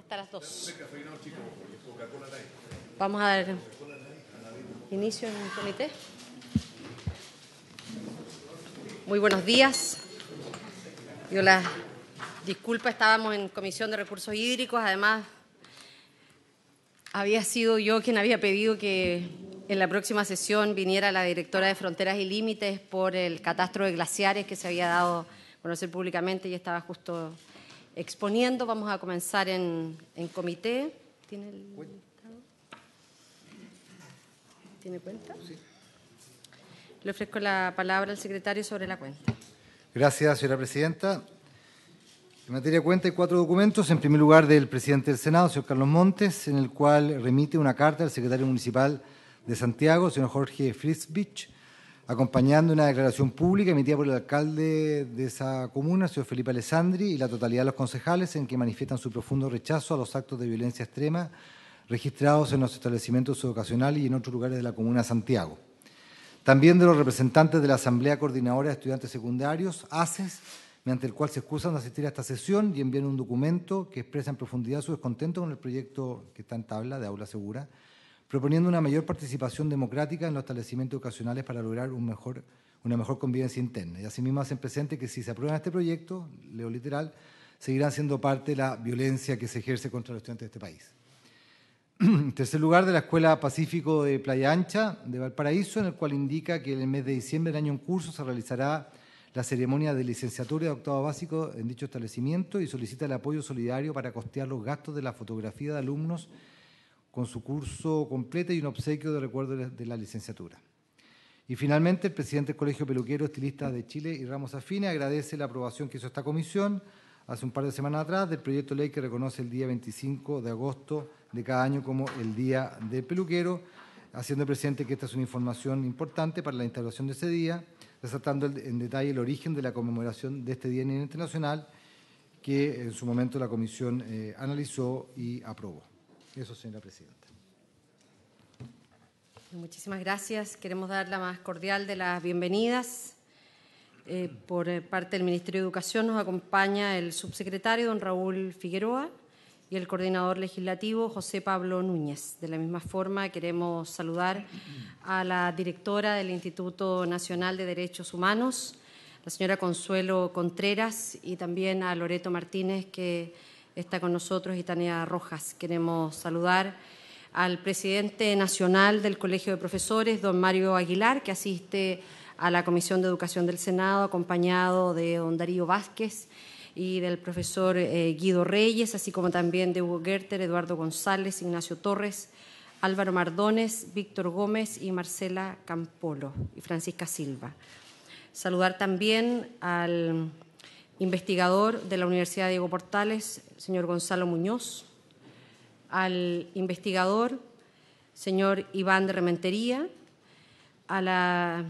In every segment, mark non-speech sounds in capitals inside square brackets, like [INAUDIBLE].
Hasta las dos. Vamos a dar inicio en el comité. Muy buenos días. Yo disculpa, estábamos en Comisión de Recursos Hídricos, además había sido yo quien había pedido que en la próxima sesión viniera la directora de Fronteras y Límites por el catastro de glaciares que se había dado a conocer públicamente y estaba justo exponiendo. Vamos a comenzar en, comité. ¿Tiene el ¿Tiene cuenta? Le ofrezco la palabra al secretario sobre la cuenta. Gracias, señora presidenta. En materia de cuenta hay cuatro documentos. En primer lugar, del presidente del Senado, señor Carlos Montes, en el cual remite una carta al secretario municipal de Santiago, señor Jorge Frisbich, acompañando una declaración pública emitida por el alcalde de esa comuna, señor Felipe Alessandri, y la totalidad de los concejales en que manifiestan su profundo rechazo a los actos de violencia extrema registrados en los establecimientos educacionales y en otros lugares de la comuna Santiago. También de los representantes de la Asamblea Coordinadora de Estudiantes Secundarios, ACES, mediante el cual se excusan de asistir a esta sesión y envían un documento que expresa en profundidad su descontento con el proyecto que está en tabla de aula segura, proponiendo una mayor participación democrática en los establecimientos educacionales para lograr una mejor convivencia interna. Y asimismo hacen presente que si se aprueba este proyecto, leo literal, seguirán siendo parte de la violencia que se ejerce contra los estudiantes de este país. En [CLEARS THROAT] tercer lugar, de la Escuela Pacífico de Playa Ancha de Valparaíso, en el cual indica que en el mes de diciembre del año en curso se realizará la ceremonia de licenciatura de octavo básico en dicho establecimiento y solicita el apoyo solidario para costear los gastos de la fotografía de alumnos con su curso completo y un obsequio de recuerdo de la licenciatura. Y finalmente, el presidente del Colegio Peluquero Estilista de Chile y Ramos Afine agradece la aprobación que hizo esta comisión hace un par de semanas atrás del proyecto de ley que reconoce el día 25 de agosto de cada año como el Día del Peluquero, haciendo presente que esta es una información importante para la instalación de ese día, resaltando en detalle el origen de la conmemoración de este Día Internacional que en su momento la Comisión eh, analizó y aprobó. Eso, señora presidenta. Muchísimas gracias. Queremos dar la más cordial de las bienvenidas. Eh, por eh, parte del Ministerio de Educación nos acompaña el subsecretario, don Raúl Figueroa, y el coordinador legislativo, José Pablo Núñez. De la misma forma, queremos saludar a la directora del Instituto Nacional de Derechos Humanos, la señora Consuelo Contreras, y también a Loreto Martínez, que está con nosotros y Rojas. Queremos saludar al presidente nacional del Colegio de Profesores, don Mario Aguilar, que asiste a la Comisión de Educación del Senado, acompañado de don Darío Vázquez y del profesor eh, Guido Reyes, así como también de Hugo Gerter, Eduardo González, Ignacio Torres, Álvaro Mardones, Víctor Gómez y Marcela Campolo y Francisca Silva. Saludar también al investigador de la Universidad Diego Portales, señor Gonzalo Muñoz, al investigador, señor Iván de Rementería, a la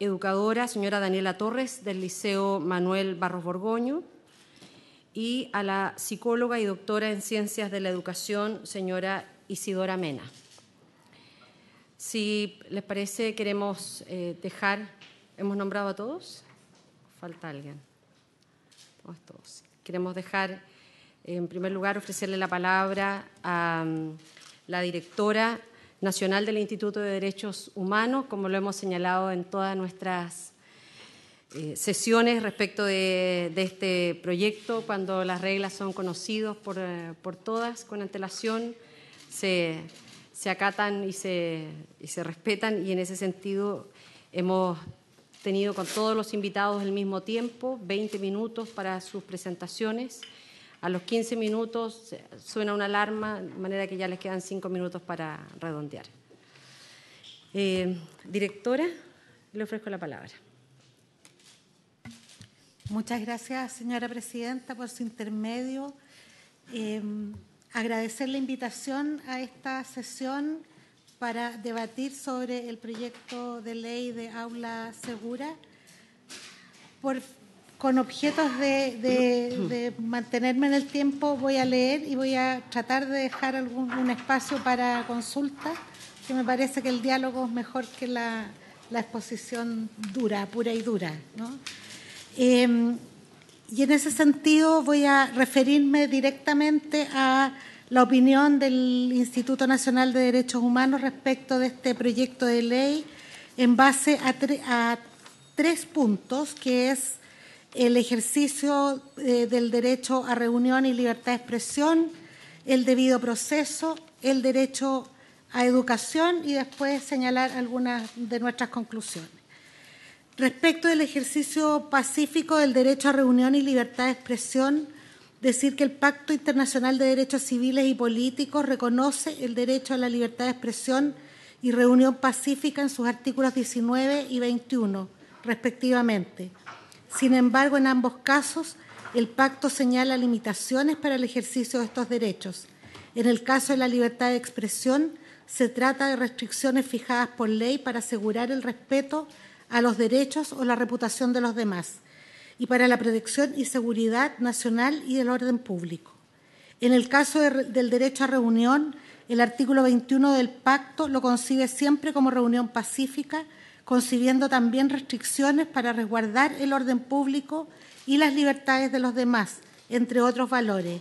educadora, señora Daniela Torres, del Liceo Manuel Barros Borgoño, y a la psicóloga y doctora en Ciencias de la Educación, señora Isidora Mena. Si les parece, queremos eh, dejar, ¿hemos nombrado a todos? Falta alguien. Queremos dejar, en primer lugar, ofrecerle la palabra a mm, la directora nacional del Instituto de Derechos Humanos, como lo hemos señalado en todas nuestras eh, sesiones respecto de, este proyecto, cuando las reglas son conocidas por, eh, todas con antelación, se, acatan y se, y se respetan y en ese sentido hemos tenido con todos los invitados el mismo tiempo, 20 minutos para sus presentaciones. A los 15 minutos suena una alarma, de manera que ya les quedan 5 minutos para redondear. Eh, directora, le ofrezco la palabra. Muchas gracias, señora presidenta, por su intermedio. Eh, agradecer la invitación a esta sesión para debatir sobre el proyecto de ley de aula segura con objetos de, mantenerme en el tiempo voy a leer y voy a tratar de dejar algún un espacio para consulta que me parece que el diálogo es mejor que la, exposición dura, pura y dura. Em, y en ese sentido voy a referirme directamente a la opinión del Instituto Nacional de Derechos Humanos respecto de este proyecto de ley en base a, tres puntos, que es el ejercicio eh, del derecho a reunión y libertad de expresión, el debido proceso, el derecho a educación y después señalar algunas de nuestras conclusiones. Respecto del ejercicio pacífico del derecho a reunión y libertad de expresión, decir que el Pacto Internacional de Derechos Civiles y Políticos reconoce el derecho a la libertad de expresión y reunión pacífica en sus artículos 19 y 21, respectivamente. Sin embargo, en ambos casos, el pacto señala limitaciones para el ejercicio de estos derechos. En el caso de la libertad de expresión, se trata de restricciones fijadas por ley para asegurar el respeto a los derechos o la reputación de los demás y para la protección y seguridad nacional y del orden público. En el caso del derecho a reunión, el artículo 21 del pacto lo concibe siempre como reunión pacífica, concibiendo también restricciones para resguardar el orden público y las libertades de los demás, entre otros valores.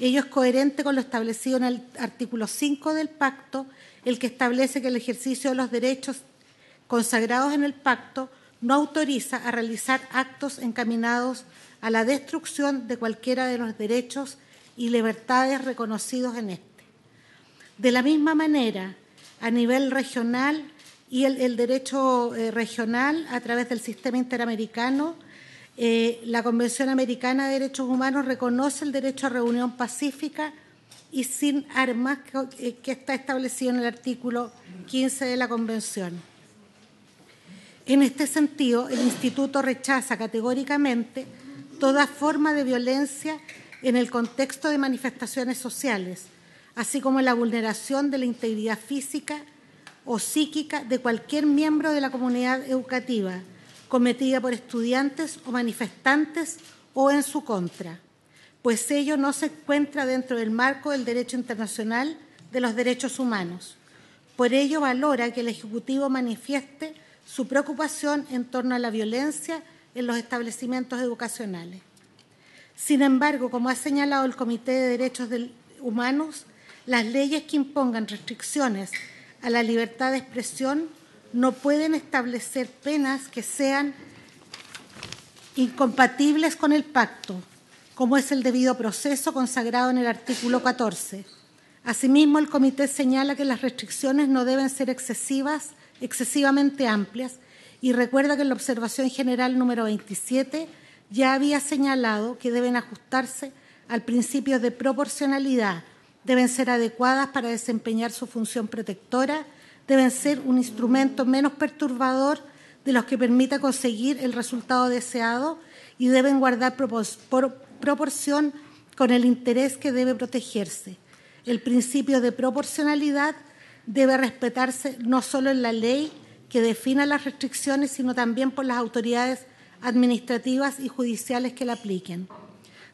Ello es coherente con lo establecido en el artículo 5 del pacto, el que establece que el ejercicio de los derechos consagrados en el pacto no autoriza a realizar actos encaminados a la destrucción de cualquiera de los derechos y libertades reconocidos en este. De la misma manera, a nivel regional y el, derecho eh, regional a través del sistema interamericano, eh, la Convención Americana de Derechos Humanos reconoce el derecho a reunión pacífica y sin armas que está establecido en el artículo 15 de la Convención. En este sentido, el Instituto rechaza categóricamente toda forma de violencia en el contexto de manifestaciones sociales, así como la vulneración de la integridad física o psíquica de cualquier miembro de la comunidad educativa cometida por estudiantes o manifestantes o en su contra, pues ello no se encuentra dentro del marco del derecho internacional de los derechos humanos. Por ello valora que el Ejecutivo manifieste su preocupación en torno a la violencia en los establecimientos educacionales. Sin embargo, como ha señalado el Comité de Derechos Humanos, las leyes que impongan restricciones a la libertad de expresión no pueden establecer penas que sean incompatibles con el pacto, como es el debido proceso consagrado en el artículo 14. Asimismo, el comité señala que las restricciones no deben ser excesivas excesivamente amplias y recuerda que en la observación general número 27 ya había señalado que deben ajustarse al principio de proporcionalidad, deben ser adecuadas para desempeñar su función protectora, deben ser un instrumento menos perturbador de los que permita conseguir el resultado deseado y deben guardar proporción con el interés que debe protegerse. El principio de proporcionalidad debe respetarse no solo en la ley que defina las restricciones, sino también por las autoridades administrativas y judiciales que la apliquen.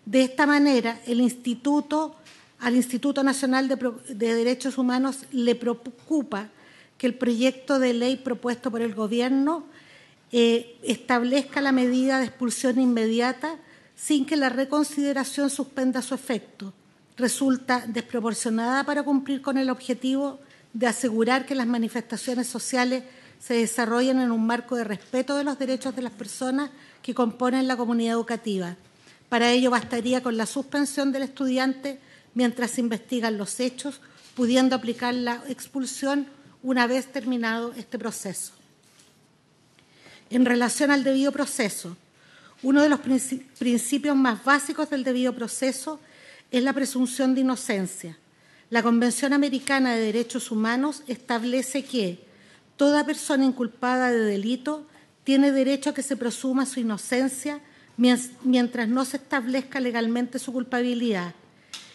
De esta manera, el Instituto, al Instituto Nacional de, Derechos Humanos le preocupa que el proyecto de ley propuesto por el Gobierno eh, establezca la medida de expulsión inmediata sin que la reconsideración suspenda su efecto. Resulta desproporcionada para cumplir con el objetivo de asegurar que las manifestaciones sociales se desarrollen en un marco de respeto de los derechos de las personas que componen la comunidad educativa. Para ello bastaría con la suspensión del estudiante mientras se investigan los hechos, pudiendo aplicar la expulsión una vez terminado este proceso. En relación al debido proceso, uno de los principios más básicos del debido proceso es la presunción de inocencia, la Convención Americana de Derechos Humanos establece que toda persona inculpada de delito tiene derecho a que se presuma su inocencia mientras no se establezca legalmente su culpabilidad.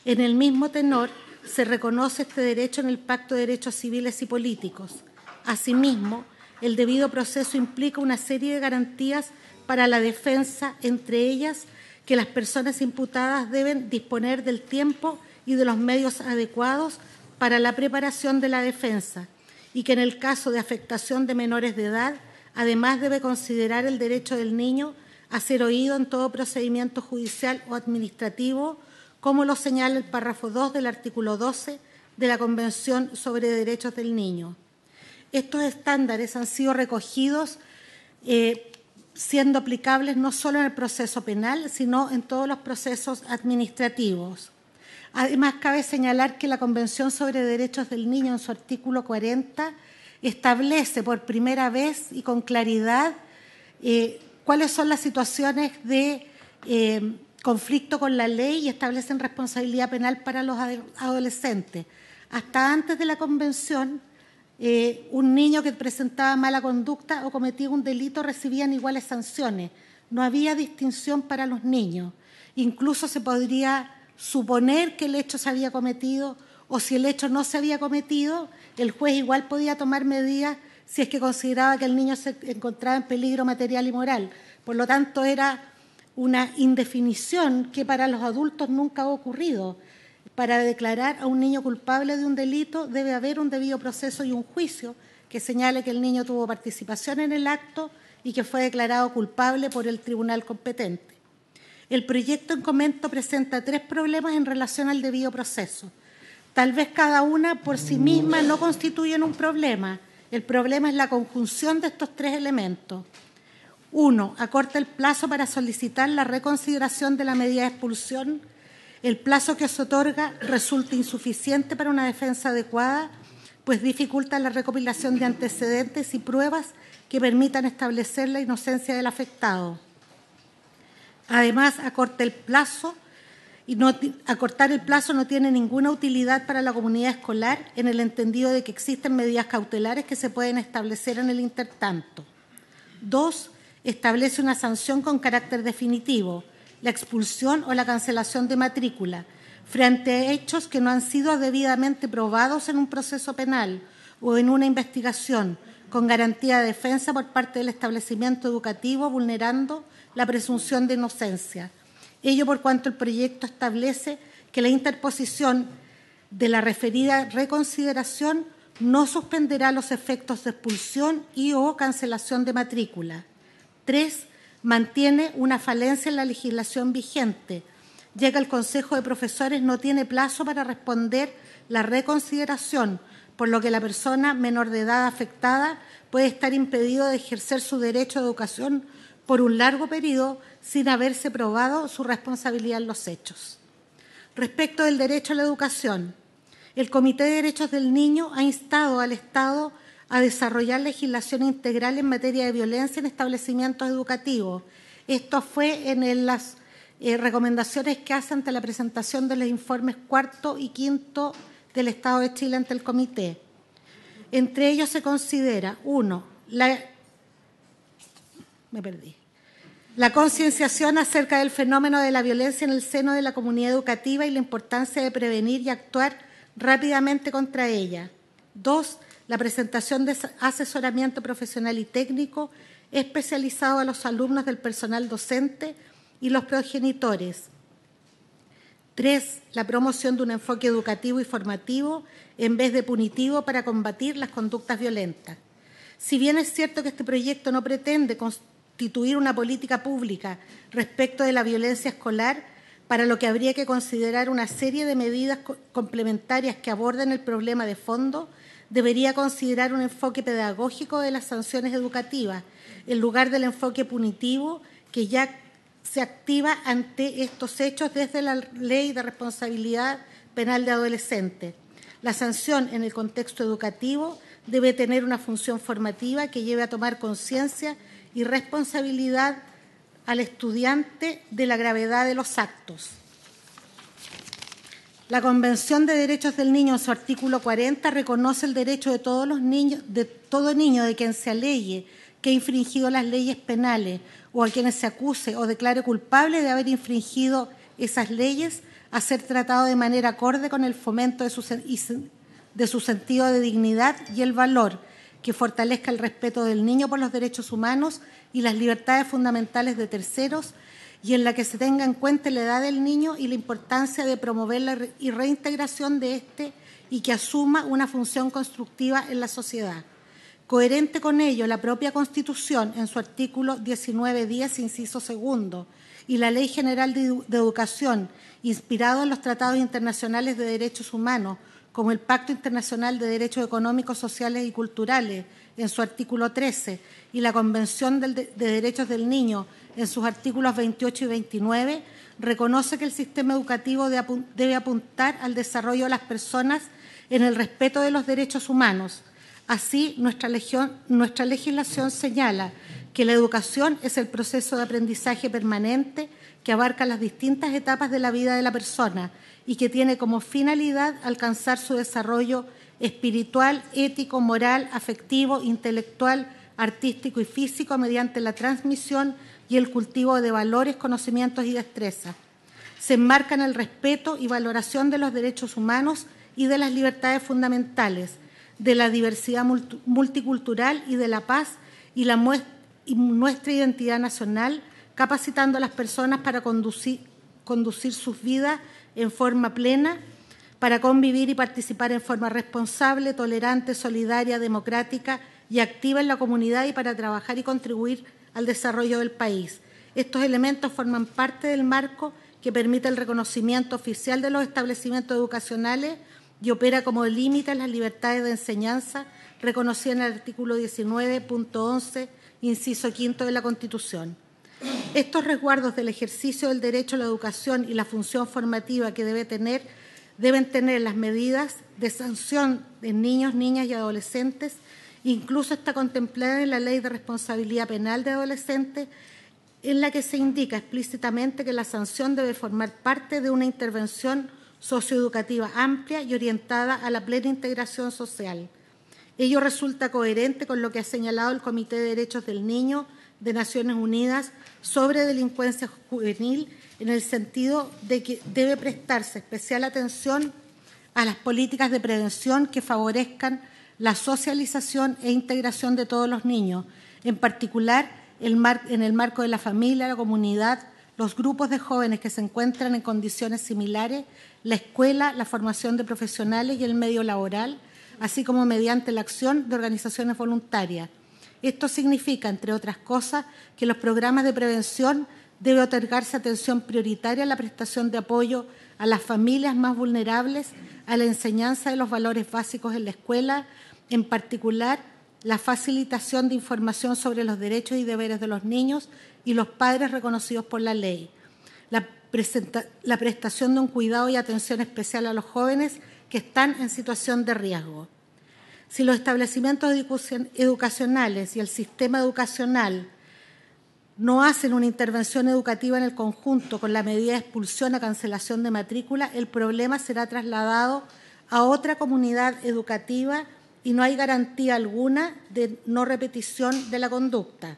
En el mismo tenor, se reconoce este derecho en el Pacto de Derechos Civiles y Políticos. Asimismo, el debido proceso implica una serie de garantías para la defensa, entre ellas que las personas imputadas deben disponer del tiempo y de los medios adecuados para la preparación de la defensa y que en el caso de afectación de menores de edad, además debe considerar el derecho del niño a ser oído en todo procedimiento judicial o administrativo, como lo señala el párrafo 2 del artículo 12 de la Convención sobre Derechos del Niño. Estos estándares han sido recogidos eh, siendo aplicables no solo en el proceso penal, sino en todos los procesos administrativos. Además, cabe señalar que la Convención sobre Derechos del Niño, en su artículo 40, establece por primera vez y con claridad eh, cuáles son las situaciones de eh, conflicto con la ley y establecen responsabilidad penal para los adolescentes. Hasta antes de la Convención, eh, un niño que presentaba mala conducta o cometía un delito recibía iguales sanciones. No había distinción para los niños. Incluso se podría suponer que el hecho se había cometido o si el hecho no se había cometido, el juez igual podía tomar medidas si es que consideraba que el niño se encontraba en peligro material y moral. Por lo tanto, era una indefinición que para los adultos nunca ha ocurrido. Para declarar a un niño culpable de un delito debe haber un debido proceso y un juicio que señale que el niño tuvo participación en el acto y que fue declarado culpable por el tribunal competente. El proyecto en comento presenta tres problemas en relación al debido proceso. Tal vez cada una por sí misma no constituyen un problema. El problema es la conjunción de estos tres elementos. Uno, acorta el plazo para solicitar la reconsideración de la medida de expulsión. El plazo que se otorga resulta insuficiente para una defensa adecuada, pues dificulta la recopilación de antecedentes y pruebas que permitan establecer la inocencia del afectado. Además, plazo y acortar el plazo no tiene ninguna utilidad para la comunidad escolar en el entendido de que existen medidas cautelares que se pueden establecer en el intertanto. Dos, establece una sanción con carácter definitivo, la expulsión o la cancelación de matrícula, frente a hechos que no han sido debidamente probados en un proceso penal o en una investigación, con garantía de defensa por parte del establecimiento educativo, vulnerando la presunción de inocencia. Ello por cuanto el proyecto establece que la interposición de la referida reconsideración no suspenderá los efectos de expulsión y o cancelación de matrícula. Tres, mantiene una falencia en la legislación vigente, ya que el Consejo de Profesores no tiene plazo para responder la reconsideración, por lo que la persona menor de edad afectada puede estar impedido de ejercer su derecho a educación por un largo periodo sin haberse probado su responsabilidad en los hechos. Respecto del derecho a la educación, el Comité de Derechos del Niño ha instado al Estado a desarrollar legislación integral en materia de violencia en establecimientos educativos. Esto fue en las eh, recomendaciones que hace ante la presentación de los informes cuarto y quinto del Estado de Chile ante el Comité. Entre ellos se considera, uno, la... Me perdí. La concienciación acerca del fenómeno de la violencia en el seno de la comunidad educativa y la importancia de prevenir y actuar rápidamente contra ella. Dos, la presentación de asesoramiento profesional y técnico especializado a los alumnos del personal docente y los progenitores. Tres, la promoción de un enfoque educativo y formativo en vez de punitivo para combatir las conductas violentas. Si bien es cierto que este proyecto no pretende Instituir una política pública respecto de la violencia escolar, para lo que habría que considerar una serie de medidas complementarias que aborden el problema de fondo, debería considerar un enfoque pedagógico de las sanciones educativas, en lugar del enfoque punitivo que ya se activa ante estos hechos desde la Ley de Responsabilidad Penal de Adolescentes. La sanción en el contexto educativo debe tener una función formativa que lleve a tomar conciencia y responsabilidad al estudiante de la gravedad de los actos. La Convención de Derechos del Niño, en su artículo 40, reconoce el derecho de todos los niños, de todo niño de quien se aleye, que ha infringido las leyes penales o a quienes se acuse o declare culpable de haber infringido esas leyes a ser tratado de manera acorde con el fomento de su, de su sentido de dignidad y el valor que fortalezca el respeto del niño por los derechos humanos y las libertades fundamentales de terceros y en la que se tenga en cuenta la edad del niño y la importancia de promover la reintegración de este y que asuma una función constructiva en la sociedad. Coherente con ello, la propia Constitución, en su artículo 19.10, inciso segundo, y la Ley General de, Educación, inspirado en los tratados internacionales de derechos humanos, como el Pacto Internacional de Derechos Económicos, Sociales y Culturales, en su artículo 13, y la Convención de Derechos del Niño, en sus artículos 28 y 29, reconoce que el sistema educativo debe apuntar al desarrollo de las personas en el respeto de los derechos humanos. Así, nuestra, nuestra legislación señala que la educación es el proceso de aprendizaje permanente que abarca las distintas etapas de la vida de la persona, y que tiene como finalidad alcanzar su desarrollo espiritual, ético, moral, afectivo, intelectual, artístico y físico mediante la transmisión y el cultivo de valores, conocimientos y destrezas. Se enmarca en el respeto y valoración de los derechos humanos y de las libertades fundamentales, de la diversidad multicultural y de la paz y, nuestra identidad nacional, capacitando a las personas para conducir sus vidas en forma plena para convivir y participar en forma responsable, tolerante, solidaria, democrática y activa en la comunidad y para trabajar y contribuir al desarrollo del país. Estos elementos forman parte del marco que permite el reconocimiento oficial de los establecimientos educacionales y opera como límite a las libertades de enseñanza reconocidas en el artículo 19.11, inciso quinto de la Constitución. Estos resguardos del ejercicio del derecho a la educación y la función formativa que debe tener deben tener las medidas de sanción de niños, niñas y adolescentes, incluso está contemplada en la Ley de Responsabilidad Penal de Adolescentes, en la que se indica explícitamente que la sanción debe formar parte de una intervención socioeducativa amplia y orientada a la plena integración social. Ello resulta coherente con lo que ha señalado el Comité de Derechos del Niño de Naciones Unidas sobre delincuencia juvenil en el sentido de que debe prestarse especial atención a las políticas de prevención que favorezcan la socialización e integración de todos los niños, en particular en el marco de la familia, la comunidad, los grupos de jóvenes que se encuentran en condiciones similares, la escuela, la formación de profesionales y el medio laboral, así como mediante la acción de organizaciones voluntarias esto significa, entre otras cosas, que los programas de prevención deben otorgarse atención prioritaria a la prestación de apoyo a las familias más vulnerables, a la enseñanza de los valores básicos en la escuela, en particular la facilitación de información sobre los derechos y deberes de los niños y los padres reconocidos por la ley, la prestación de un cuidado y atención especial a los jóvenes que están en situación de riesgo. Si los establecimientos educacionales y el sistema educacional no hacen una intervención educativa en el conjunto con la medida de expulsión a cancelación de matrícula, el problema será trasladado a otra comunidad educativa y no hay garantía alguna de no repetición de la conducta.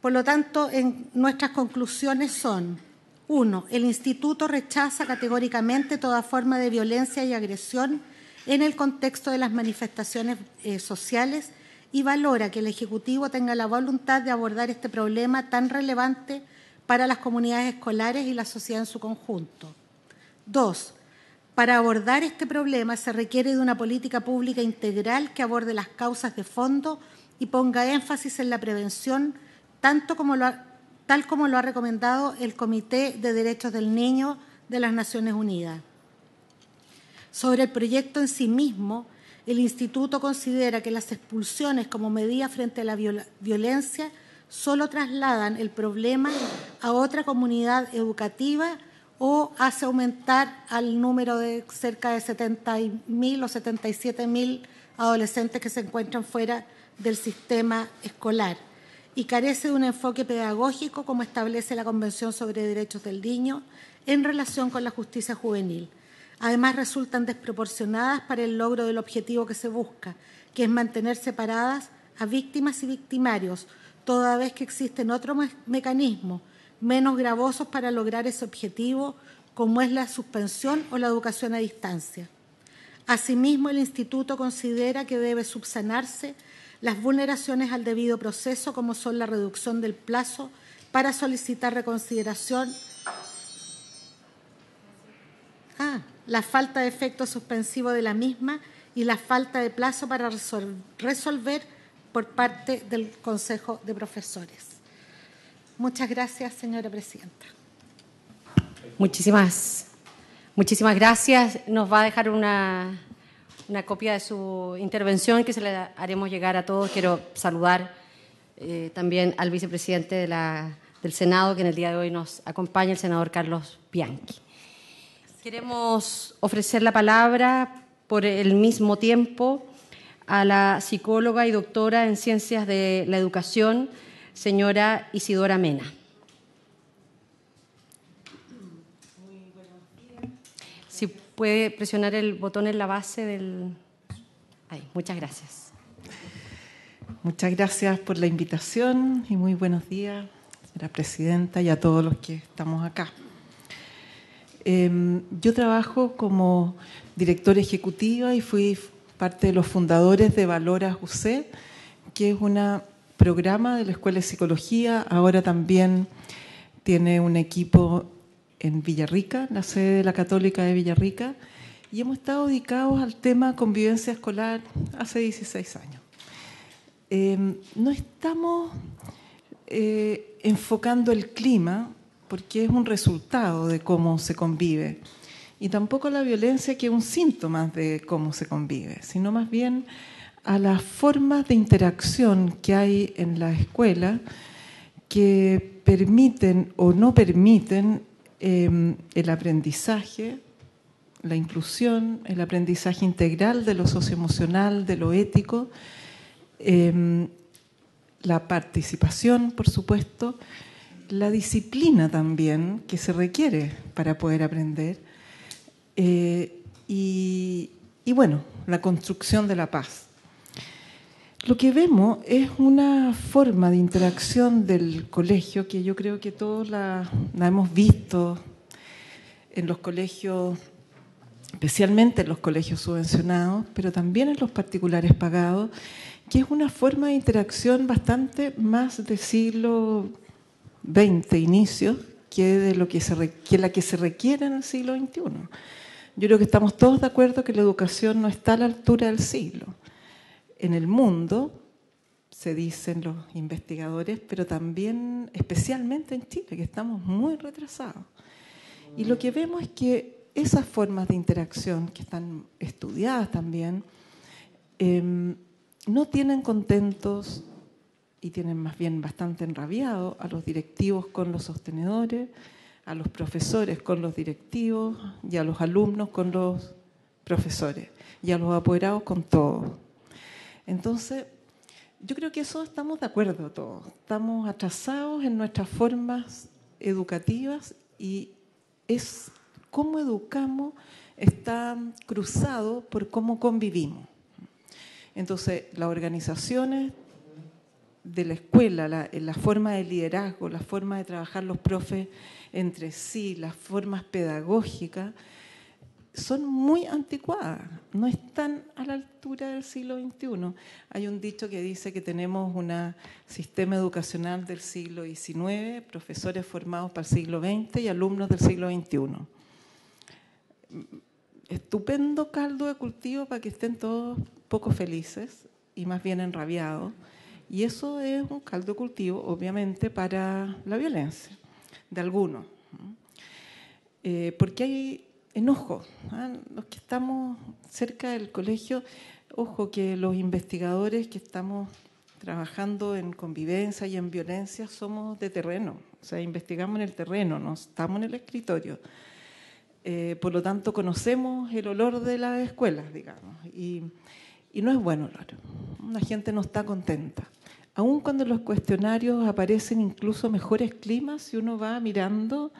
Por lo tanto, nuestras conclusiones son, uno, el instituto rechaza categóricamente toda forma de violencia y agresión en el contexto de las manifestaciones eh, sociales y valora que el Ejecutivo tenga la voluntad de abordar este problema tan relevante para las comunidades escolares y la sociedad en su conjunto. Dos, para abordar este problema se requiere de una política pública integral que aborde las causas de fondo y ponga énfasis en la prevención, tal como lo ha recomendado el Comité de Derechos del Niño de las Naciones Unidas. Sobre el proyecto en sí mismo, el instituto considera que las expulsiones como medida frente a la violencia solo trasladan el problema a otra comunidad educativa o hace aumentar al número de cerca de 70.000 o 77.000 adolescentes que se encuentran fuera del sistema escolar y carece de un enfoque pedagógico como establece la Convención sobre Derechos del Niño en relación con la justicia juvenil. Además, resultan desproporcionadas para el logro del objetivo que se busca, que es mantener separadas a víctimas y victimarios, toda vez que existen otros mecanismos menos gravosos para lograr ese objetivo, como es la suspensión o la educación a distancia. Asimismo, el Instituto considera que debe subsanarse las vulneraciones al debido proceso, como son la reducción del plazo para solicitar reconsideración. Ah, la falta de efecto suspensivo de la misma y la falta de plazo para resolver por parte del Consejo de Profesores. Muchas gracias, señora presidenta. Muchísimas, gracias. Nos va a dejar una, una copia de su intervención que se le haremos llegar a todos. Quiero saludar eh, también al vicepresidente del Senado, que en el día de hoy nos acompaña, el senador Carlos Bianchi. Queremos ofrecer la palabra por el mismo tiempo a la psicóloga y doctora en ciencias de la educación, señora Isidora Mena. Si puede presionar el botón en la base del... muchas gracias. Muchas gracias por la invitación y muy buenos días, señora presidenta, y a todos los que estamos acá. Em, yo trabajo como directora ejecutiva y fui parte de los fundadores de Valoras UC, que es un programa de la Escuela de Psicología. Ahora también tiene un equipo en Villarrica, la sede de la Católica de Villarrica, y hemos estado dedicados al tema convivencia escolar hace 16 años. Em, no estamos eh, enfocando el clima, porque es un resultado de cómo se convive. Y tampoco la violencia que es un síntoma de cómo se convive, sino más bien a las formas de interacción que hay en la escuela que permiten o no permiten em, el aprendizaje, la inclusión, el aprendizaje integral de lo socioemocional, de lo ético, em, la participación, por supuesto, la disciplina también que se requiere para poder aprender eh, y, bueno, la construcción de la paz. Lo que vemos es una forma de interacción del colegio que yo creo que todos la, la, hemos visto en los colegios, especialmente en los colegios subvencionados, pero también en los particulares pagados, que es una forma de interacción bastante más de siglo 20 inicios que de lo que, se, que la que se requiere en el siglo XXI. Yo creo que estamos todos de acuerdo que la educación no está a la altura del siglo. En el mundo, se dicen los investigadores, pero también especialmente en Chile, que estamos muy retrasados. Y lo que vemos es que esas formas de interacción que están estudiadas también, em, no tienen contentos, y tienen más bien bastante enrabiado a los directivos con los sostenedores, a los profesores con los directivos y a los alumnos con los profesores y a los apoderados con todos. Entonces, yo creo que eso estamos de acuerdo todos. Estamos atrasados en nuestras formas educativas y es cómo educamos está cruzado por cómo convivimos. Entonces, las organizaciones de la escuela, eh, la, forma de liderazgo, la forma de trabajar los profes entre sí, las formas pedagógicas, son muy anticuadas, no están a la altura del siglo XXI. Hay un dicho que dice que tenemos un sistema educacional del siglo XIX, profesores formados para el siglo XX y alumnos del siglo XXI. Mm, estupendo caldo de cultivo para que estén todos poco felices y más bien enrabiados. Y eso es un caldo cultivo, obviamente, para la violencia de algunos. Eh, porque hay enojo. ¿ah? Los que estamos cerca del colegio, ojo que los investigadores que estamos trabajando en convivencia y en violencia somos de terreno, o sea, investigamos en el terreno, no estamos en el escritorio. Eh, por lo tanto, conocemos el olor de las escuelas, digamos. Y, y no es bueno, olor. La gente no está contenta. Aun cuando los cuestionarios aparecen incluso mejores climas, si uno va mirando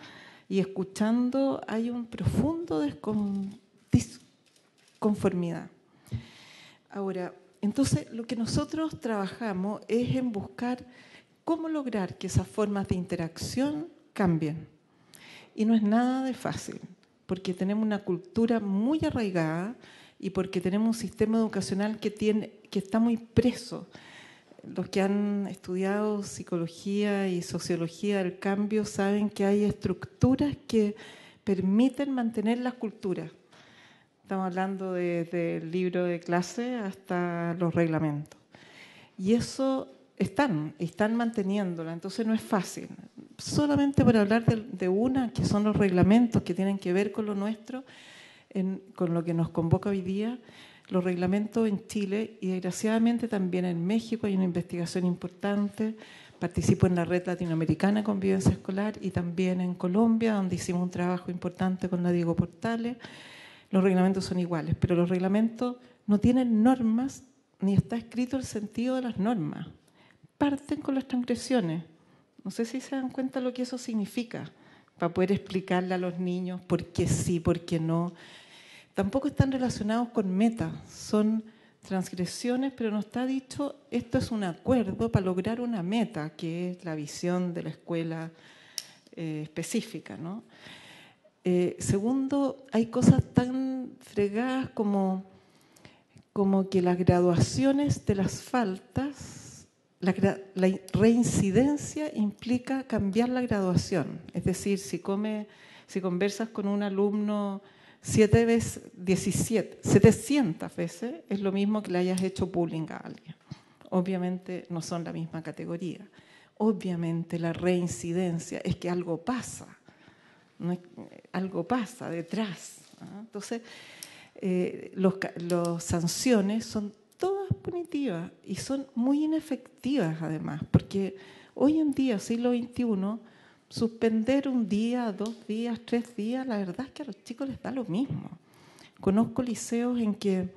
y escuchando, hay un profundo desconformidad. Ahora, entonces lo que nosotros trabajamos es en buscar cómo lograr que esas formas de interacción cambien. Y no es nada de fácil, porque tenemos una cultura muy arraigada y porque tenemos un sistema educacional que, tiene, que está muy preso. Los que han estudiado psicología y sociología del cambio saben que hay estructuras que permiten mantener las culturas. Estamos hablando desde el libro de clase hasta los reglamentos. Y eso están, están manteniéndola, entonces no es fácil. Solamente por hablar de, de una, que son los reglamentos que tienen que ver con lo nuestro, con lo que nos convoca hoy día, los reglamentos en Chile y desgraciadamente también en México hay una investigación importante. Participo en la red latinoamericana Convivencia Escolar y también en Colombia, donde hicimos un trabajo importante con la Diego Portales. Los reglamentos son iguales, pero los reglamentos no tienen normas ni está escrito el sentido de las normas. Parten con las transgresiones. No sé si se dan cuenta lo que eso significa para poder explicarle a los niños por qué sí, por qué no, tampoco están relacionados con metas, son transgresiones, pero no está dicho, esto es un acuerdo para lograr una meta, que es la visión de la escuela eh, específica. ¿no? Eh, segundo, hay cosas tan fregadas como, como que las graduaciones de las faltas, la, reincidencia implica cambiar la graduación, es decir, si, si conversas con un alumno Siete veces, 17, 700 veces es lo mismo que le hayas hecho bullying a alguien. Obviamente no son la misma categoría. Obviamente la reincidencia es que algo pasa, algo pasa detrás. ¿ah? Entonces, eh, las sanciones son todas punitivas y son muy inefectivas además, porque hoy en día, siglo XXI, Suspender un día, dos días, tres días, la verdad es que a los chicos les da lo mismo. Conozco liceos en que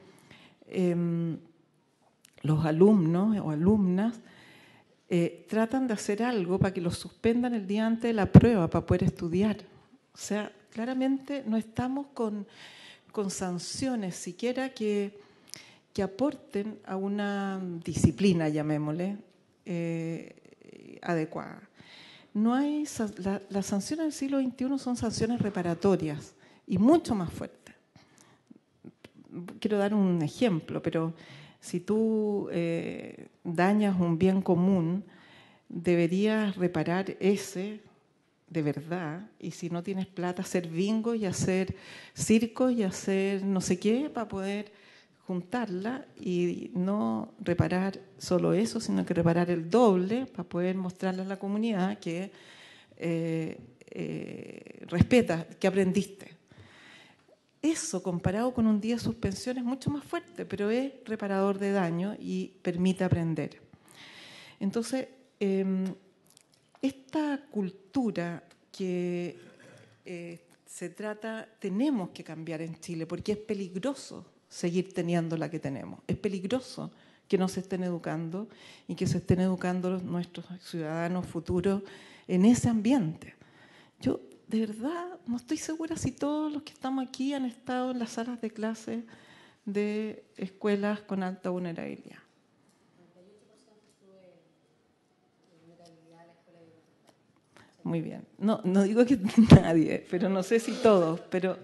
em, los alumnos o alumnas eh, tratan de hacer algo para que los suspendan el día antes de la prueba para poder estudiar. O sea, claramente no estamos con, sanciones siquiera que, aporten a una disciplina, llamémosle, eh, adecuada no hay las sanciones del siglo XXI son sanciones reparatorias y mucho más fuertes. Quiero dar un ejemplo, pero si tú eh, dañas un bien común, deberías reparar ese de verdad y si no tienes plata hacer bingo y hacer circo y hacer no sé qué para poder juntarla y no reparar solo eso, sino que reparar el doble para poder mostrarle a la comunidad que eh, eh, respeta, que aprendiste. Eso comparado con un día de suspensión es mucho más fuerte, pero es reparador de daño y permite aprender. Entonces, em, esta cultura que eh, se trata, tenemos que cambiar en Chile, porque es peligroso seguir teniendo la que tenemos. Es peligroso que no se estén educando y que se estén educando nuestros ciudadanos futuros en ese ambiente. Yo de verdad no estoy segura si todos los que estamos aquí han estado en las salas de clase de escuelas con alta vulnerabilidad. Muy bien. No, no digo que [LAUGHS] nadie, pero no sé si todos, pero...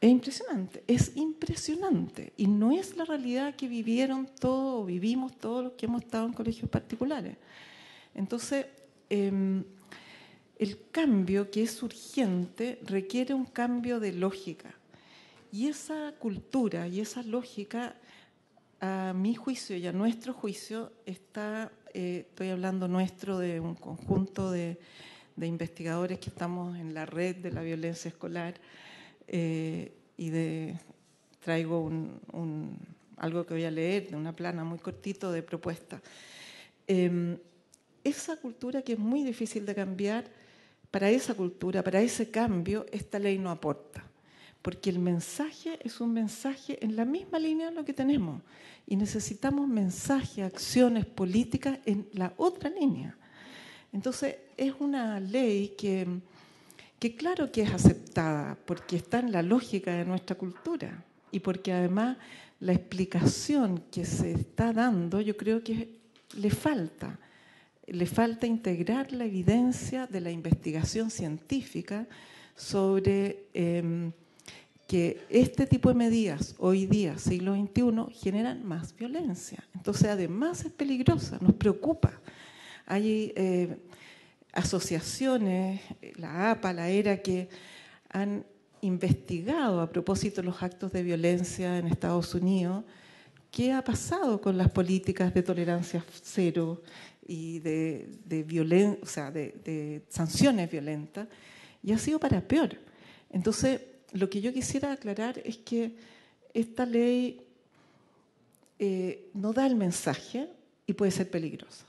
Es impresionante, es impresionante. Y no es la realidad que vivieron todos o vivimos todos los que hemos estado en colegios particulares. Entonces, em, el cambio que es urgente requiere un cambio de lógica. Y esa cultura y esa lógica, a mi juicio y a nuestro juicio, está, eh, estoy hablando nuestro de un conjunto de investigadores que estamos en la red de la violencia escolar, eh, y de, traigo un, algo que voy a leer de una plana muy cortito de propuesta. Em, esa cultura que es muy difícil de cambiar, para esa cultura, para ese cambio, esta ley no aporta. Porque el mensaje es un mensaje en la misma línea de lo que tenemos. Y necesitamos mensajes, acciones políticas en la otra línea. Entonces, es una ley que que claro que es aceptada porque está en la lógica de nuestra cultura y porque además la explicación que se está dando yo creo que le falta. Le falta integrar la evidencia de la investigación científica sobre em, que este tipo de medidas hoy día, siglo XXI, generan más violencia. Entonces, además es peligrosa, nos preocupa. Hay, eh, asociaciones, eh, la APA, la ERA, que han investigado a propósito los actos de violencia en Estados Unidos, qué ha pasado con las políticas de tolerancia cero y de, sanciones violentas, y ha sido para peor. Entonces, lo que yo quisiera aclarar es que esta ley eh, no da el mensaje y puede ser peligrosa.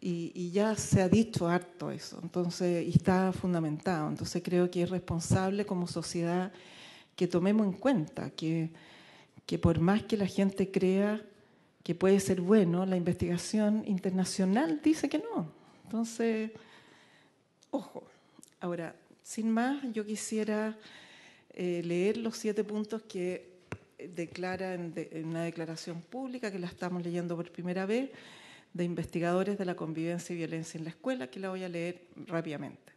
Y, ya se ha dicho harto eso, entonces, y está fundamentado. Entonces creo que es responsable como sociedad que tomemos en cuenta que, que por más que la gente crea que puede ser bueno, la investigación internacional dice que no. Entonces, ojo. Ahora, sin más, yo quisiera eh, leer los siete puntos que eh, declara en, en una declaración pública, que la estamos leyendo por primera vez de investigadores de la convivencia y violencia en la escuela, que la voy a leer rápidamente.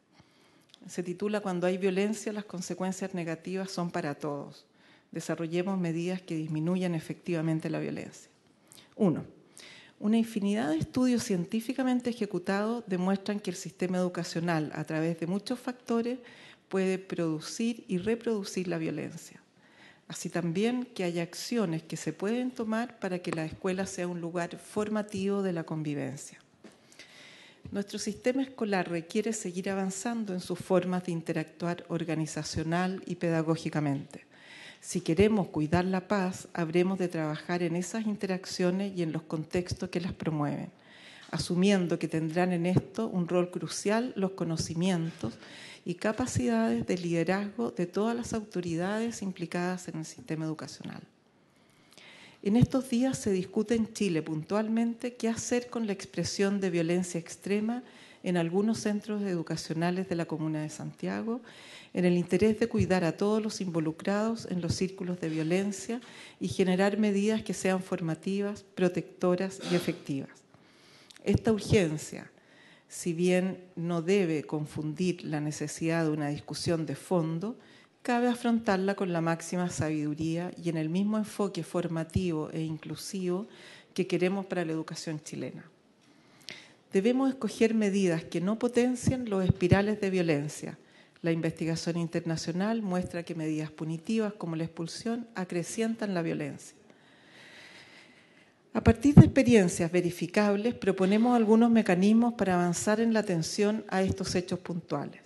Se titula Cuando hay violencia, las consecuencias negativas son para todos. Desarrollemos medidas que disminuyan efectivamente la violencia. Uno, Una infinidad de estudios científicamente ejecutados demuestran que el sistema educacional, a través de muchos factores, puede producir y reproducir la violencia así también que haya acciones que se pueden tomar para que la escuela sea un lugar formativo de la convivencia. Nuestro sistema escolar requiere seguir avanzando en sus formas de interactuar organizacional y pedagógicamente. Si queremos cuidar la paz, habremos de trabajar en esas interacciones y en los contextos que las promueven, asumiendo que tendrán en esto un rol crucial los conocimientos y capacidades de liderazgo de todas las autoridades implicadas en el sistema educacional. En estos días se discute en Chile puntualmente qué hacer con la expresión de violencia extrema en algunos centros educacionales de la Comuna de Santiago, en el interés de cuidar a todos los involucrados en los círculos de violencia y generar medidas que sean formativas, protectoras y efectivas. Esta urgencia si bien no debe confundir la necesidad de una discusión de fondo, cabe afrontarla con la máxima sabiduría y en el mismo enfoque formativo e inclusivo que queremos para la educación chilena. Debemos escoger medidas que no potencien los espirales de violencia. La investigación internacional muestra que medidas punitivas como la expulsión acrecientan la violencia. A partir de experiencias verificables, proponemos algunos mecanismos para avanzar en la atención a estos hechos puntuales.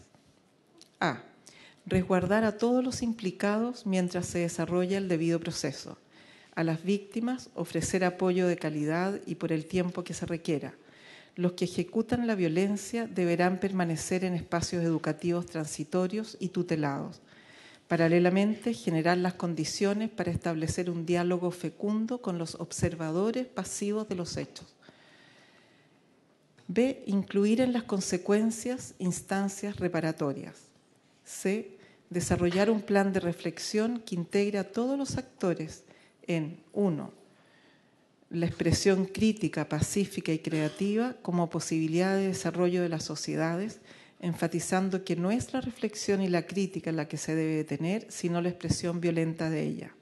A. Resguardar a todos los implicados mientras se desarrolla el debido proceso. A las víctimas ofrecer apoyo de calidad y por el tiempo que se requiera. Los que ejecutan la violencia deberán permanecer en espacios educativos transitorios y tutelados Paralelamente, generar las condiciones para establecer un diálogo fecundo con los observadores pasivos de los hechos. B. Incluir en las consecuencias instancias reparatorias. C. Desarrollar un plan de reflexión que integre a todos los actores en 1. La expresión crítica, pacífica y creativa como posibilidad de desarrollo de las sociedades enfatizando que no es la reflexión y la crítica la que se debe tener, sino la expresión violenta de ella.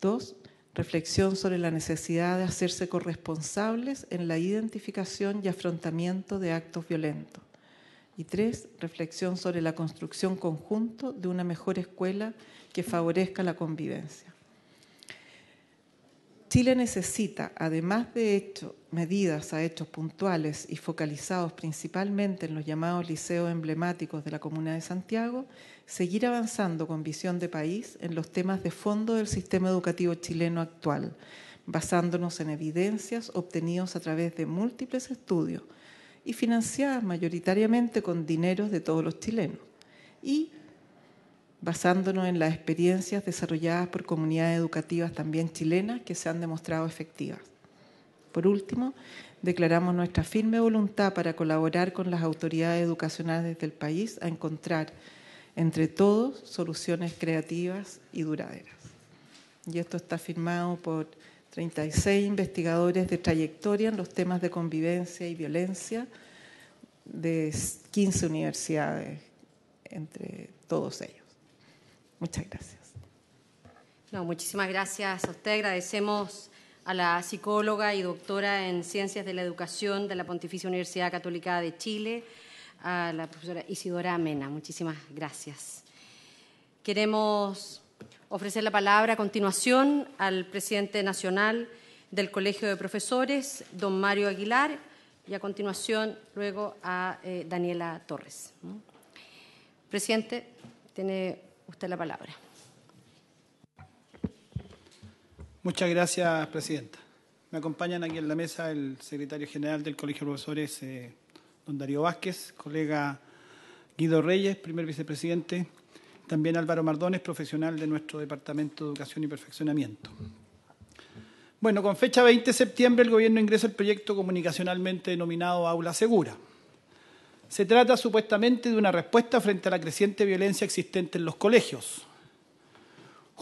Dos, reflexión sobre la necesidad de hacerse corresponsables en la identificación y afrontamiento de actos violentos. Y tres, reflexión sobre la construcción conjunto de una mejor escuela que favorezca la convivencia. Chile necesita, además de hecho, medidas a hechos puntuales y focalizados principalmente en los llamados liceos emblemáticos de la Comuna de Santiago, seguir avanzando con visión de país en los temas de fondo del sistema educativo chileno actual, basándonos en evidencias obtenidas a través de múltiples estudios y financiadas mayoritariamente con dineros de todos los chilenos, y basándonos en las experiencias desarrolladas por comunidades educativas también chilenas que se han demostrado efectivas. Por último, declaramos nuestra firme voluntad para colaborar con las autoridades educacionales del país a encontrar entre todos soluciones creativas y duraderas. Y esto está firmado por 36 investigadores de trayectoria en los temas de convivencia y violencia de 15 universidades, entre todos ellos. Muchas gracias. No, muchísimas gracias a usted. Agradecemos a la psicóloga y doctora en Ciencias de la Educación de la Pontificia Universidad Católica de Chile, a la profesora Isidora Mena. Muchísimas gracias. Queremos ofrecer la palabra a continuación al presidente nacional del Colegio de Profesores, don Mario Aguilar, y a continuación luego a eh, Daniela Torres. ¿Mm? Presidente, tiene usted la palabra. Muchas gracias, Presidenta. Me acompañan aquí en la mesa el secretario general del Colegio de Profesores, eh, don Darío Vázquez, colega Guido Reyes, primer vicepresidente, también Álvaro Mardones, profesional de nuestro Departamento de Educación y Perfeccionamiento. Bueno, con fecha 20 de septiembre el Gobierno ingresa el proyecto comunicacionalmente denominado Aula Segura. Se trata supuestamente de una respuesta frente a la creciente violencia existente en los colegios,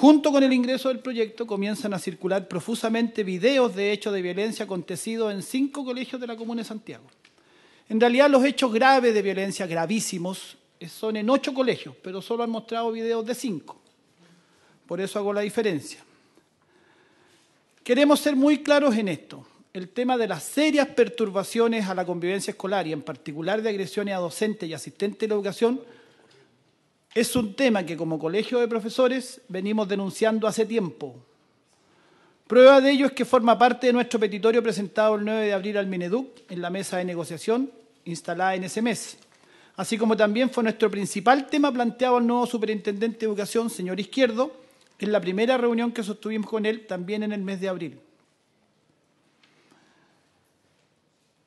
Junto con el ingreso del proyecto comienzan a circular profusamente videos de hechos de violencia acontecidos en cinco colegios de la Comuna de Santiago. En realidad los hechos graves de violencia, gravísimos, son en ocho colegios, pero solo han mostrado videos de cinco. Por eso hago la diferencia. Queremos ser muy claros en esto. El tema de las serias perturbaciones a la convivencia escolar y en particular de agresiones a docentes y asistentes de la educación es un tema que como colegio de profesores venimos denunciando hace tiempo. Prueba de ello es que forma parte de nuestro petitorio presentado el 9 de abril al Mineduc en la mesa de negociación instalada en ese mes, así como también fue nuestro principal tema planteado al nuevo superintendente de educación, señor Izquierdo, en la primera reunión que sostuvimos con él también en el mes de abril.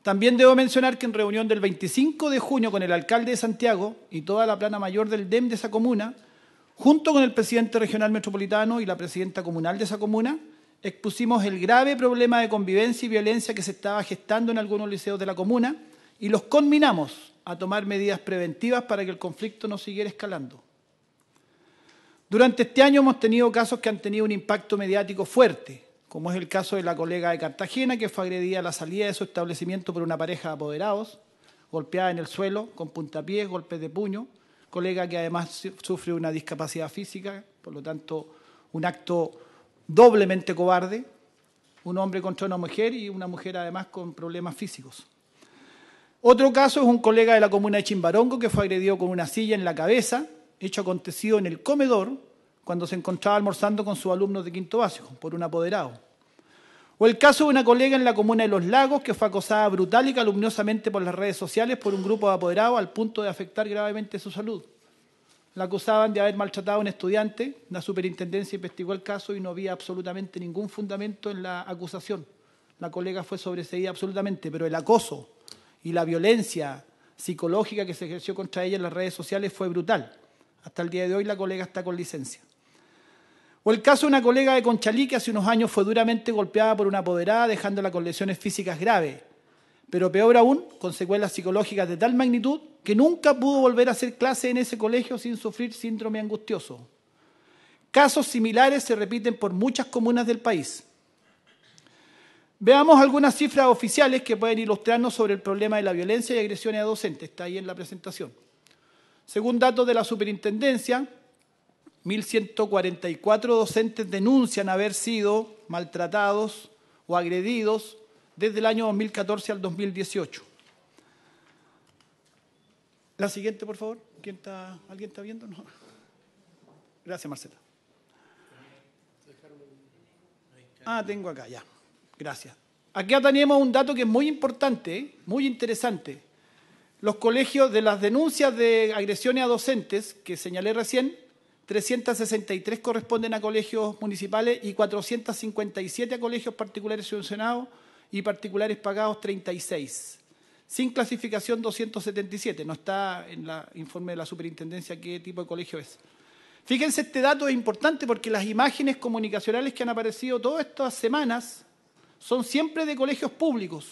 También debo mencionar que en reunión del 25 de junio con el alcalde de Santiago y toda la plana mayor del DEM de esa comuna, junto con el presidente regional metropolitano y la presidenta comunal de esa comuna, expusimos el grave problema de convivencia y violencia que se estaba gestando en algunos liceos de la comuna y los conminamos a tomar medidas preventivas para que el conflicto no siguiera escalando. Durante este año hemos tenido casos que han tenido un impacto mediático fuerte, como es el caso de la colega de Cartagena, que fue agredida a la salida de su establecimiento por una pareja de apoderados, golpeada en el suelo, con puntapiés, golpes de puño, colega que además sufre una discapacidad física, por lo tanto, un acto doblemente cobarde, un hombre contra una mujer y una mujer además con problemas físicos. Otro caso es un colega de la comuna de Chimbarongo que fue agredido con una silla en la cabeza, hecho acontecido en el comedor cuando se encontraba almorzando con sus alumnos de quinto básico por un apoderado. O el caso de una colega en la comuna de Los Lagos que fue acosada brutal y calumniosamente por las redes sociales por un grupo de apoderados al punto de afectar gravemente su salud. La acusaban de haber maltratado a un estudiante, la superintendencia investigó el caso y no había absolutamente ningún fundamento en la acusación. La colega fue sobreseída absolutamente, pero el acoso y la violencia psicológica que se ejerció contra ella en las redes sociales fue brutal. Hasta el día de hoy la colega está con licencia. O el caso de una colega de Conchalí que hace unos años fue duramente golpeada por una apoderada, dejándola con lesiones físicas graves, pero peor aún, con secuelas psicológicas de tal magnitud que nunca pudo volver a hacer clase en ese colegio sin sufrir síndrome angustioso. Casos similares se repiten por muchas comunas del país. Veamos algunas cifras oficiales que pueden ilustrarnos sobre el problema de la violencia y agresiones a docentes. Está ahí en la presentación. Según datos de la Superintendencia, 1.144 docentes denuncian haber sido maltratados o agredidos desde el año 2014 al 2018. La siguiente, por favor. ¿Quién está, ¿Alguien está viendo? Gracias, Marcela. Ah, tengo acá, ya. Gracias. Aquí tenemos un dato que es muy importante, ¿eh? muy interesante. Los colegios de las denuncias de agresiones a docentes que señalé recién, 363 corresponden a colegios municipales y 457 a colegios particulares subvencionados y particulares pagados 36. Sin clasificación 277, no está en el informe de la superintendencia qué tipo de colegio es. Fíjense, este dato es importante porque las imágenes comunicacionales que han aparecido todas estas semanas son siempre de colegios públicos.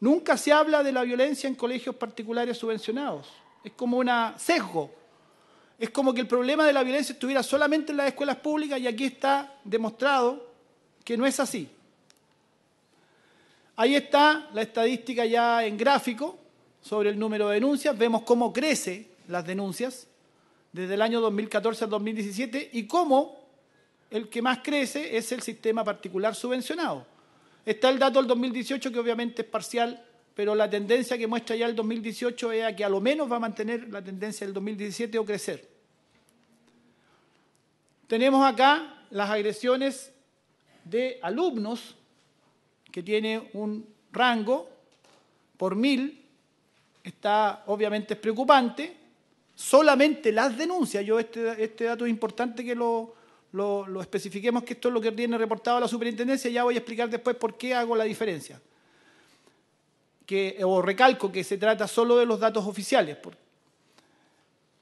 Nunca se habla de la violencia en colegios particulares subvencionados. Es como un sesgo es como que el problema de la violencia estuviera solamente en las escuelas públicas y aquí está demostrado que no es así. Ahí está la estadística ya en gráfico sobre el número de denuncias. Vemos cómo crece las denuncias desde el año 2014 al 2017 y cómo el que más crece es el sistema particular subvencionado. Está el dato del 2018 que obviamente es parcial pero la tendencia que muestra ya el 2018 es que a lo menos va a mantener la tendencia del 2017 o crecer. Tenemos acá las agresiones de alumnos, que tiene un rango por mil, está obviamente es preocupante, solamente las denuncias, yo este, este dato es importante que lo, lo especifiquemos, que esto es lo que tiene reportado la superintendencia, ya voy a explicar después por qué hago la diferencia o recalco que se trata solo de los datos oficiales.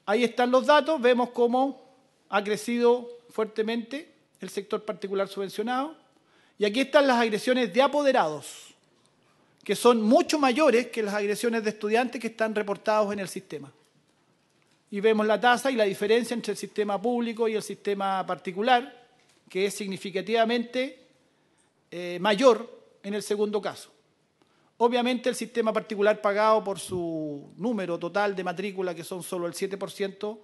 Ahí están los datos, vemos cómo ha crecido fuertemente el sector particular subvencionado. Y aquí están las agresiones de apoderados, que son mucho mayores que las agresiones de estudiantes que están reportados en el sistema. Y vemos la tasa y la diferencia entre el sistema público y el sistema particular, que es significativamente eh, mayor en el segundo caso. Obviamente el sistema particular pagado por su número total de matrícula, que son solo el 7%,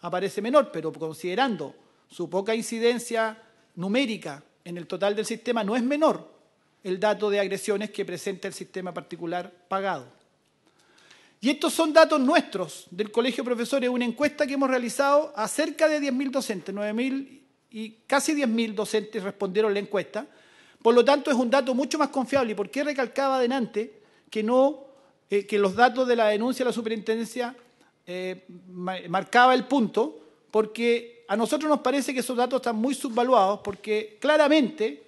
aparece menor, pero considerando su poca incidencia numérica en el total del sistema, no es menor el dato de agresiones que presenta el sistema particular pagado. Y estos son datos nuestros del Colegio de Profesores, una encuesta que hemos realizado a cerca de 10.000 docentes, 9.000 y casi 10.000 docentes respondieron la encuesta, por lo tanto, es un dato mucho más confiable. ¿Y por qué recalcaba adelante que, no, eh, que los datos de la denuncia de la superintendencia eh, marcaba el punto? Porque a nosotros nos parece que esos datos están muy subvaluados porque claramente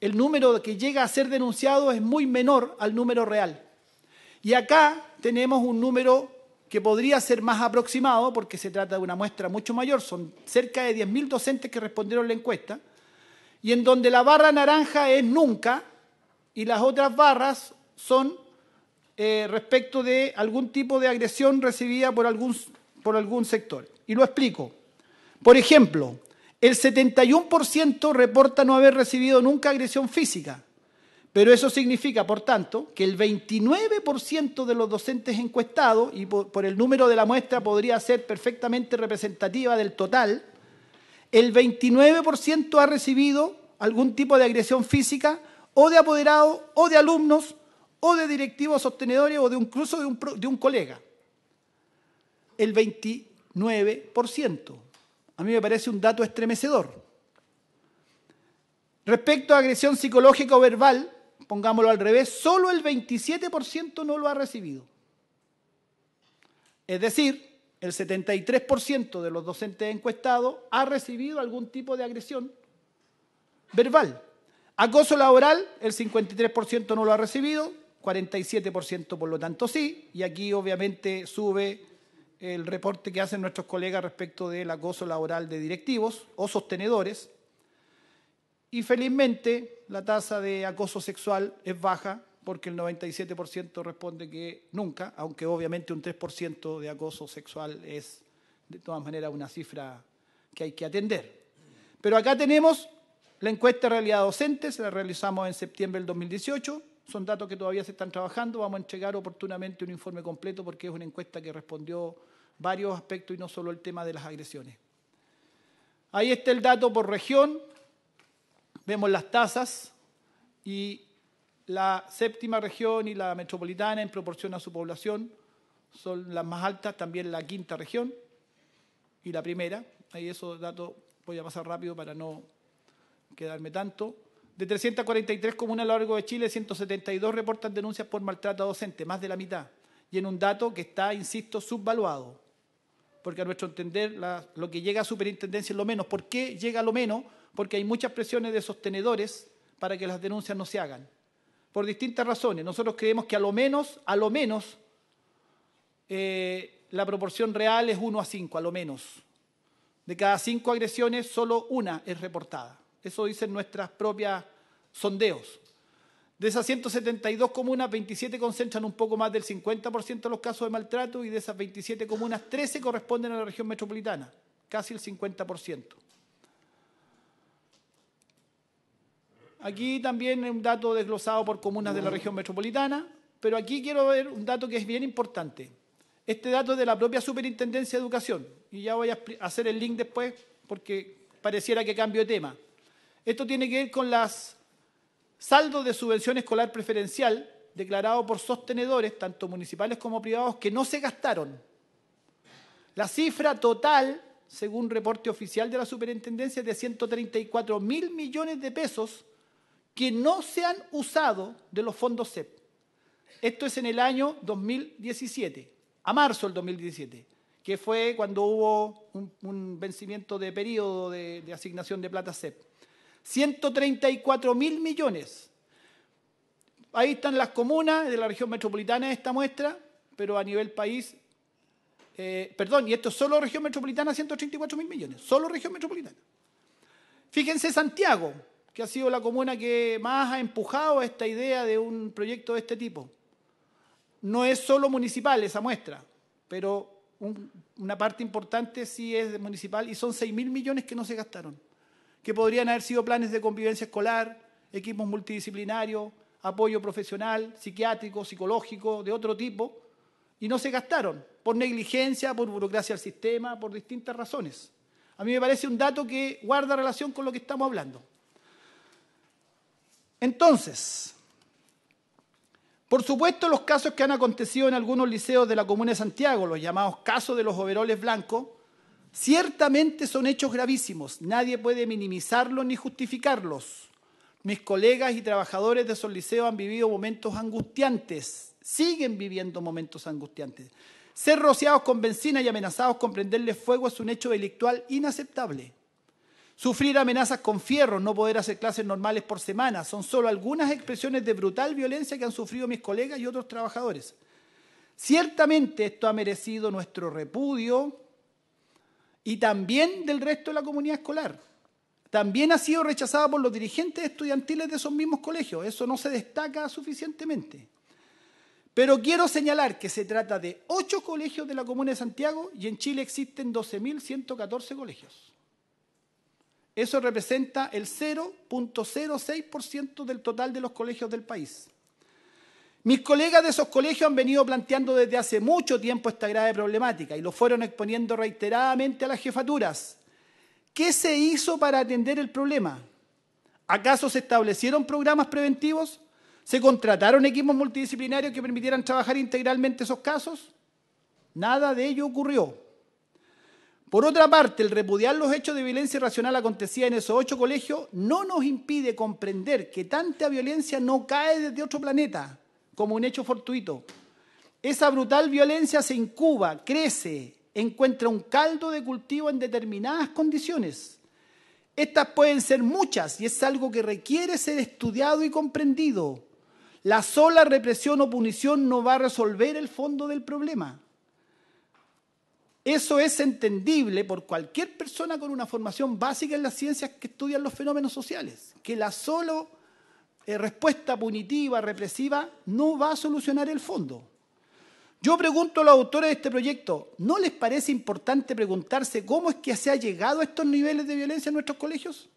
el número que llega a ser denunciado es muy menor al número real. Y acá tenemos un número que podría ser más aproximado porque se trata de una muestra mucho mayor, son cerca de 10.000 docentes que respondieron la encuesta, y en donde la barra naranja es nunca y las otras barras son eh, respecto de algún tipo de agresión recibida por algún, por algún sector. Y lo explico. Por ejemplo, el 71% reporta no haber recibido nunca agresión física, pero eso significa, por tanto, que el 29% de los docentes encuestados, y por el número de la muestra podría ser perfectamente representativa del total, el 29% ha recibido algún tipo de agresión física o de apoderado o de alumnos o de directivos sostenedores o de incluso de un, de un colega. El 29%. A mí me parece un dato estremecedor. Respecto a agresión psicológica o verbal, pongámoslo al revés, solo el 27% no lo ha recibido. Es decir, el 73% de los docentes encuestados ha recibido algún tipo de agresión verbal. Acoso laboral, el 53% no lo ha recibido, 47% por lo tanto sí, y aquí obviamente sube el reporte que hacen nuestros colegas respecto del acoso laboral de directivos o sostenedores. Y felizmente la tasa de acoso sexual es baja, porque el 97% responde que nunca, aunque obviamente un 3% de acoso sexual es de todas maneras una cifra que hay que atender. Pero acá tenemos la encuesta de realidad docente, se la realizamos en septiembre del 2018, son datos que todavía se están trabajando, vamos a entregar oportunamente un informe completo porque es una encuesta que respondió varios aspectos y no solo el tema de las agresiones. Ahí está el dato por región, vemos las tasas y la séptima región y la metropolitana en proporción a su población son las más altas, también la quinta región y la primera. Ahí esos datos voy a pasar rápido para no quedarme tanto. De 343 comunas a lo largo de Chile, 172 reportan denuncias por maltrato docente, más de la mitad. Y en un dato que está, insisto, subvaluado. Porque a nuestro entender, lo que llega a superintendencia es lo menos. ¿Por qué llega lo menos? Porque hay muchas presiones de sostenedores para que las denuncias no se hagan por distintas razones. Nosotros creemos que a lo menos, a lo menos, eh, la proporción real es 1 a 5, a lo menos. De cada cinco agresiones, solo una es reportada. Eso dicen nuestras propias sondeos. De esas 172 comunas, 27 concentran un poco más del 50% de los casos de maltrato y de esas 27 comunas, 13 corresponden a la región metropolitana, casi el 50%. Aquí también un dato desglosado por comunas de la región metropolitana, pero aquí quiero ver un dato que es bien importante. Este dato es de la propia Superintendencia de Educación, y ya voy a hacer el link después porque pareciera que cambio de tema. Esto tiene que ver con los saldos de subvención escolar preferencial declarado por sostenedores, tanto municipales como privados, que no se gastaron. La cifra total, según reporte oficial de la superintendencia, es de 134 mil millones de pesos que no se han usado de los fondos CEP. Esto es en el año 2017, a marzo del 2017, que fue cuando hubo un, vencimiento de periodo de, asignación de plata SEP. 134 mil millones. Ahí están las comunas de la región metropolitana de esta muestra, pero a nivel país, eh, perdón, y esto es solo región metropolitana, 134 mil millones, solo región metropolitana. Fíjense Santiago, que ha sido la comuna que más ha empujado esta idea de un proyecto de este tipo. No es solo municipal esa muestra, pero una parte importante sí es municipal y son 6 mil millones que no se gastaron, que podrían haber sido planes de convivencia escolar, equipos multidisciplinarios, apoyo profesional, psiquiátrico, psicológico, de otro tipo, y no se gastaron por negligencia, por burocracia al sistema, por distintas razones. A mí me parece un dato que guarda relación con lo que estamos hablando. Entonces, por supuesto los casos que han acontecido en algunos liceos de la Comuna de Santiago, los llamados casos de los overoles blancos, ciertamente son hechos gravísimos. Nadie puede minimizarlos ni justificarlos. Mis colegas y trabajadores de esos liceos han vivido momentos angustiantes, siguen viviendo momentos angustiantes. Ser rociados con benzina y amenazados con prenderles fuego es un hecho delictual inaceptable. Sufrir amenazas con fierro, no poder hacer clases normales por semana, son solo algunas expresiones de brutal violencia que han sufrido mis colegas y otros trabajadores. Ciertamente esto ha merecido nuestro repudio y también del resto de la comunidad escolar. También ha sido rechazada por los dirigentes estudiantiles de esos mismos colegios. Eso no se destaca suficientemente. Pero quiero señalar que se trata de ocho colegios de la Comuna de Santiago y en Chile existen 12.114 colegios. Eso representa el 0.06% del total de los colegios del país. Mis colegas de esos colegios han venido planteando desde hace mucho tiempo esta grave problemática y lo fueron exponiendo reiteradamente a las jefaturas. ¿Qué se hizo para atender el problema? ¿Acaso se establecieron programas preventivos? ¿Se contrataron equipos multidisciplinarios que permitieran trabajar integralmente esos casos? Nada de ello ocurrió. Por otra parte, el repudiar los hechos de violencia irracional acontecida en esos ocho colegios no nos impide comprender que tanta violencia no cae desde otro planeta como un hecho fortuito. Esa brutal violencia se incuba, crece, encuentra un caldo de cultivo en determinadas condiciones. Estas pueden ser muchas y es algo que requiere ser estudiado y comprendido. La sola represión o punición no va a resolver el fondo del problema. Eso es entendible por cualquier persona con una formación básica en las ciencias que estudian los fenómenos sociales, que la solo eh, respuesta punitiva, represiva, no va a solucionar el fondo. Yo pregunto a los autores de este proyecto, ¿no les parece importante preguntarse cómo es que se ha llegado a estos niveles de violencia en nuestros colegios?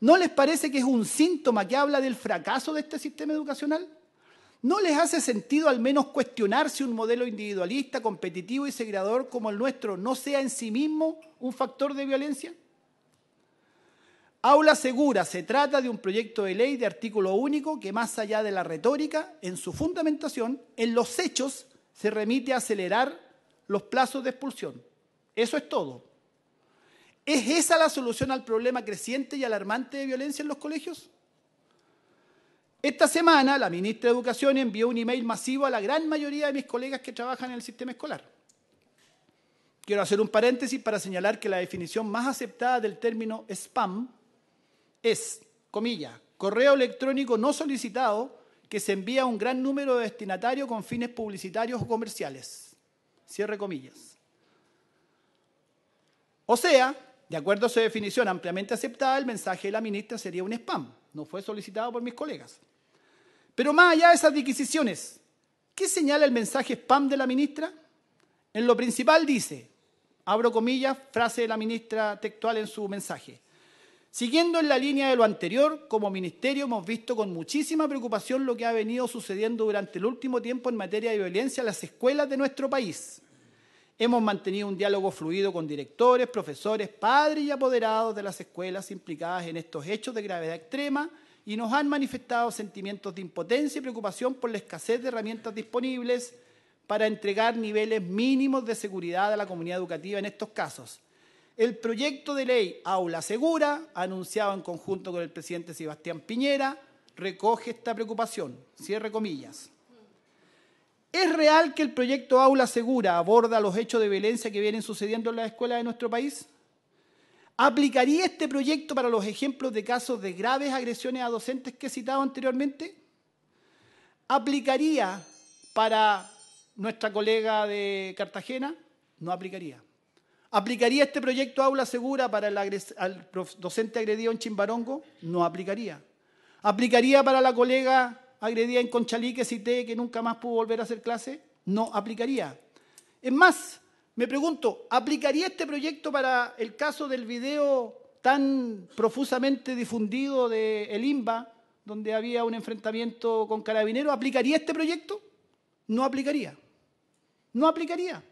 ¿No les parece que es un síntoma que habla del fracaso de este sistema educacional? ¿No les hace sentido al menos cuestionar si un modelo individualista, competitivo y segregador como el nuestro no sea en sí mismo un factor de violencia? Aula Segura se trata de un proyecto de ley de artículo único que más allá de la retórica, en su fundamentación, en los hechos se remite a acelerar los plazos de expulsión. Eso es todo. ¿Es esa la solución al problema creciente y alarmante de violencia en los colegios? Esta semana la ministra de Educación envió un email masivo a la gran mayoría de mis colegas que trabajan en el sistema escolar. Quiero hacer un paréntesis para señalar que la definición más aceptada del término spam es, comilla, correo electrónico no solicitado que se envía a un gran número de destinatarios con fines publicitarios o comerciales. Cierre comillas. O sea, de acuerdo a su definición ampliamente aceptada, el mensaje de la ministra sería un spam. No fue solicitado por mis colegas. Pero más allá de esas adquisiciones, ¿qué señala el mensaje spam de la ministra? En lo principal dice, abro comillas, frase de la ministra textual en su mensaje. Siguiendo en la línea de lo anterior, como ministerio hemos visto con muchísima preocupación lo que ha venido sucediendo durante el último tiempo en materia de violencia en las escuelas de nuestro país. Hemos mantenido un diálogo fluido con directores, profesores, padres y apoderados de las escuelas implicadas en estos hechos de gravedad extrema y nos han manifestado sentimientos de impotencia y preocupación por la escasez de herramientas disponibles para entregar niveles mínimos de seguridad a la comunidad educativa en estos casos. El proyecto de ley Aula Segura, anunciado en conjunto con el presidente Sebastián Piñera, recoge esta preocupación. Cierre comillas. ¿Es real que el proyecto Aula Segura aborda los hechos de violencia que vienen sucediendo en las escuelas de nuestro país? ¿Aplicaría este proyecto para los ejemplos de casos de graves agresiones a docentes que he citado anteriormente? ¿Aplicaría para nuestra colega de Cartagena? No aplicaría. ¿Aplicaría este proyecto Aula Segura para el al docente agredido en Chimbarongo? No aplicaría. ¿Aplicaría para la colega agredida en Conchalí que cité que nunca más pudo volver a hacer clase? No aplicaría. Es más, me pregunto, ¿aplicaría este proyecto para el caso del video tan profusamente difundido de El IMBA, donde había un enfrentamiento con carabineros? ¿Aplicaría este proyecto? No aplicaría. No aplicaría.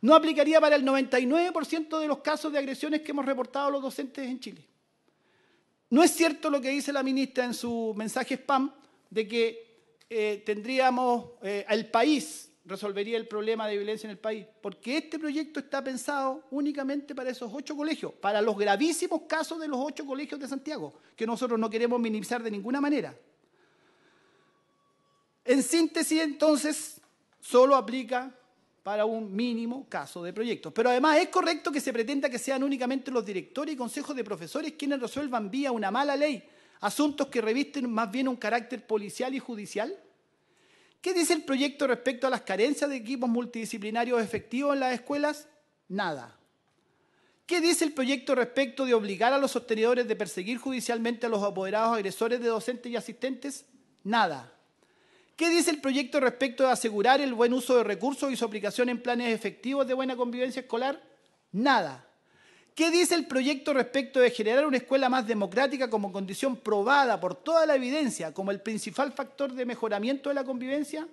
No aplicaría para el 99% de los casos de agresiones que hemos reportado los docentes en Chile. No es cierto lo que dice la ministra en su mensaje spam de que eh, tendríamos eh, al país resolvería el problema de violencia en el país, porque este proyecto está pensado únicamente para esos ocho colegios, para los gravísimos casos de los ocho colegios de Santiago, que nosotros no queremos minimizar de ninguna manera. En síntesis, entonces, solo aplica para un mínimo caso de proyectos. Pero además es correcto que se pretenda que sean únicamente los directores y consejos de profesores quienes resuelvan vía una mala ley asuntos que revisten más bien un carácter policial y judicial. ¿Qué dice el proyecto respecto a las carencias de equipos multidisciplinarios efectivos en las escuelas? Nada. ¿Qué dice el proyecto respecto de obligar a los sostenedores de perseguir judicialmente a los apoderados agresores de docentes y asistentes? Nada. ¿Qué dice el proyecto respecto de asegurar el buen uso de recursos y su aplicación en planes efectivos de buena convivencia escolar? Nada. ¿Qué dice el proyecto respecto de generar una escuela más democrática como condición probada por toda la evidencia como el principal factor de mejoramiento de la convivencia?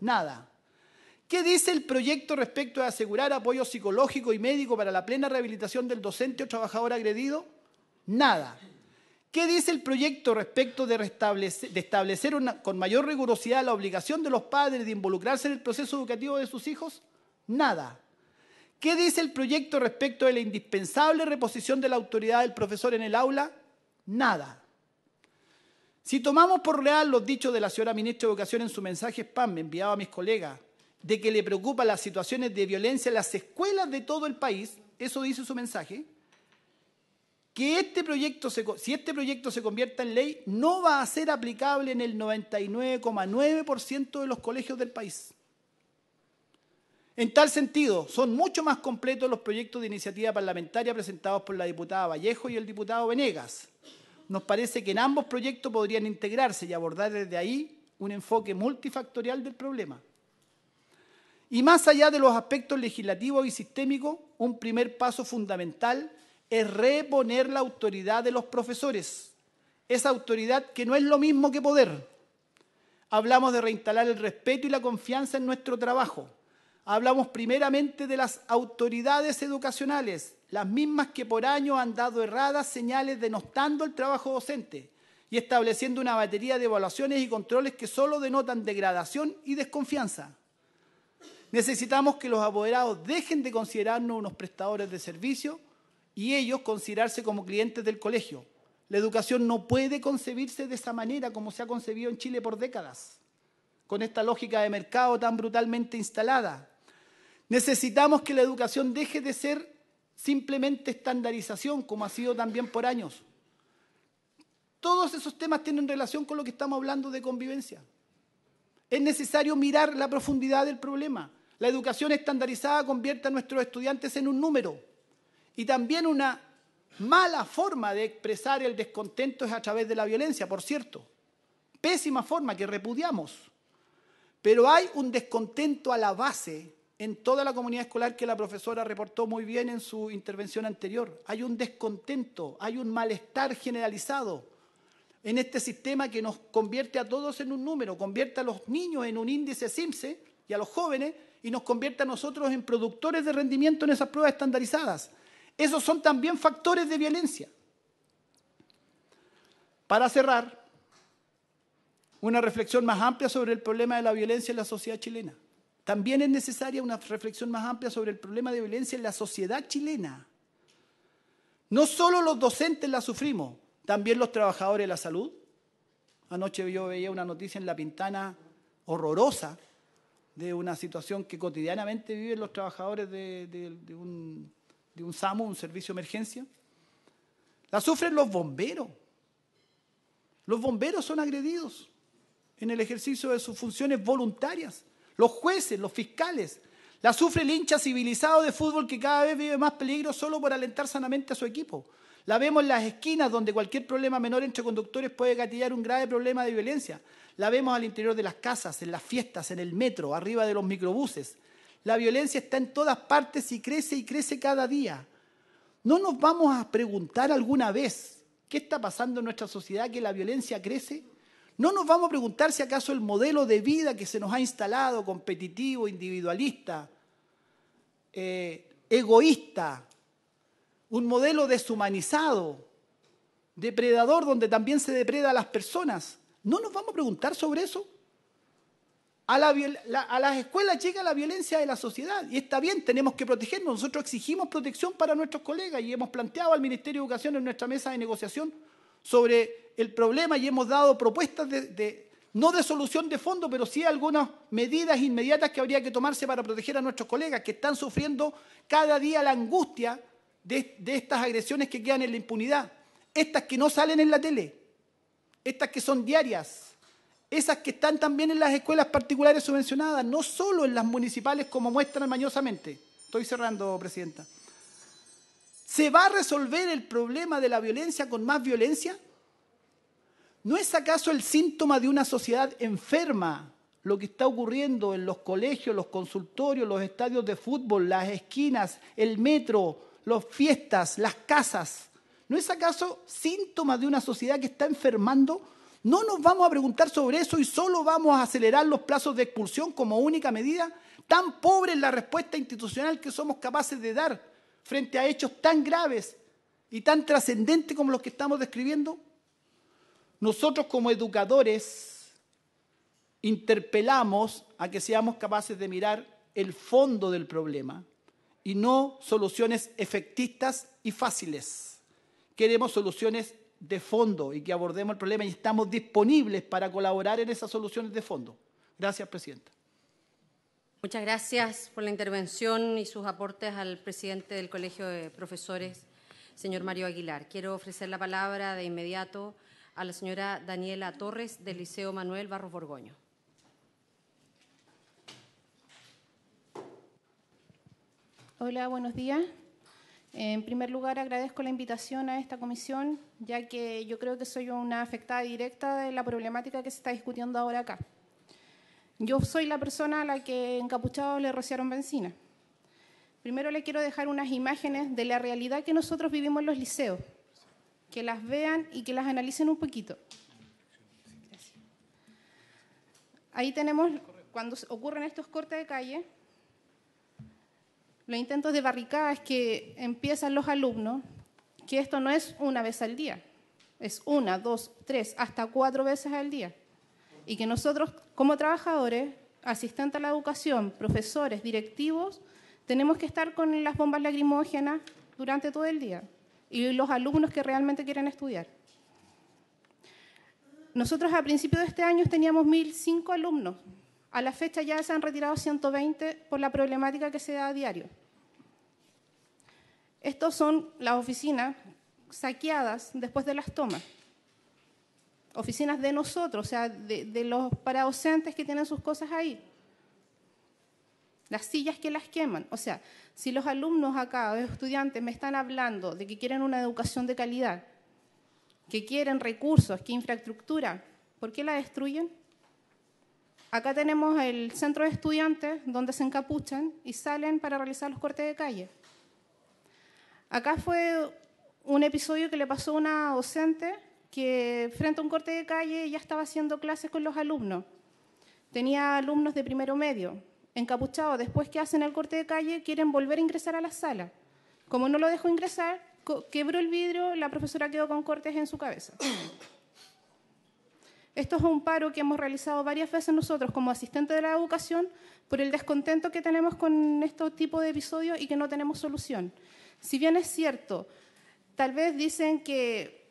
Nada. ¿Qué dice el proyecto respecto de asegurar apoyo psicológico y médico para la plena rehabilitación del docente o trabajador agredido? Nada. ¿Qué dice el proyecto respecto de, de establecer con mayor rigurosidad la obligación de los padres de involucrarse en el proceso educativo de sus hijos? Nada. ¿Qué dice el proyecto respecto de la indispensable reposición de la autoridad del profesor en el aula? Nada. Si tomamos por real los dichos de la señora ministra de Educación en su mensaje spam enviado a mis colegas, de que le preocupan las situaciones de violencia en las escuelas de todo el país, eso dice su mensaje, que este proyecto si este proyecto se convierta en ley, no va a ser aplicable en el 99,9% de los colegios del país. En tal sentido, son mucho más completos los proyectos de iniciativa parlamentaria presentados por la diputada Vallejo y el diputado Venegas. Nos parece que en ambos proyectos podrían integrarse y abordar desde ahí un enfoque multifactorial del problema. Y más allá de los aspectos legislativos y sistémicos, un primer paso fundamental es reponer la autoridad de los profesores, esa autoridad que no es lo mismo que poder. Hablamos de reinstalar el respeto y la confianza en nuestro trabajo Hablamos primeramente de las autoridades educacionales, las mismas que por año han dado erradas señales denostando el trabajo docente y estableciendo una batería de evaluaciones y controles que solo denotan degradación y desconfianza. Necesitamos que los apoderados dejen de considerarnos unos prestadores de servicio y ellos considerarse como clientes del colegio. La educación no puede concebirse de esa manera como se ha concebido en Chile por décadas, con esta lógica de mercado tan brutalmente instalada, Necesitamos que la educación deje de ser simplemente estandarización, como ha sido también por años. Todos esos temas tienen relación con lo que estamos hablando de convivencia. Es necesario mirar la profundidad del problema. La educación estandarizada convierte a nuestros estudiantes en un número. Y también una mala forma de expresar el descontento es a través de la violencia, por cierto. Pésima forma que repudiamos. Pero hay un descontento a la base en toda la comunidad escolar que la profesora reportó muy bien en su intervención anterior. Hay un descontento, hay un malestar generalizado en este sistema que nos convierte a todos en un número, convierte a los niños en un índice SIMSE y a los jóvenes y nos convierte a nosotros en productores de rendimiento en esas pruebas estandarizadas. Esos son también factores de violencia. Para cerrar, una reflexión más amplia sobre el problema de la violencia en la sociedad chilena. También es necesaria una reflexión más amplia sobre el problema de violencia en la sociedad chilena. No solo los docentes la sufrimos, también los trabajadores de la salud. Anoche yo veía una noticia en La Pintana horrorosa de una situación que cotidianamente viven los trabajadores de, un, de un SAMU, un servicio de emergencia. La sufren los bomberos. Los bomberos son agredidos en el ejercicio de sus funciones voluntarias los jueces, los fiscales. La sufre el hincha civilizado de fútbol que cada vez vive más peligro solo por alentar sanamente a su equipo. La vemos en las esquinas donde cualquier problema menor entre conductores puede gatillar un grave problema de violencia. La vemos al interior de las casas, en las fiestas, en el metro, arriba de los microbuses. La violencia está en todas partes y crece y crece cada día. ¿No nos vamos a preguntar alguna vez qué está pasando en nuestra sociedad que la violencia crece? No nos vamos a preguntar si acaso el modelo de vida que se nos ha instalado, competitivo, individualista, eh, egoísta, un modelo deshumanizado, depredador donde también se depreda a las personas. ¿No nos vamos a preguntar sobre eso? A, a, las escuelas llega la violencia de la sociedad y está bien, tenemos que protegernos. Nosotros exigimos protección para nuestros colegas y hemos planteado al Ministerio de Educación en nuestra mesa de negociación sobre el problema y hemos dado propuestas de, no de solución de fondo, pero sí algunas medidas inmediatas que habría que tomarse para proteger a nuestros colegas que están sufriendo cada día la angustia de, de estas agresiones que quedan en la impunidad. Estas que no salen en la tele, estas que son diarias, esas que están también en las escuelas particulares subvencionadas, no solo en las municipales como muestran mañosamente. Estoy cerrando, Presidenta. ¿Se va a resolver el problema de la violencia con más violencia? ¿No es acaso el síntoma de una sociedad enferma lo que está ocurriendo en los colegios, los consultorios, los estadios de fútbol, las esquinas, el metro, las fiestas, las casas? ¿No es acaso síntoma de una sociedad que está enfermando? No nos vamos a preguntar sobre eso y solo vamos a acelerar los plazos de expulsión como única medida. Tan pobre es la respuesta institucional que somos capaces de dar frente a hechos tan graves y tan trascendentes como los que estamos describiendo? Nosotros como educadores interpelamos a que seamos capaces de mirar el fondo del problema y no soluciones efectistas y fáciles. Queremos soluciones de fondo y que abordemos el problema y estamos disponibles para colaborar en esas soluciones de fondo. Gracias, Presidenta. Muchas gracias por la intervención y sus aportes al presidente del Colegio de Profesores, señor Mario Aguilar. Quiero ofrecer la palabra de inmediato a la señora Daniela Torres del Liceo Manuel Barros Borgoño. Hola, buenos días. En primer lugar, agradezco la invitación a esta comisión, ya que yo creo que soy una afectada directa de la problemática que se está discutiendo ahora acá. Yo soy la persona a la que encapuchados le rociaron benzina. Primero le quiero dejar unas imágenes de la realidad que nosotros vivimos en los liceos, que las vean y que las analicen un poquito. Ahí tenemos, cuando ocurren estos cortes de calle, los intentos de es que empiezan los alumnos, que esto no es una vez al día, es una, dos, tres, hasta cuatro veces al día y que nosotros como trabajadores, asistentes a la educación, profesores, directivos, tenemos que estar con las bombas lacrimógenas durante todo el día y los alumnos que realmente quieren estudiar. Nosotros a principios de este año teníamos 1.005 alumnos. A la fecha ya se han retirado 120 por la problemática que se da a diario. Estos son las oficinas saqueadas después de las tomas oficinas de nosotros, o sea, de, los los paradocentes que tienen sus cosas ahí. Las sillas que las queman. O sea, si los alumnos acá, los estudiantes, me están hablando de que quieren una educación de calidad, que quieren recursos, que infraestructura, ¿por qué la destruyen? Acá tenemos el centro de estudiantes donde se encapuchan y salen para realizar los cortes de calle. Acá fue un episodio que le pasó a una docente que frente a un corte de calle ya estaba haciendo clases con los alumnos. Tenía alumnos de primero medio, encapuchados, después que hacen el corte de calle quieren volver a ingresar a la sala. Como no lo dejó ingresar, quebró el vidrio, la profesora quedó con cortes en su cabeza. [COUGHS] Esto es un paro que hemos realizado varias veces nosotros como asistentes de la educación por el descontento que tenemos con este tipo de episodios y que no tenemos solución. Si bien es cierto, tal vez dicen que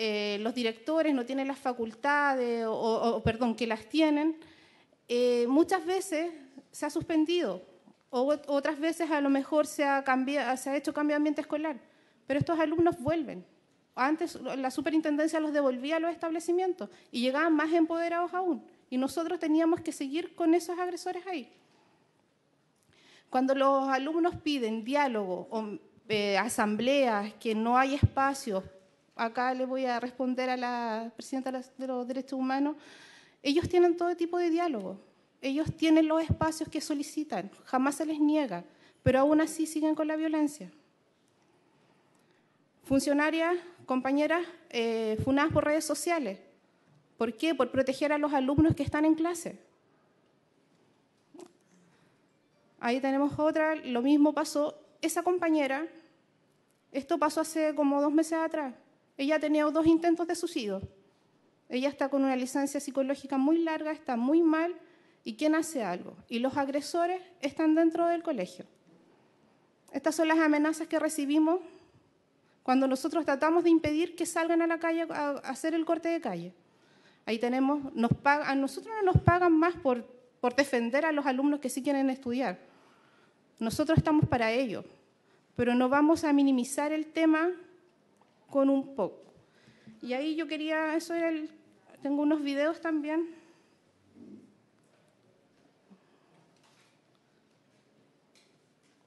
eh, los directores no tienen las facultades, o, perdón, que las tienen, eh, muchas veces se ha suspendido, o otras veces a lo mejor se ha, cambiado, se ha hecho cambio ambiente escolar, pero estos alumnos vuelven. Antes la superintendencia los devolvía a los establecimientos y llegaban más empoderados aún, y nosotros teníamos que seguir con esos agresores ahí. Cuando los alumnos piden diálogo o eh, asambleas, que no hay espacios acá le voy a responder a la presidenta de los derechos humanos, ellos tienen todo tipo de diálogo, ellos tienen los espacios que solicitan, jamás se les niega, pero aún así siguen con la violencia. Funcionarias, compañeras, fundadas eh, funadas por redes sociales. ¿Por qué? Por proteger a los alumnos que están en clase. Ahí tenemos otra, lo mismo pasó esa compañera, esto pasó hace como dos meses atrás. Ella ha tenido dos intentos de suicidio. Ella está con una licencia psicológica muy larga, está muy mal. ¿Y quién hace algo? Y los agresores están dentro del colegio. Estas son las amenazas que recibimos cuando nosotros tratamos de impedir que salgan a la calle a hacer el corte de calle. Ahí tenemos, nos a nosotros no nos pagan más por, por defender a los alumnos que sí quieren estudiar. Nosotros estamos para ello, pero no vamos a minimizar el tema con un poco. Y ahí yo quería, eso era el, tengo unos videos también.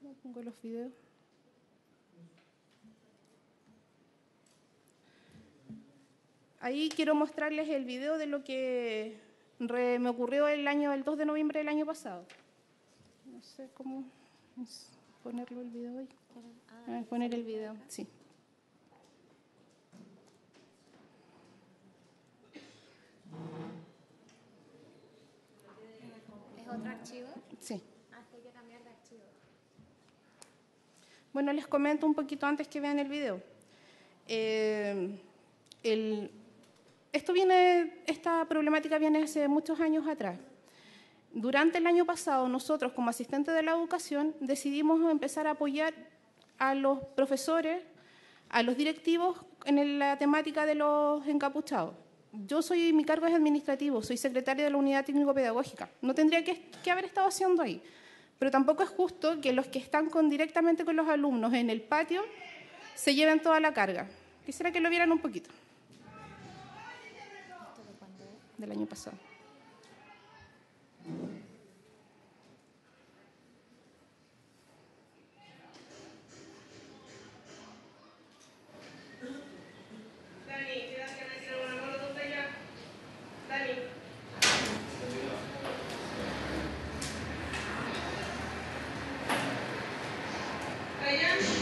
¿Cómo pongo los videos? Ahí quiero mostrarles el video de lo que me ocurrió el año, el 2 de noviembre del año pasado. No sé cómo ponerlo el video ahí. Ah, ah, poner el video, sí. ¿Es otro archivo? Sí. Ah, bueno, les comento un poquito antes que vean el video. Eh, esto viene, esta problemática viene hace muchos años atrás. Durante el año pasado, nosotros como asistentes de la educación decidimos empezar a apoyar a los profesores, a los directivos en la temática de los encapuchados yo soy, mi cargo es administrativo, soy secretaria de la unidad técnico-pedagógica. No tendría que, haber estado haciendo ahí. Pero tampoco es justo que los que están directamente con los alumnos en el patio se lleven toda la carga. Quisiera que lo vieran un poquito. Del año pasado. Williams.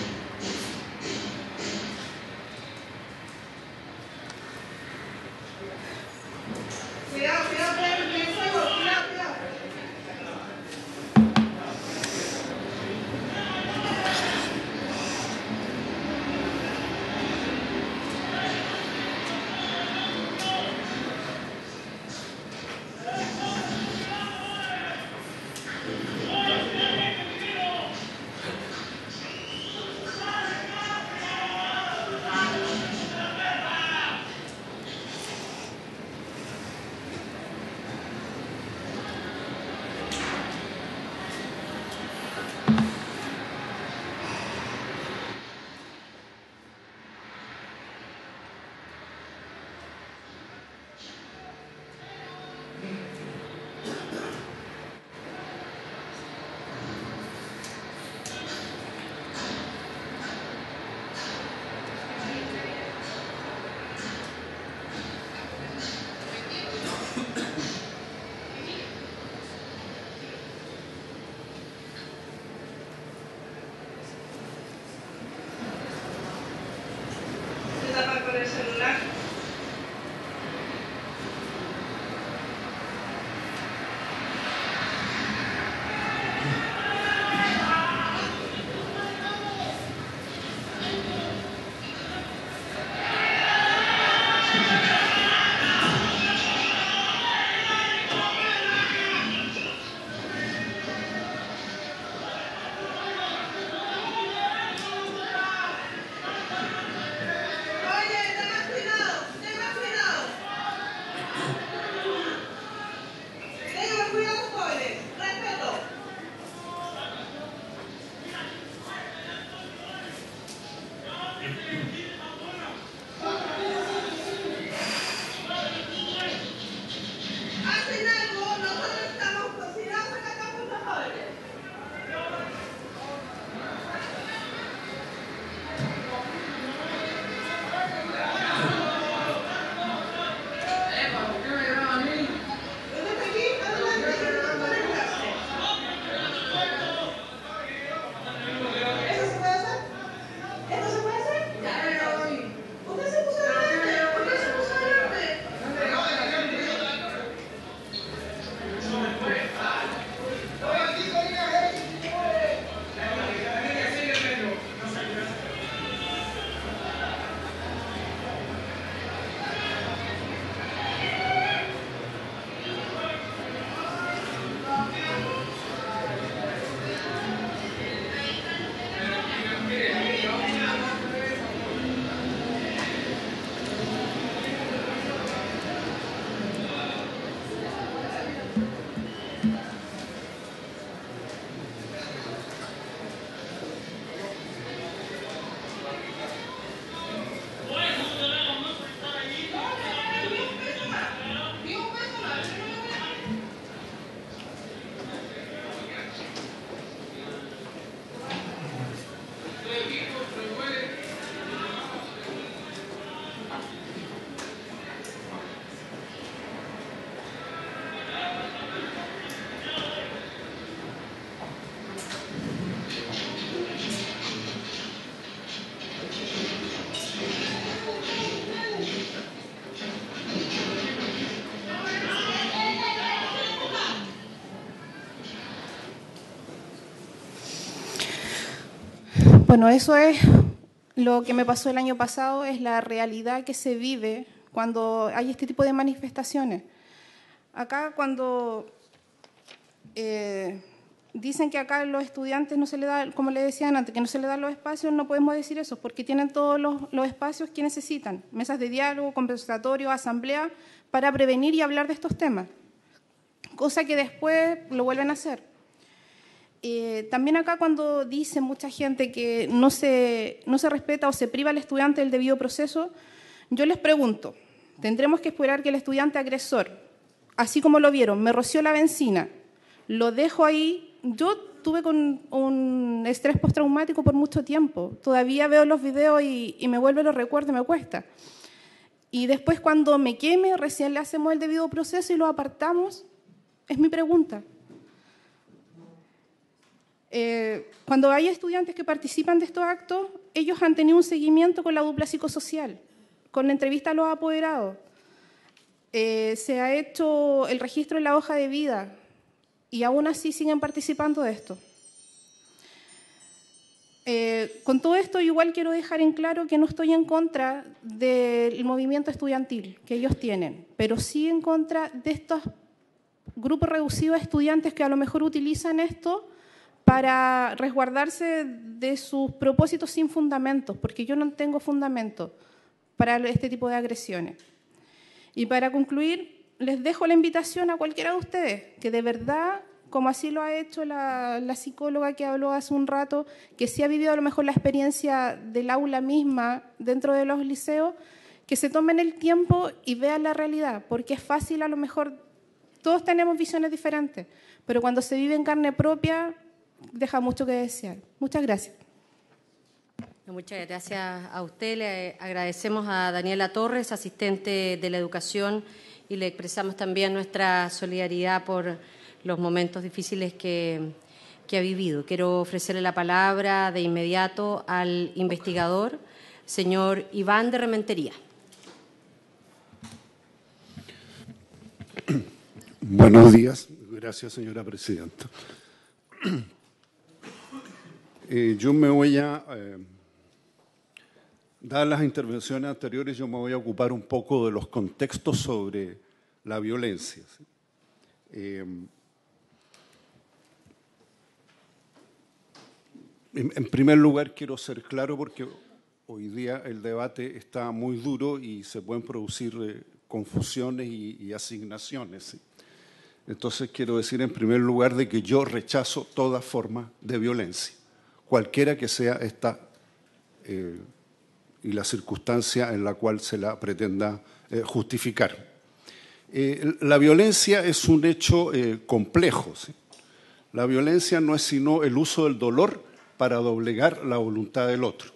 Bueno, eso es lo que me pasó el año pasado, es la realidad que se vive cuando hay este tipo de manifestaciones. Acá cuando eh, dicen que acá los estudiantes no se le da, como le decían antes, que no se le dan los espacios, no podemos decir eso, porque tienen todos los, espacios que necesitan, mesas de diálogo, conversatorio, asamblea, para prevenir y hablar de estos temas, cosa que después lo vuelven a hacer. Eh, también acá cuando dice mucha gente que no se, respeta o se priva al estudiante del debido proceso, yo les pregunto, tendremos que esperar que el estudiante agresor, así como lo vieron, me roció la benzina, lo dejo ahí, yo tuve con un estrés postraumático por mucho tiempo, todavía veo los videos y, y me vuelve los recuerdos, me cuesta. Y después cuando me queme, recién le hacemos el debido proceso y lo apartamos, es mi pregunta. Eh, cuando hay estudiantes que participan de estos actos, ellos han tenido un seguimiento con la dupla psicosocial, con la entrevista a los apoderados. Eh, se ha hecho el registro en la hoja de vida y aún así siguen participando de esto. Eh, con todo esto, igual quiero dejar en claro que no estoy en contra del movimiento estudiantil que ellos tienen, pero sí en contra de estos grupos reducidos de estudiantes que a lo mejor utilizan esto para resguardarse de sus propósitos sin fundamentos, porque yo no tengo fundamento para este tipo de agresiones. Y para concluir, les dejo la invitación a cualquiera de ustedes que de verdad, como así lo ha hecho la, la psicóloga que habló hace un rato, que sí ha vivido a lo mejor la experiencia del aula misma dentro de los liceos, que se tomen el tiempo y vean la realidad, porque es fácil a lo mejor, todos tenemos visiones diferentes, pero cuando se vive en carne propia deja mucho que desear. Muchas gracias. Muchas gracias a usted. Le agradecemos a Daniela Torres, asistente de la educación, y le expresamos también nuestra solidaridad por los momentos difíciles que, que ha vivido. Quiero ofrecerle la palabra de inmediato al investigador, señor Iván de Rementería. Buenos días. Gracias, señora presidenta. Eh, yo me voy a, eh, dadas las intervenciones anteriores, yo me voy a ocupar un poco de los contextos sobre la violencia. Eh, en, primer lugar, quiero ser claro porque hoy día el debate está muy duro y se pueden producir confusiones y, asignaciones. Entonces quiero decir en primer lugar de que yo rechazo toda forma de violencia cualquiera que sea esta eh, y la circunstancia en la cual se la pretenda eh, justificar. Eh, la violencia es un hecho complejo. La violencia no es sino el uso del dolor para doblegar la voluntad del otro.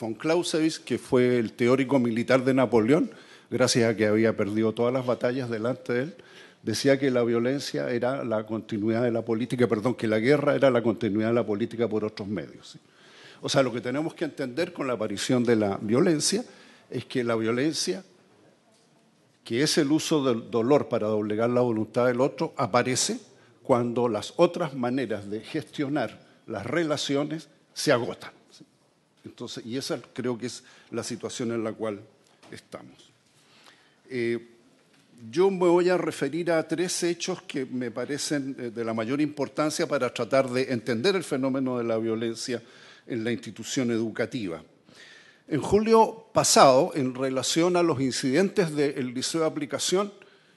von Clausewitz, que fue el teórico militar de Napoleón, gracias a que había perdido todas las batallas delante de él, decía que la violencia era la continuidad de la política, perdón, que la guerra era la continuidad de la política por otros medios. O sea, lo que tenemos que entender con la aparición de la violencia es que la violencia, que es el uso del dolor para doblegar la voluntad del otro, aparece cuando las otras maneras de gestionar las relaciones se agotan. Entonces, y esa creo que es la situación en la cual estamos. Eh, yo me voy a referir a tres hechos que me parecen eh, de la mayor importancia para tratar de entender el fenómeno de la violencia en la institución educativa. En julio pasado, en relación a los incidentes del Liceo de Aplicación,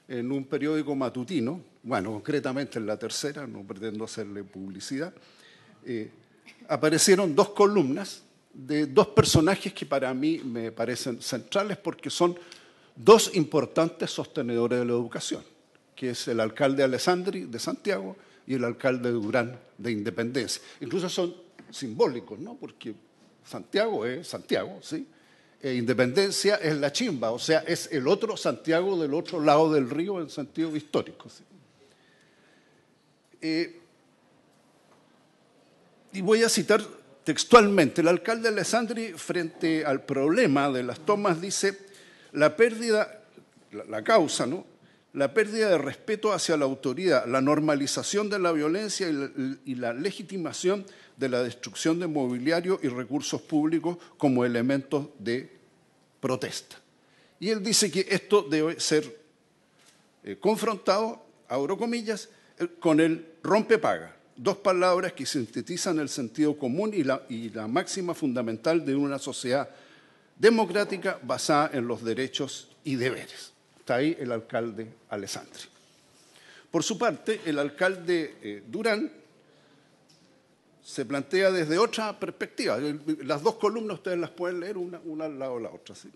en un periódico matutino, bueno, concretamente en la tercera, no pretendo hacerle publicidad, eh, aparecieron dos columnas de dos personajes que para mí me parecen centrales porque son dos importantes sostenedores de la educación, que es el alcalde Alessandri de Santiago y el alcalde Durán de Independencia. Incluso son simbólicos, ¿no? Porque Santiago es Santiago, ¿sí? E Independencia es la chimba, o sea, es el otro Santiago del otro lado del río en sentido histórico. Eh, y voy a citar textualmente, el alcalde Alessandri frente al problema de las tomas dice, la pérdida, la, causa, ¿no? la pérdida de respeto hacia la autoridad, la normalización de la violencia y la, legitimación de la destrucción de mobiliario y recursos públicos como elementos de protesta. Y él dice que esto debe ser eh, confrontado, abro comillas, eh, con el rompepaga, dos palabras que sintetizan el sentido común y la, y la máxima fundamental de una sociedad democrática basada en los derechos y deberes. Está ahí el alcalde Alessandri. Por su parte, el alcalde eh, Durán se plantea desde otra perspectiva. Las dos columnas ustedes las pueden leer una, una al lado de la otra. ¿sí?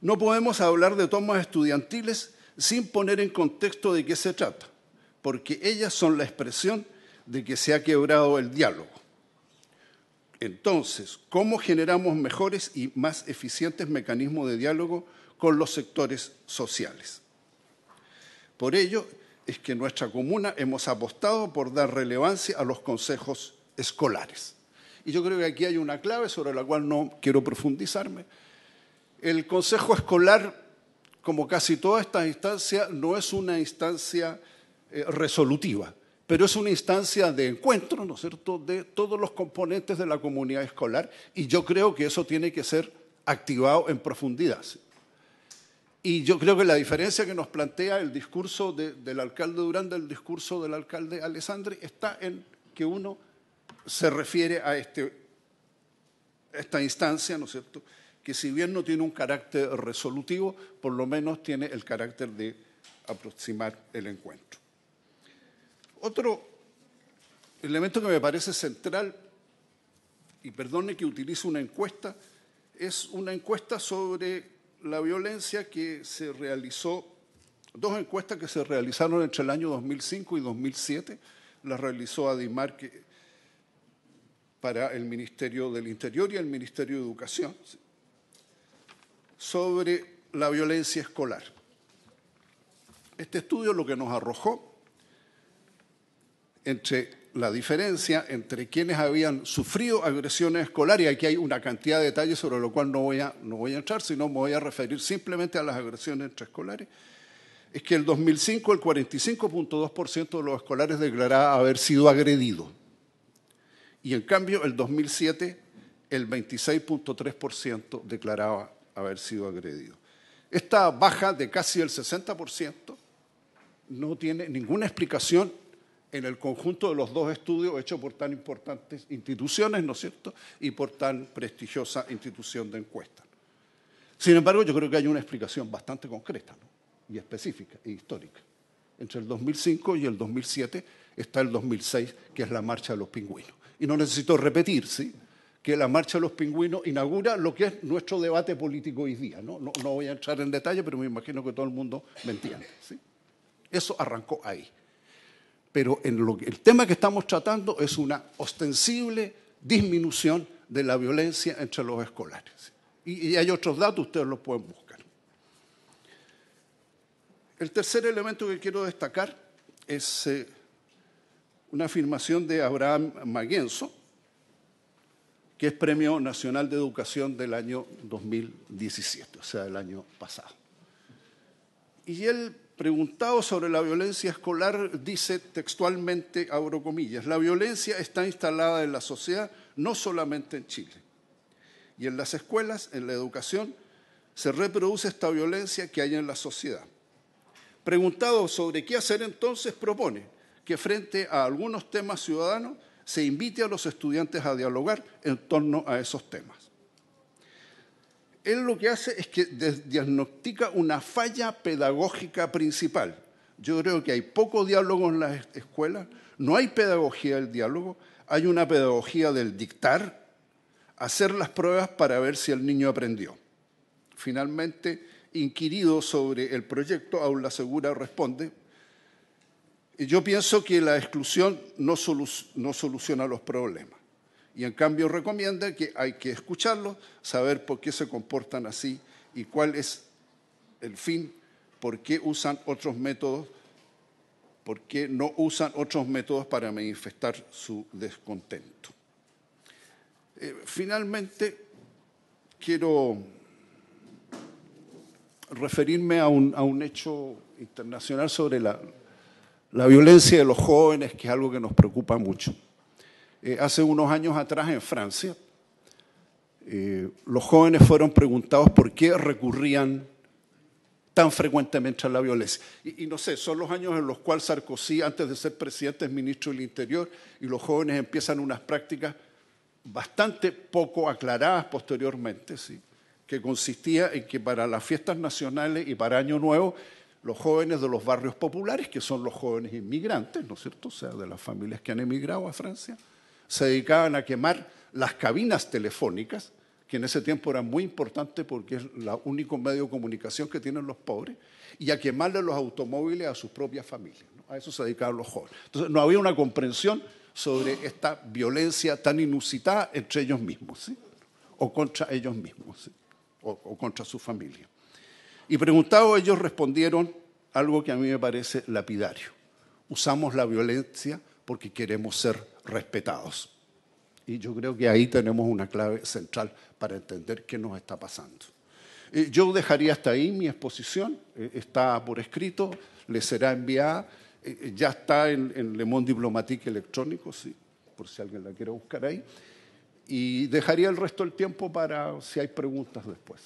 No podemos hablar de tomas estudiantiles sin poner en contexto de qué se trata, porque ellas son la expresión de que se ha quebrado el diálogo entonces, ¿cómo generamos mejores y más eficientes mecanismos de diálogo con los sectores sociales? Por ello es que en nuestra comuna hemos apostado por dar relevancia a los consejos escolares. Y yo creo que aquí hay una clave sobre la cual no quiero profundizarme. El consejo escolar, como casi todas estas instancias, no es una instancia eh, resolutiva pero es una instancia de encuentro, ¿no es cierto?, de todos los componentes de la comunidad escolar y yo creo que eso tiene que ser activado en profundidad. Y yo creo que la diferencia que nos plantea el discurso del alcalde Durán del discurso del alcalde Alessandri está en que uno se refiere a este, esta instancia, ¿no es cierto?, que si bien no tiene un carácter resolutivo, por lo menos tiene el carácter de aproximar el encuentro. Otro elemento que me parece central, y perdone que utilice una encuesta, es una encuesta sobre la violencia que se realizó, dos encuestas que se realizaron entre el año 2005 y 2007, las realizó Adimar para el Ministerio del Interior y el Ministerio de Educación, sobre la violencia escolar. Este estudio lo que nos arrojó entre la diferencia entre quienes habían sufrido agresiones escolares, y aquí hay una cantidad de detalles sobre lo cual no voy a, no voy a entrar, sino me voy a referir simplemente a las agresiones entre escolares, es que el 2005 el 45.2% de los escolares declaraba haber sido agredido. Y en cambio, el 2007 el 26.3% declaraba haber sido agredido. Esta baja de casi el 60% no tiene ninguna explicación en el conjunto de los dos estudios hechos por tan importantes instituciones, ¿no es cierto?, y por tan prestigiosa institución de encuesta. Sin embargo, yo creo que hay una explicación bastante concreta ¿no? y específica y e histórica. Entre el 2005 y el 2007 está el 2006, que es la marcha de los pingüinos. Y no necesito repetir, ¿sí? que la marcha de los pingüinos inaugura lo que es nuestro debate político hoy día. No, voy a entrar en detalle, pero me imagino que todo el mundo me entiende. Eso arrancó ahí pero el tema que estamos tratando es una ostensible disminución de la violencia entre los escolares. Y, hay otros datos, ustedes los pueden buscar. El tercer elemento que quiero destacar es eh, una afirmación de Abraham Maguenzo, que es Premio Nacional de Educación del año 2017, o sea, del año pasado. Y él preguntado sobre la violencia escolar, dice textualmente, abro comillas, la violencia está instalada en la sociedad, no solamente en Chile. Y en las escuelas, en la educación, se reproduce esta violencia que hay en la sociedad. Preguntado sobre qué hacer entonces, propone que frente a algunos temas ciudadanos se invite a los estudiantes a dialogar en torno a esos temas él lo que hace es que diagnostica una falla pedagógica principal. Yo creo que hay poco diálogo en las escuelas, no hay pedagogía del diálogo, hay una pedagogía del dictar, hacer las pruebas para ver si el niño aprendió. Finalmente, inquirido sobre el proyecto, Aula Segura responde, yo pienso que la exclusión no soluciona los problemas y en cambio recomienda que hay que escucharlos, saber por qué se comportan así y cuál es el fin, por qué usan otros métodos, por qué no usan otros métodos para manifestar su descontento. Eh, finalmente, quiero referirme a un, a un hecho internacional sobre la violencia de los jóvenes, que es algo que nos preocupa mucho. Eh, hace unos años atrás en Francia, eh, los jóvenes fueron preguntados por qué recurrían tan frecuentemente a la violencia. Y, no sé, son los años en los cuales Sarkozy, antes de ser presidente, es ministro del Interior y los jóvenes empiezan unas prácticas bastante poco aclaradas posteriormente, ¿sí? que consistía en que para las fiestas nacionales y para Año Nuevo, los jóvenes de los barrios populares, que son los jóvenes inmigrantes, ¿no es cierto?, o sea, de las familias que han emigrado a Francia, se dedicaban a quemar las cabinas telefónicas, que en ese tiempo era muy importante porque es el único medio de comunicación que tienen los pobres, y a quemarle los automóviles a sus propias familias. A eso se dedicaban los jóvenes. Entonces no había una comprensión sobre esta violencia tan inusitada entre ellos mismos, o contra ellos mismos, o, o contra su familia. Y preguntado ellos respondieron algo que a mí me parece lapidario. Usamos la violencia porque queremos ser respetados. Y yo creo que ahí tenemos una clave central para entender qué nos está pasando. Yo dejaría hasta ahí mi exposición, eh, está por escrito, le será enviada, eh, eh, ya está en, en Le Monde Diplomatique electrónico, sí, por si alguien la quiere buscar ahí, y dejaría el resto del tiempo para si hay preguntas después.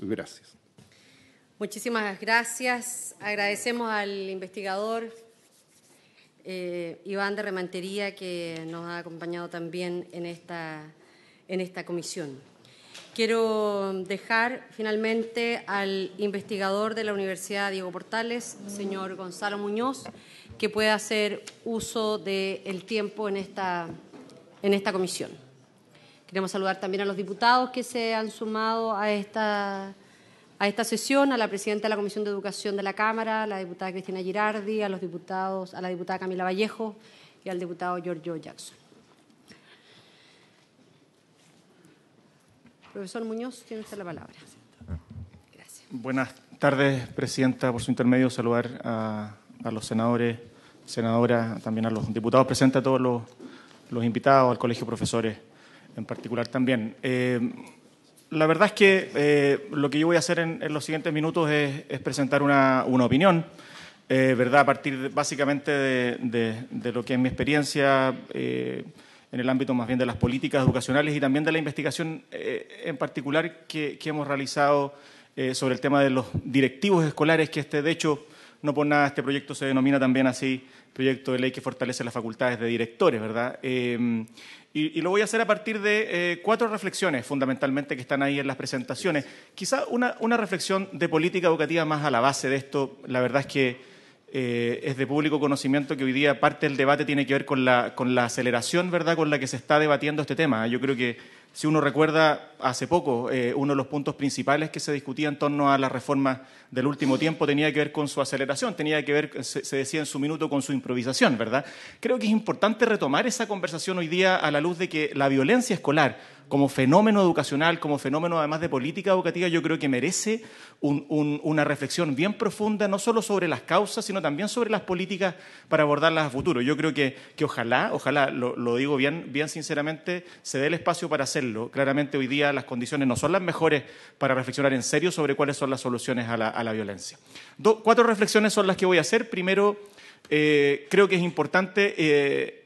Gracias. Muchísimas gracias. Agradecemos al investigador eh, Iván de Remantería, que nos ha acompañado también en esta, en esta comisión. Quiero dejar finalmente al investigador de la Universidad Diego Portales, señor Gonzalo Muñoz, que pueda hacer uso del tiempo en esta, en esta comisión. Queremos saludar también a los diputados que se han sumado a esta a esta sesión, a la presidenta de la Comisión de Educación de la Cámara, a la diputada Cristina Girardi, a los diputados, a la diputada Camila Vallejo y al diputado Giorgio Jackson. Profesor Muñoz, tiene usted la palabra. Gracias. Buenas tardes, Presidenta. Por su intermedio, saludar a, los senadores, senadora, también a los diputados presentes, a todos los, invitados, al Colegio de Profesores en particular también. Eh, la verdad es que eh, lo que yo voy a hacer en, los siguientes minutos es, presentar una, opinión, eh, ¿verdad? A partir básicamente de, lo que es mi experiencia eh, en el ámbito más bien de las políticas educacionales y también de la investigación en particular que, que hemos realizado sobre el tema de los directivos escolares, que este, de hecho, no por nada este proyecto se denomina también así proyecto de ley que fortalece las facultades de directores, ¿verdad? Em, y, lo voy a hacer a partir de eh, cuatro reflexiones fundamentalmente que están ahí en las presentaciones. Quizá una, reflexión de política educativa más a la base de esto, la verdad es que eh, es de público conocimiento que hoy día parte del debate tiene que ver con la, con la aceleración, ¿verdad?, con la que se está debatiendo este tema. Yo creo que si uno recuerda, hace poco, eh, uno de los puntos principales que se discutía en torno a la reforma del último tiempo tenía que ver con su aceleración, tenía que ver, se, decía en su minuto, con su improvisación, ¿verdad? Creo que es importante retomar esa conversación hoy día a la luz de que la violencia escolar como fenómeno educacional, como fenómeno además de política educativa, yo creo que merece una reflexión bien profunda, no solo sobre las causas, sino también sobre las políticas para abordarlas a futuro. Yo creo que, que ojalá, ojalá, lo, digo bien, bien sinceramente, se dé el espacio para hacerlo. Claramente hoy día las condiciones no son las mejores para reflexionar en serio sobre cuáles son las soluciones a la, violencia. cuatro reflexiones son las que voy a hacer. Primero, eh, creo que es importante... Eh,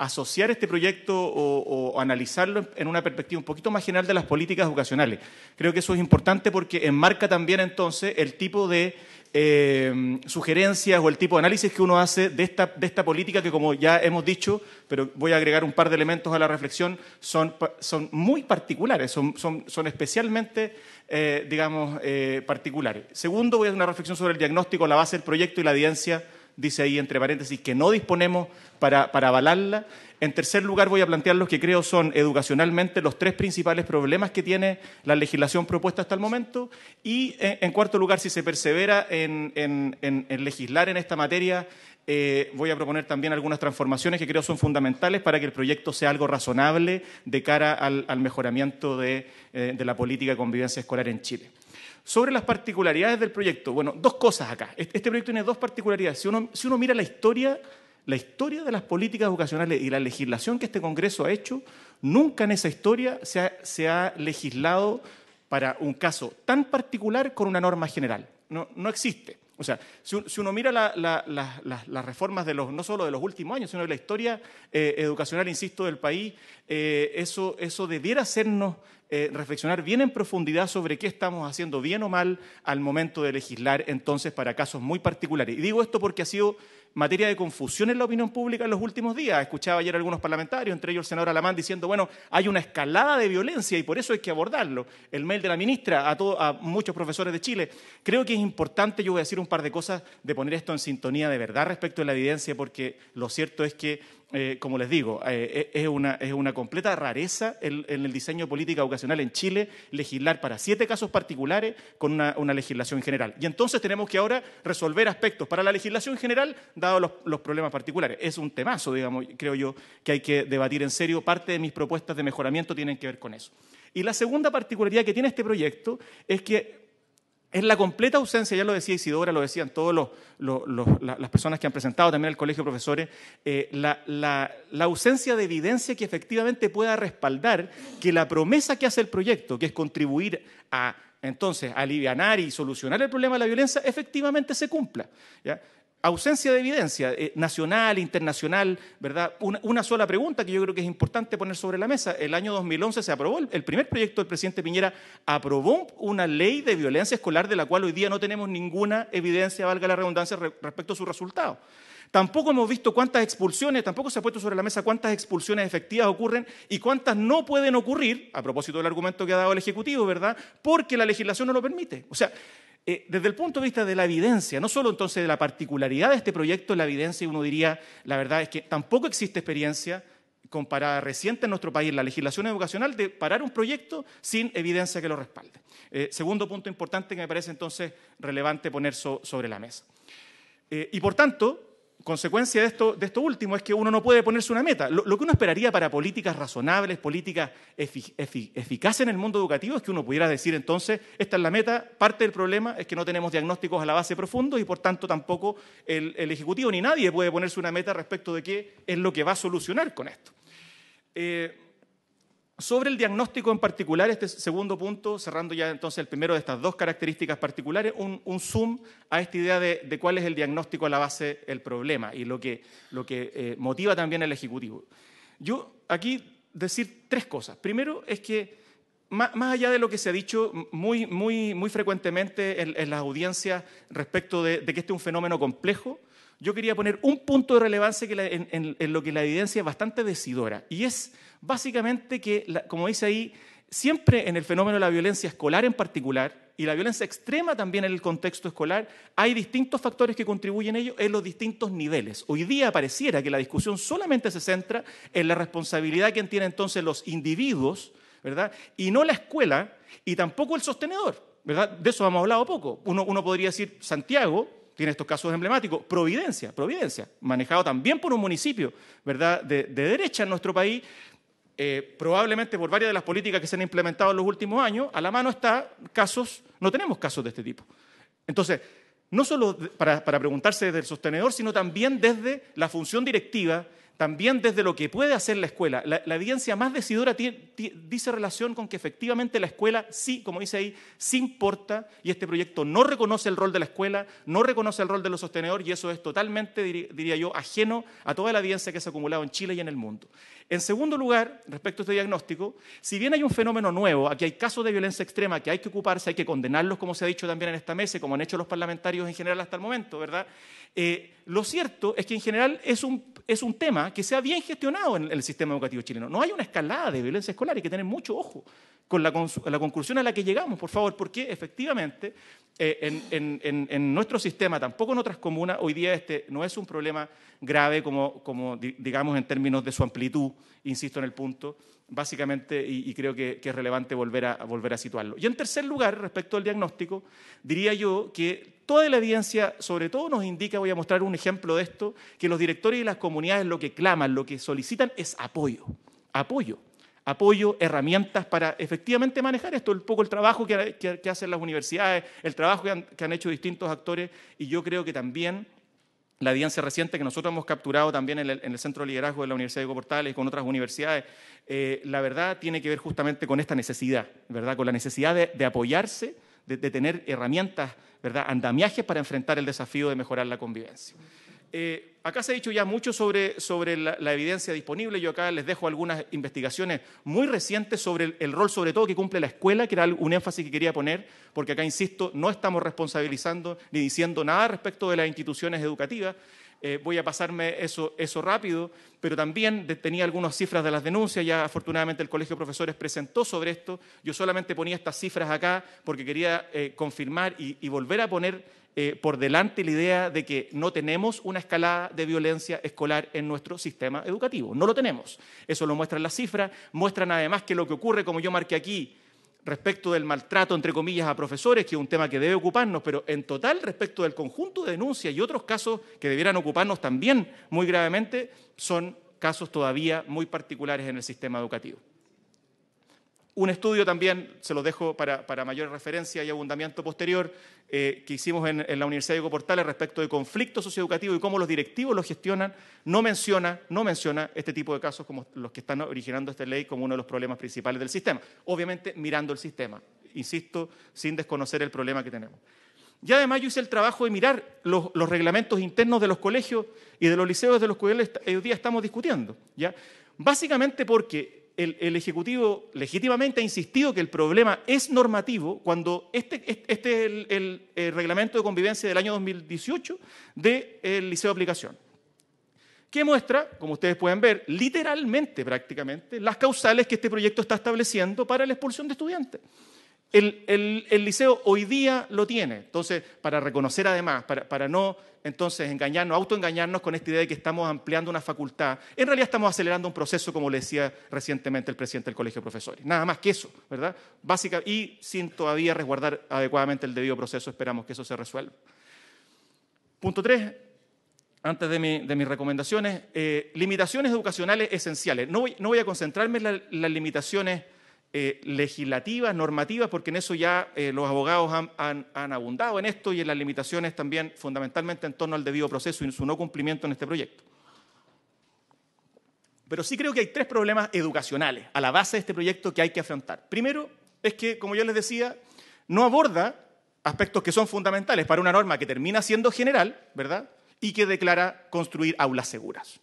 asociar este proyecto o, analizarlo en una perspectiva un poquito más general de las políticas educacionales. Creo que eso es importante porque enmarca también entonces el tipo de eh, sugerencias o el tipo de análisis que uno hace de esta, política que, como ya hemos dicho, pero voy a agregar un par de elementos a la reflexión, son, muy particulares, son, especialmente, eh, digamos, eh, particulares. Segundo, voy a hacer una reflexión sobre el diagnóstico, la base del proyecto y la audiencia dice ahí entre paréntesis, que no disponemos para, avalarla. En tercer lugar, voy a plantear los que creo son educacionalmente los tres principales problemas que tiene la legislación propuesta hasta el momento. Y eh, en, cuarto lugar, si se persevera en, legislar en esta materia, eh, voy a proponer también algunas transformaciones que creo son fundamentales para que el proyecto sea algo razonable de cara al, mejoramiento de, eh, de la política de convivencia escolar en Chile. Sobre las particularidades del proyecto, bueno, dos cosas acá. Este, este proyecto tiene dos particularidades. Si uno, mira la historia, la historia de las políticas educacionales y la legislación que este Congreso ha hecho, nunca en esa historia se ha, se ha legislado para un caso tan particular con una norma general. No, no existe. O sea, si, uno mira las reformas de los, no solo de los últimos años, sino de la historia eh, educacional, insisto, del país, eh, eso, debiera hacernos eh, reflexionar bien en profundidad sobre qué estamos haciendo bien o mal al momento de legislar entonces para casos muy particulares. Y digo esto porque ha sido materia de confusión en la opinión pública en los últimos días. Escuchaba ayer algunos parlamentarios, entre ellos el senador Alamán, diciendo, bueno, hay una escalada de violencia y por eso hay que abordarlo. El mail de la ministra a, a muchos profesores de Chile. Creo que es importante, yo voy a decir un par de cosas, de poner esto en sintonía de verdad respecto a la evidencia, porque lo cierto es que eh, como les digo, eh, eh, es, una, completa rareza en, el diseño política educacional en Chile legislar para siete casos particulares con una, legislación general. Y entonces tenemos que ahora resolver aspectos para la legislación general, dado los, los, problemas particulares. Es un temazo, digamos, creo yo, que hay que debatir en serio. Parte de mis propuestas de mejoramiento tienen que ver con eso. Y la segunda particularidad que tiene este proyecto es que es la completa ausencia, ya lo decía Isidora, lo decían todas las personas que han presentado también al Colegio de Profesores, eh, la, ausencia de evidencia que efectivamente pueda respaldar que la promesa que hace el proyecto, que es contribuir a entonces aliviar y solucionar el problema de la violencia, efectivamente se cumpla ausencia de evidencia eh, nacional, internacional, ¿verdad? Una, sola pregunta que yo creo que es importante poner sobre la mesa. El año 2011 se aprobó, el, primer proyecto del presidente Piñera aprobó una ley de violencia escolar de la cual hoy día no tenemos ninguna evidencia, valga la redundancia, respecto a su resultado. Tampoco hemos visto cuántas expulsiones, tampoco se ha puesto sobre la mesa cuántas expulsiones efectivas ocurren y cuántas no pueden ocurrir, a propósito del argumento que ha dado el Ejecutivo, ¿verdad? Porque la legislación no lo permite. O sea, eh, desde el punto de vista de la evidencia, no solo entonces de la particularidad de este proyecto, la evidencia, y uno diría, la verdad es que tampoco existe experiencia comparada reciente en nuestro país, la legislación educacional, de parar un proyecto sin evidencia que lo respalde. Eh, segundo punto importante que me parece entonces relevante poner sobre la mesa. Eh, y por tanto, consecuencia de esto, último es que uno no puede ponerse una meta. Lo, que uno esperaría para políticas razonables, políticas eficaces en el mundo educativo, es que uno pudiera decir entonces, esta es la meta, parte del problema es que no tenemos diagnósticos a la base profundo y por tanto tampoco el, Ejecutivo ni nadie puede ponerse una meta respecto de qué es lo que va a solucionar con esto. Eh, sobre el diagnóstico en particular, este segundo punto, cerrando ya entonces el primero de estas dos características particulares, un, zoom a esta idea de, cuál es el diagnóstico a la base del problema y lo que, eh, motiva también el Ejecutivo. Yo aquí decir tres cosas. Primero es que más, allá de lo que se ha dicho muy, muy, muy frecuentemente en, las audiencias respecto de que este es un fenómeno complejo, yo quería poner un punto de relevancia en, lo que la evidencia es bastante decidora, y es básicamente que, como dice ahí, siempre en el fenómeno de la violencia escolar en particular, y la violencia extrema también en el contexto escolar, hay distintos factores que contribuyen a ello en los distintos niveles. Hoy día pareciera que la discusión solamente se centra en la responsabilidad que tienen entonces los individuos, ¿verdad? Y no la escuela y tampoco el sostenedor, ¿verdad? De eso hemos hablado poco. Uno, uno podría decir, Santiago, tiene estos casos emblemáticos. Providencia, Providencia, manejado también por un municipio ¿verdad? De, derecha en nuestro país, eh, probablemente por varias de las políticas que se han implementado en los últimos años, a la mano está casos, no tenemos casos de este tipo. Entonces, no solo para, para preguntarse desde el sostenedor, sino también desde la función directiva también desde lo que puede hacer la escuela. La, la evidencia más decidora dice relación con que efectivamente la escuela sí, como dice ahí, sí importa y este proyecto no reconoce el rol de la escuela, no reconoce el rol de los sostenedores y eso es totalmente, diría, yo, ajeno a toda la evidencia que se ha acumulado en Chile y en el mundo. En segundo lugar, respecto a este diagnóstico, si bien hay un fenómeno nuevo, aquí hay casos de violencia extrema que hay que ocuparse, hay que condenarlos, como se ha dicho también en esta mesa como han hecho los parlamentarios en general hasta el momento, ¿verdad? Eh, lo cierto es que en general es un, es un tema que sea bien gestionado en el sistema educativo chileno. No hay una escalada de violencia escolar, hay que tener mucho ojo con la, la conclusión a la que llegamos, por favor, porque efectivamente eh, en, en, nuestro sistema, tampoco en otras comunas, hoy día este no es un problema grave como, como digamos en términos de su amplitud, insisto en el punto, básicamente, y, creo que, que, es relevante volver a, volver a situarlo. Y en tercer lugar, respecto al diagnóstico, diría yo que toda la evidencia, sobre todo nos indica, voy a mostrar un ejemplo de esto, que los directores y las comunidades lo que claman, lo que solicitan es apoyo, apoyo, apoyo, herramientas para efectivamente manejar esto, un poco el trabajo que, hacen las universidades, el trabajo que han, hecho distintos actores y yo creo que también la evidencia reciente que nosotros hemos capturado también en el, Centro de Liderazgo de la Universidad de Coportales y con otras universidades, eh, la verdad tiene que ver justamente con esta necesidad, ¿verdad? con la necesidad de apoyarse de, tener herramientas, ¿verdad? andamiajes para enfrentar el desafío de mejorar la convivencia. Eh, acá se ha dicho ya mucho sobre, sobre la, evidencia disponible. Yo acá les dejo algunas investigaciones muy recientes sobre el, rol, sobre todo, que cumple la escuela, que era un énfasis que quería poner, porque acá, insisto, no estamos responsabilizando ni diciendo nada respecto de las instituciones educativas. Eh, voy a pasarme eso, rápido, pero también tenía algunas cifras de las denuncias, ya afortunadamente el Colegio de Profesores presentó sobre esto, yo solamente ponía estas cifras acá porque quería eh, confirmar y, volver a poner eh, por delante la idea de que no tenemos una escalada de violencia escolar en nuestro sistema educativo, no lo tenemos, eso lo muestran las cifras, muestran además que lo que ocurre, como yo marqué aquí, respecto del maltrato, entre comillas, a profesores, que es un tema que debe ocuparnos, pero en total respecto del conjunto de denuncias y otros casos que debieran ocuparnos también muy gravemente, son casos todavía muy particulares en el sistema educativo. Un estudio también, se lo dejo para, mayor referencia y abundamiento posterior, eh, que hicimos en, la Universidad de Portales respecto de conflictos socioeducativos y cómo los directivos los gestionan, no menciona, no menciona este tipo de casos como los que están originando esta ley como uno de los problemas principales del sistema. Obviamente mirando el sistema, insisto, sin desconocer el problema que tenemos. Y además yo hice el trabajo de mirar los, reglamentos internos de los colegios y de los liceos de los cuales hoy día estamos discutiendo. ¿ya? Básicamente porque el, Ejecutivo legítimamente ha insistido que el problema es normativo cuando este, este, este es el, reglamento de convivencia del año 2018 del Liceo de Aplicación, que muestra, como ustedes pueden ver, literalmente prácticamente las causales que este proyecto está estableciendo para la expulsión de estudiantes. El, liceo hoy día lo tiene. Entonces, para reconocer además, para, no entonces engañarnos, autoengañarnos con esta idea de que estamos ampliando una facultad, en realidad estamos acelerando un proceso, como le decía recientemente el presidente del Colegio de Profesores. Nada más que eso, ¿verdad? Básica y sin todavía resguardar adecuadamente el debido proceso, esperamos que eso se resuelva. Punto tres, antes de, mis recomendaciones, eh, limitaciones educacionales esenciales. No voy, a concentrarme en las limitaciones eh, legislativas, normativas, porque en eso ya eh, los abogados han, abundado en esto y en las limitaciones también fundamentalmente en torno al debido proceso y en su no cumplimiento en este proyecto. Pero sí creo que hay tres problemas educacionales a la base de este proyecto que hay que afrontar. Primero es que, como yo les decía, no aborda aspectos que son fundamentales para una norma que termina siendo general, ¿verdad? Y que declara construir aulas seguras.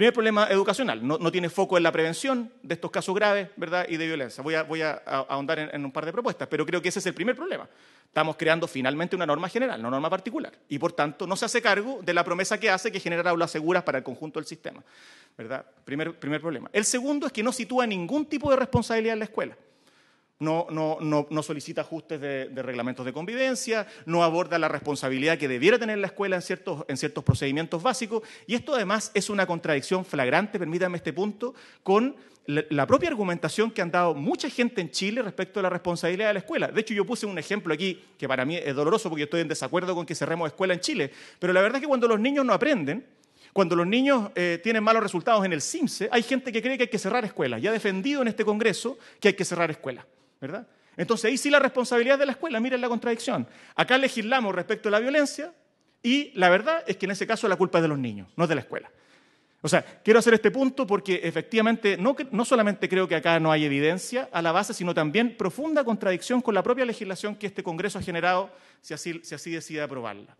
Primer problema educacional, no, tiene foco en la prevención de estos casos graves ¿verdad? y de violencia. Voy a, ahondar en, un par de propuestas, pero creo que ese es el primer problema. Estamos creando finalmente una norma general, una norma particular, y por tanto no se hace cargo de la promesa que hace que generar aulas seguras para el conjunto del sistema. ¿verdad? Primer, primer problema. El segundo es que no sitúa ningún tipo de responsabilidad en la escuela no, solicita ajustes de, reglamentos de convivencia, no aborda la responsabilidad que debiera tener la escuela en ciertos, en ciertos procedimientos básicos, y esto además es una contradicción flagrante, permítanme este punto, con la propia argumentación que han dado mucha gente en Chile respecto a la responsabilidad de la escuela. De hecho, yo puse un ejemplo aquí que para mí es doloroso porque estoy en desacuerdo con que cerremos escuela en Chile, pero la verdad es que cuando los niños no aprenden, cuando los niños eh, tienen malos resultados en el CIMSE, hay gente que cree que hay que cerrar escuelas y ha defendido en este Congreso que hay que cerrar escuelas. ¿verdad? Entonces ahí sí la responsabilidad de la escuela, miren la contradicción. Acá legislamos respecto a la violencia y la verdad es que en ese caso la culpa es de los niños, no es de la escuela. O sea, quiero hacer este punto porque efectivamente no, solamente creo que acá no hay evidencia a la base, sino también profunda contradicción con la propia legislación que este Congreso ha generado si así decide aprobarla.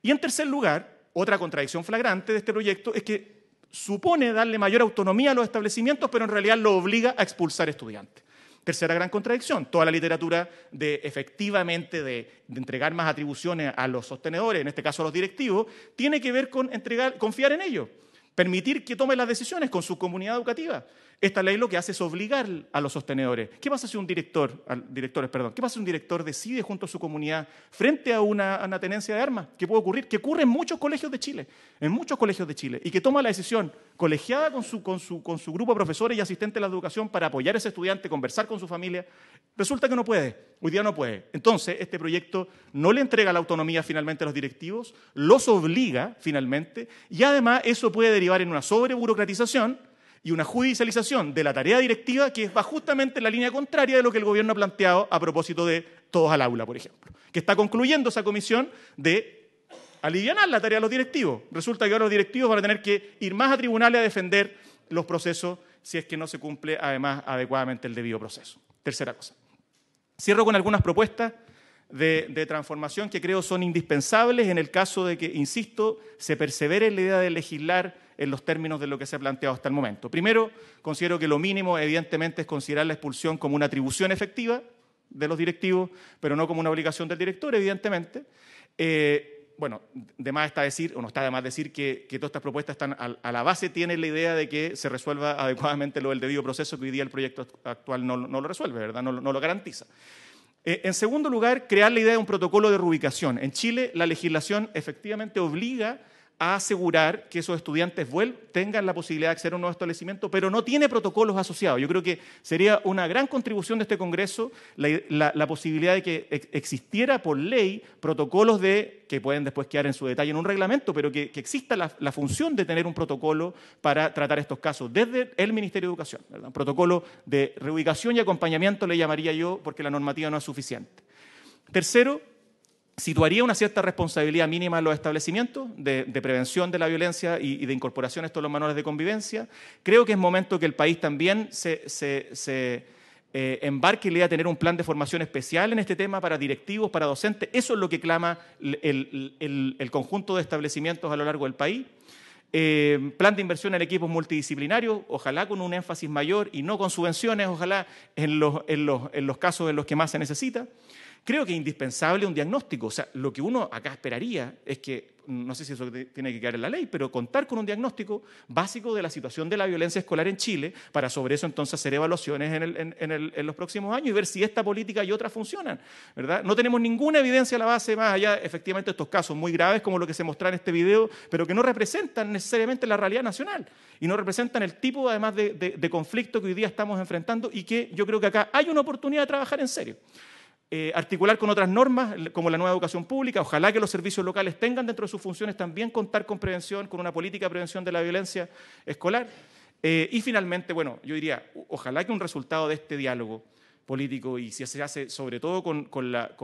Y en tercer lugar, otra contradicción flagrante de este proyecto es que supone darle mayor autonomía a los establecimientos, pero en realidad lo obliga a expulsar estudiantes. Tercera gran contradicción, toda la literatura de efectivamente de, entregar más atribuciones a los sostenedores, en este caso a los directivos, tiene que ver con entregar, confiar en ellos, permitir que tomen las decisiones con su comunidad educativa, esta ley lo que hace es obligar a los sostenedores. ¿Qué pasa si un director, directores, perdón, qué pasa si un director decide junto a su comunidad frente a una, tenencia de armas? ¿Qué puede ocurrir? Que ocurre en muchos colegios de Chile, en muchos colegios de Chile, y que toma la decisión colegiada con su, con su grupo de profesores y asistentes de la educación para apoyar a ese estudiante, conversar con su familia. Resulta que no puede, hoy día no puede. Entonces, este proyecto no le entrega la autonomía finalmente a los directivos, los obliga finalmente, y además eso puede derivar en una sobreburocratización y una judicialización de la tarea directiva que va justamente en la línea contraria de lo que el gobierno ha planteado a propósito de todos al aula, por ejemplo, que está concluyendo esa comisión de aliviar la tarea de los directivos. Resulta que ahora los directivos van a tener que ir más a tribunales a defender los procesos si es que no se cumple además adecuadamente el debido proceso. Tercera cosa. Cierro con algunas propuestas de, transformación que creo son indispensables en el caso de que, insisto, se persevere en la idea de legislar en los términos de lo que se ha planteado hasta el momento. Primero, considero que lo mínimo, evidentemente, es considerar la expulsión como una atribución efectiva de los directivos, pero no como una obligación del director, evidentemente. Eh, bueno, además está decir, o no está de decir, que, todas estas propuestas están a, la base, tiene la idea de que se resuelva adecuadamente lo del debido proceso, que hoy día el proyecto actual no, lo resuelve, ¿verdad? No, lo garantiza. Eh, en segundo lugar, crear la idea de un protocolo de reubicación. En Chile, la legislación efectivamente obliga a asegurar que esos estudiantes tengan la posibilidad de acceder a un nuevo establecimiento, pero no tiene protocolos asociados. Yo creo que sería una gran contribución de este Congreso la, posibilidad de que existiera por ley protocolos de, que pueden después quedar en su detalle en un reglamento, pero que, exista la, función de tener un protocolo para tratar estos casos desde el Ministerio de Educación. Un protocolo de reubicación y acompañamiento le llamaría yo porque la normativa no es suficiente. Tercero, situaría una cierta responsabilidad mínima en los establecimientos de, prevención de la violencia y, de incorporación a estos los manuales de convivencia. Creo que es momento que el país también se, eh, embarque y le a tener un plan de formación especial en este tema para directivos, para docentes. Eso es lo que clama el, conjunto de establecimientos a lo largo del país. Eh, plan de inversión en equipos multidisciplinarios, ojalá con un énfasis mayor y no con subvenciones, ojalá en los casos en los que más se necesita. Creo que es indispensable un diagnóstico. O sea, lo que uno acá esperaría es que, no sé si eso tiene que quedar en la ley, pero contar con un diagnóstico básico de la situación de la violencia escolar en Chile para sobre eso entonces hacer evaluaciones en, los próximos años y ver si esta política y otras funcionan. ¿verdad? No tenemos ninguna evidencia a la base, más allá efectivamente estos casos muy graves como lo que se muestra en este video, pero que no representan necesariamente la realidad nacional y no representan el tipo además de conflicto que hoy día estamos enfrentando y que yo creo que acá hay una oportunidad de trabajar en serio. Eh, articular con otras normas, como la nueva educación pública. Ojalá que los servicios locales tengan dentro de sus funciones también contar con prevención, con una política de prevención de la violencia escolar. Eh, y finalmente, bueno, yo diría, ojalá que un resultado de este diálogo político y si se hace sobre todo con, la,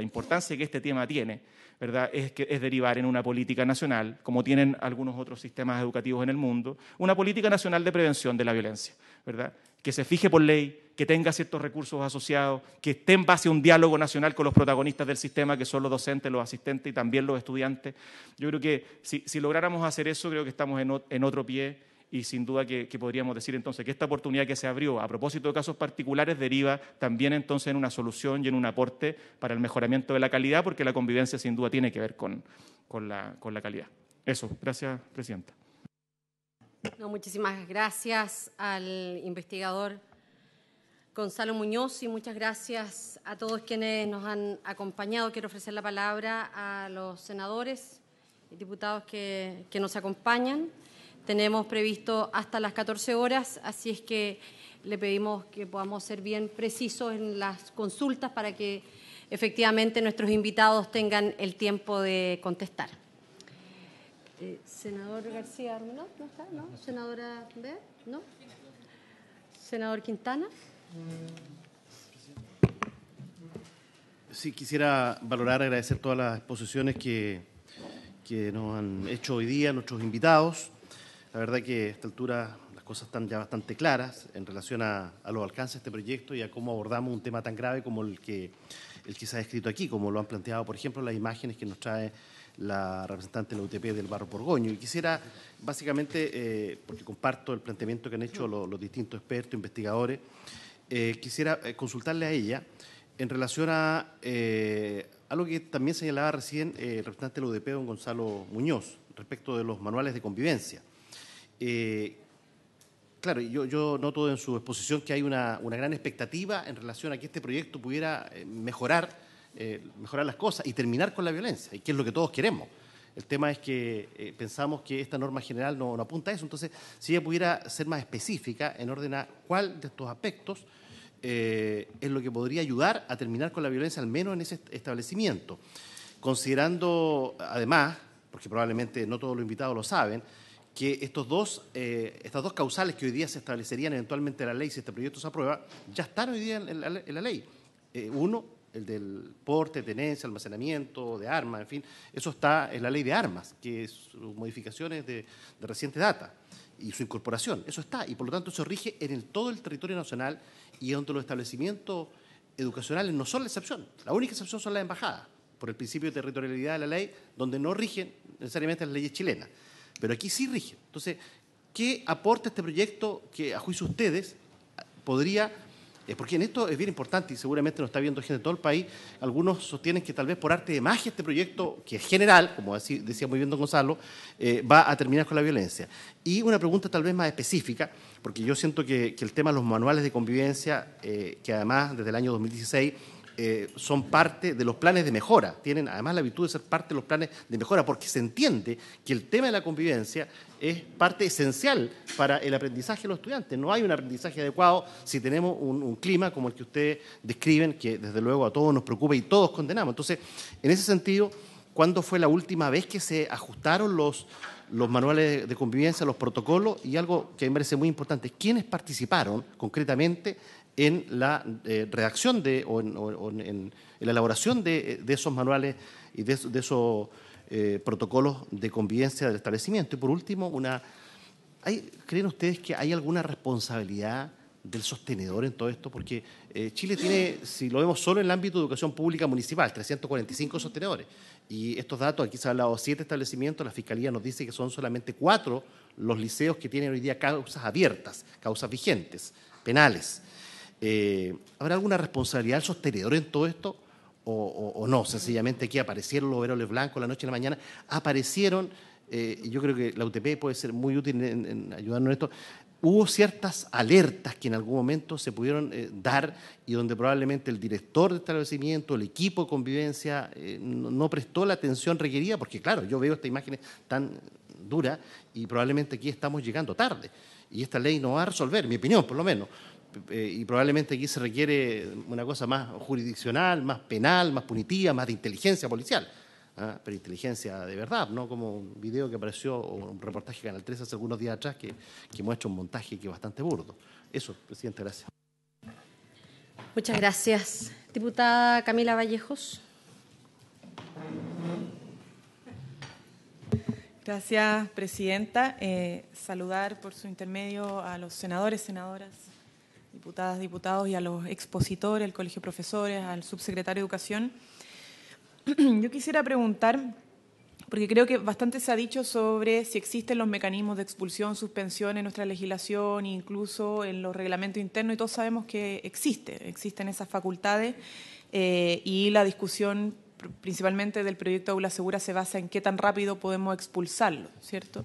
importancia que este tema tiene, ¿verdad? es derivar en una política nacional, como tienen algunos otros sistemas educativos en el mundo, una política nacional de prevención de la violencia, ¿verdad? que se fije por ley, que tenga ciertos recursos asociados, que esté en base a un diálogo nacional con los protagonistas del sistema, que son los docentes, los asistentes y también los estudiantes. Yo creo que si, lográramos hacer eso, creo que estamos en, otro pie y sin duda que, podríamos decir entonces que esta oportunidad que se abrió a propósito de casos particulares deriva también entonces en una solución y en un aporte para el mejoramiento de la calidad, porque la convivencia sin duda tiene que ver con, la, con la calidad. Eso, gracias, Presidenta muchísimas gracias al investigador Gonzalo Muñoz y muchas gracias a todos quienes nos han acompañado. Quiero ofrecer la palabra a los senadores y diputados que, que nos acompañan. Tenemos previsto hasta las 14 horas, así es que le pedimos que podamos ser bien precisos en las consultas para que efectivamente nuestros invitados tengan el tiempo de contestar. Este, senador García Arnaud, ¿no está? ¿No? ¿Senadora B? ¿No? ¿Senador Quintana? Sí, quisiera valorar, agradecer todas las exposiciones que, que nos han hecho hoy día nuestros invitados. La verdad que a esta altura las cosas están ya bastante claras en relación a, los alcances de este proyecto y a cómo abordamos un tema tan grave como el que, el que se ha descrito aquí, como lo han planteado, por ejemplo, las imágenes que nos trae la representante de la UTP del Barro Borgoño. Y quisiera, básicamente, eh, porque comparto el planteamiento que han hecho los, distintos expertos, investigadores, eh, quisiera eh, consultarle a ella en relación a algo que también señalaba recién el representante de la UDP, don Gonzalo Muñoz, respecto de los manuales de convivencia. Claro, yo, yo, noto en su exposición que hay una, una, gran expectativa en relación a que este proyecto pudiera mejorar eh, mejorar las cosas y terminar con la violencia, y que es lo que todos queremos. El tema es que eh, pensamos que esta norma general no, apunta a eso, entonces si ella pudiera ser más específica en orden a cuál de estos aspectos eh, es lo que podría ayudar a terminar con la violencia, al menos en ese establecimiento. Considerando, además, porque probablemente no todos los invitados lo saben, que estos dos, estas dos causales que hoy día se establecerían eventualmente en la ley si este proyecto se aprueba, ya están hoy día en la, ley. uno, el del porte, tenencia, almacenamiento de armas, en fin, eso está en la ley de armas, que sus modificaciones de, reciente data y su incorporación, eso está, y por lo tanto eso rige en todo el territorio nacional y donde los establecimientos educacionales no son la excepción, la única excepción son las embajadas, por el principio de territorialidad de la ley, donde no rigen necesariamente las leyes chilenas, pero aquí sí rigen. Entonces, ¿qué aporta este proyecto que, a juicio de ustedes, podría porque en esto es bien importante y seguramente nos está viendo gente de todo el país, algunos sostienen que tal vez por arte de magia este proyecto, que es general, como decía muy bien don Gonzalo, eh, va a terminar con la violencia. Y una pregunta tal vez más específica, porque yo siento que, el tema de los manuales de convivencia, eh, que además desde el año 2016 eh, son parte de los planes de mejora, tienen además la virtud de ser parte de los planes de mejora, porque se entiende que el tema de la convivencia es parte esencial para el aprendizaje de los estudiantes. No hay un aprendizaje adecuado si tenemos un, clima como el que ustedes describen, que desde luego a todos nos preocupa y todos condenamos. Entonces, en ese sentido, ¿cuándo fue la última vez que se ajustaron los, los manuales de convivencia, los protocolos y algo que me parece muy importante, ¿quiénes participaron concretamente en la eh, redacción de, o, en, la elaboración de, esos manuales y de, esos eh, protocolos de convivencia del establecimiento. Y por último, una, ¿creen ustedes que hay alguna responsabilidad del sostenedor en todo esto? Porque eh, Chile tiene, si lo vemos solo en el ámbito de educación pública municipal, 345 sostenedores. Y estos datos, aquí se ha hablado de siete establecimientos, la Fiscalía nos dice que son solamente cuatro los liceos que tienen hoy día causas abiertas, causas vigentes, penales. Eh, ¿Habrá alguna responsabilidad del sostenedor en todo esto? O, no, sencillamente aquí aparecieron los héroes blancos la noche y la mañana, aparecieron, eh, y yo creo que la UTP puede ser muy útil en, ayudarnos en esto, hubo ciertas alertas que en algún momento se pudieron eh, dar y donde probablemente el director de establecimiento, el equipo de convivencia, no, prestó la atención requerida, porque claro, yo veo esta imagen tan Dura, y probablemente aquí estamos llegando tarde. Y esta ley no va a resolver, mi opinión por lo menos, eh, y probablemente aquí se requiere una cosa más jurisdiccional, más penal, más punitiva, más de inteligencia policial. ¿ah? Pero inteligencia de verdad, no como un video que apareció o un reportaje de Canal 3 hace algunos días atrás que, muestra un montaje que es bastante burdo. Eso, Presidente, gracias. Muchas gracias. Diputada Camila Vallejos. Gracias, Presidenta. Eh, saludar por su intermedio a los senadores, senadoras diputadas, diputados y a los expositores, al Colegio de Profesores, al subsecretario de Educación. [CLEARS THROAT] Yo quisiera preguntar, porque creo que bastante se ha dicho sobre si existen los mecanismos de expulsión, suspensión en nuestra legislación, incluso en los reglamentos internos, y todos sabemos que existe, existen esas facultades, eh, y la discusión principalmente del proyecto Aula Segura se basa en qué tan rápido podemos expulsarlo, ¿cierto?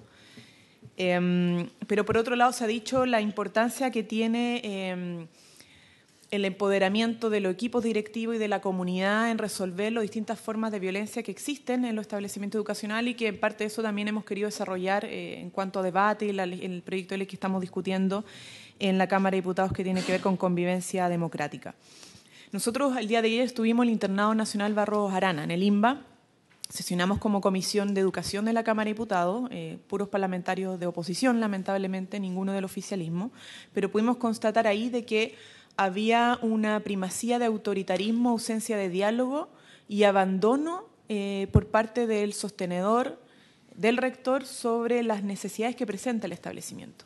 Em, pero por otro lado se ha dicho la importancia que tiene em, el empoderamiento de los equipos directivos y de la comunidad en resolver las distintas formas de violencia que existen en los establecimientos educacionales y que en parte de eso también hemos querido desarrollar eh, en cuanto a debate y el proyecto de ley que estamos discutiendo en la Cámara de Diputados que tiene que ver con convivencia democrática. Nosotros el día de ayer estuvimos en el Internado Nacional Barros Arana, en el IMBA, Sesionamos como comisión de educación de la Cámara de Diputados, eh, puros parlamentarios de oposición, lamentablemente ninguno del oficialismo, pero pudimos constatar ahí de que había una primacía de autoritarismo, ausencia de diálogo y abandono eh, por parte del sostenedor, del rector, sobre las necesidades que presenta el establecimiento.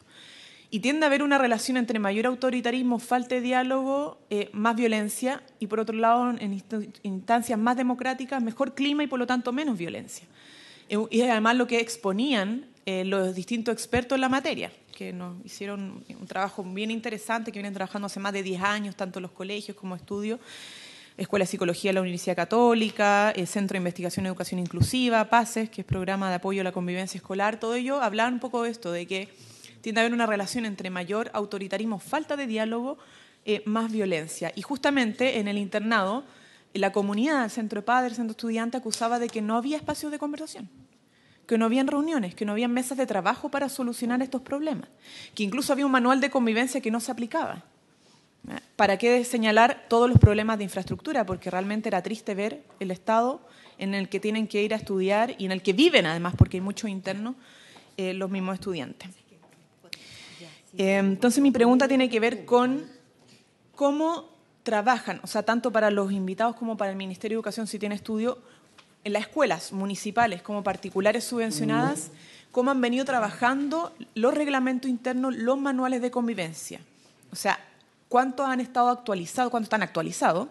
Y tiende a haber una relación entre mayor autoritarismo, falta de diálogo, eh, más violencia y, por otro lado, en instancias más democráticas, mejor clima y, por lo tanto, menos violencia. Eh, y además lo que exponían eh, los distintos expertos en la materia, que nos hicieron un trabajo bien interesante, que vienen trabajando hace más de 10 años, tanto los colegios como estudios. Escuela de Psicología de la Universidad Católica, el Centro de Investigación y e Educación Inclusiva, PASES, que es programa de apoyo a la convivencia escolar, todo ello hablar un poco de esto, de que tiende a haber una relación entre mayor autoritarismo, falta de diálogo, eh, más violencia. Y justamente en el internado, la comunidad, el centro de padres, el centro estudiante, acusaba de que no había espacios de conversación que no habían reuniones, que no habían mesas de trabajo para solucionar estos problemas, que incluso había un manual de convivencia que no se aplicaba. ¿eh? ¿Para qué señalar todos los problemas de infraestructura? Porque realmente era triste ver el estado en el que tienen que ir a estudiar y en el que viven, además, porque hay muchos internos, eh, los mismos estudiantes. Eh, entonces mi pregunta tiene que ver con cómo trabajan, o sea, tanto para los invitados como para el Ministerio de Educación, si tiene estudio, en las escuelas municipales como particulares subvencionadas, cómo han venido trabajando los reglamentos internos, los manuales de convivencia. O sea, cuánto han estado actualizados, cuánto están actualizados,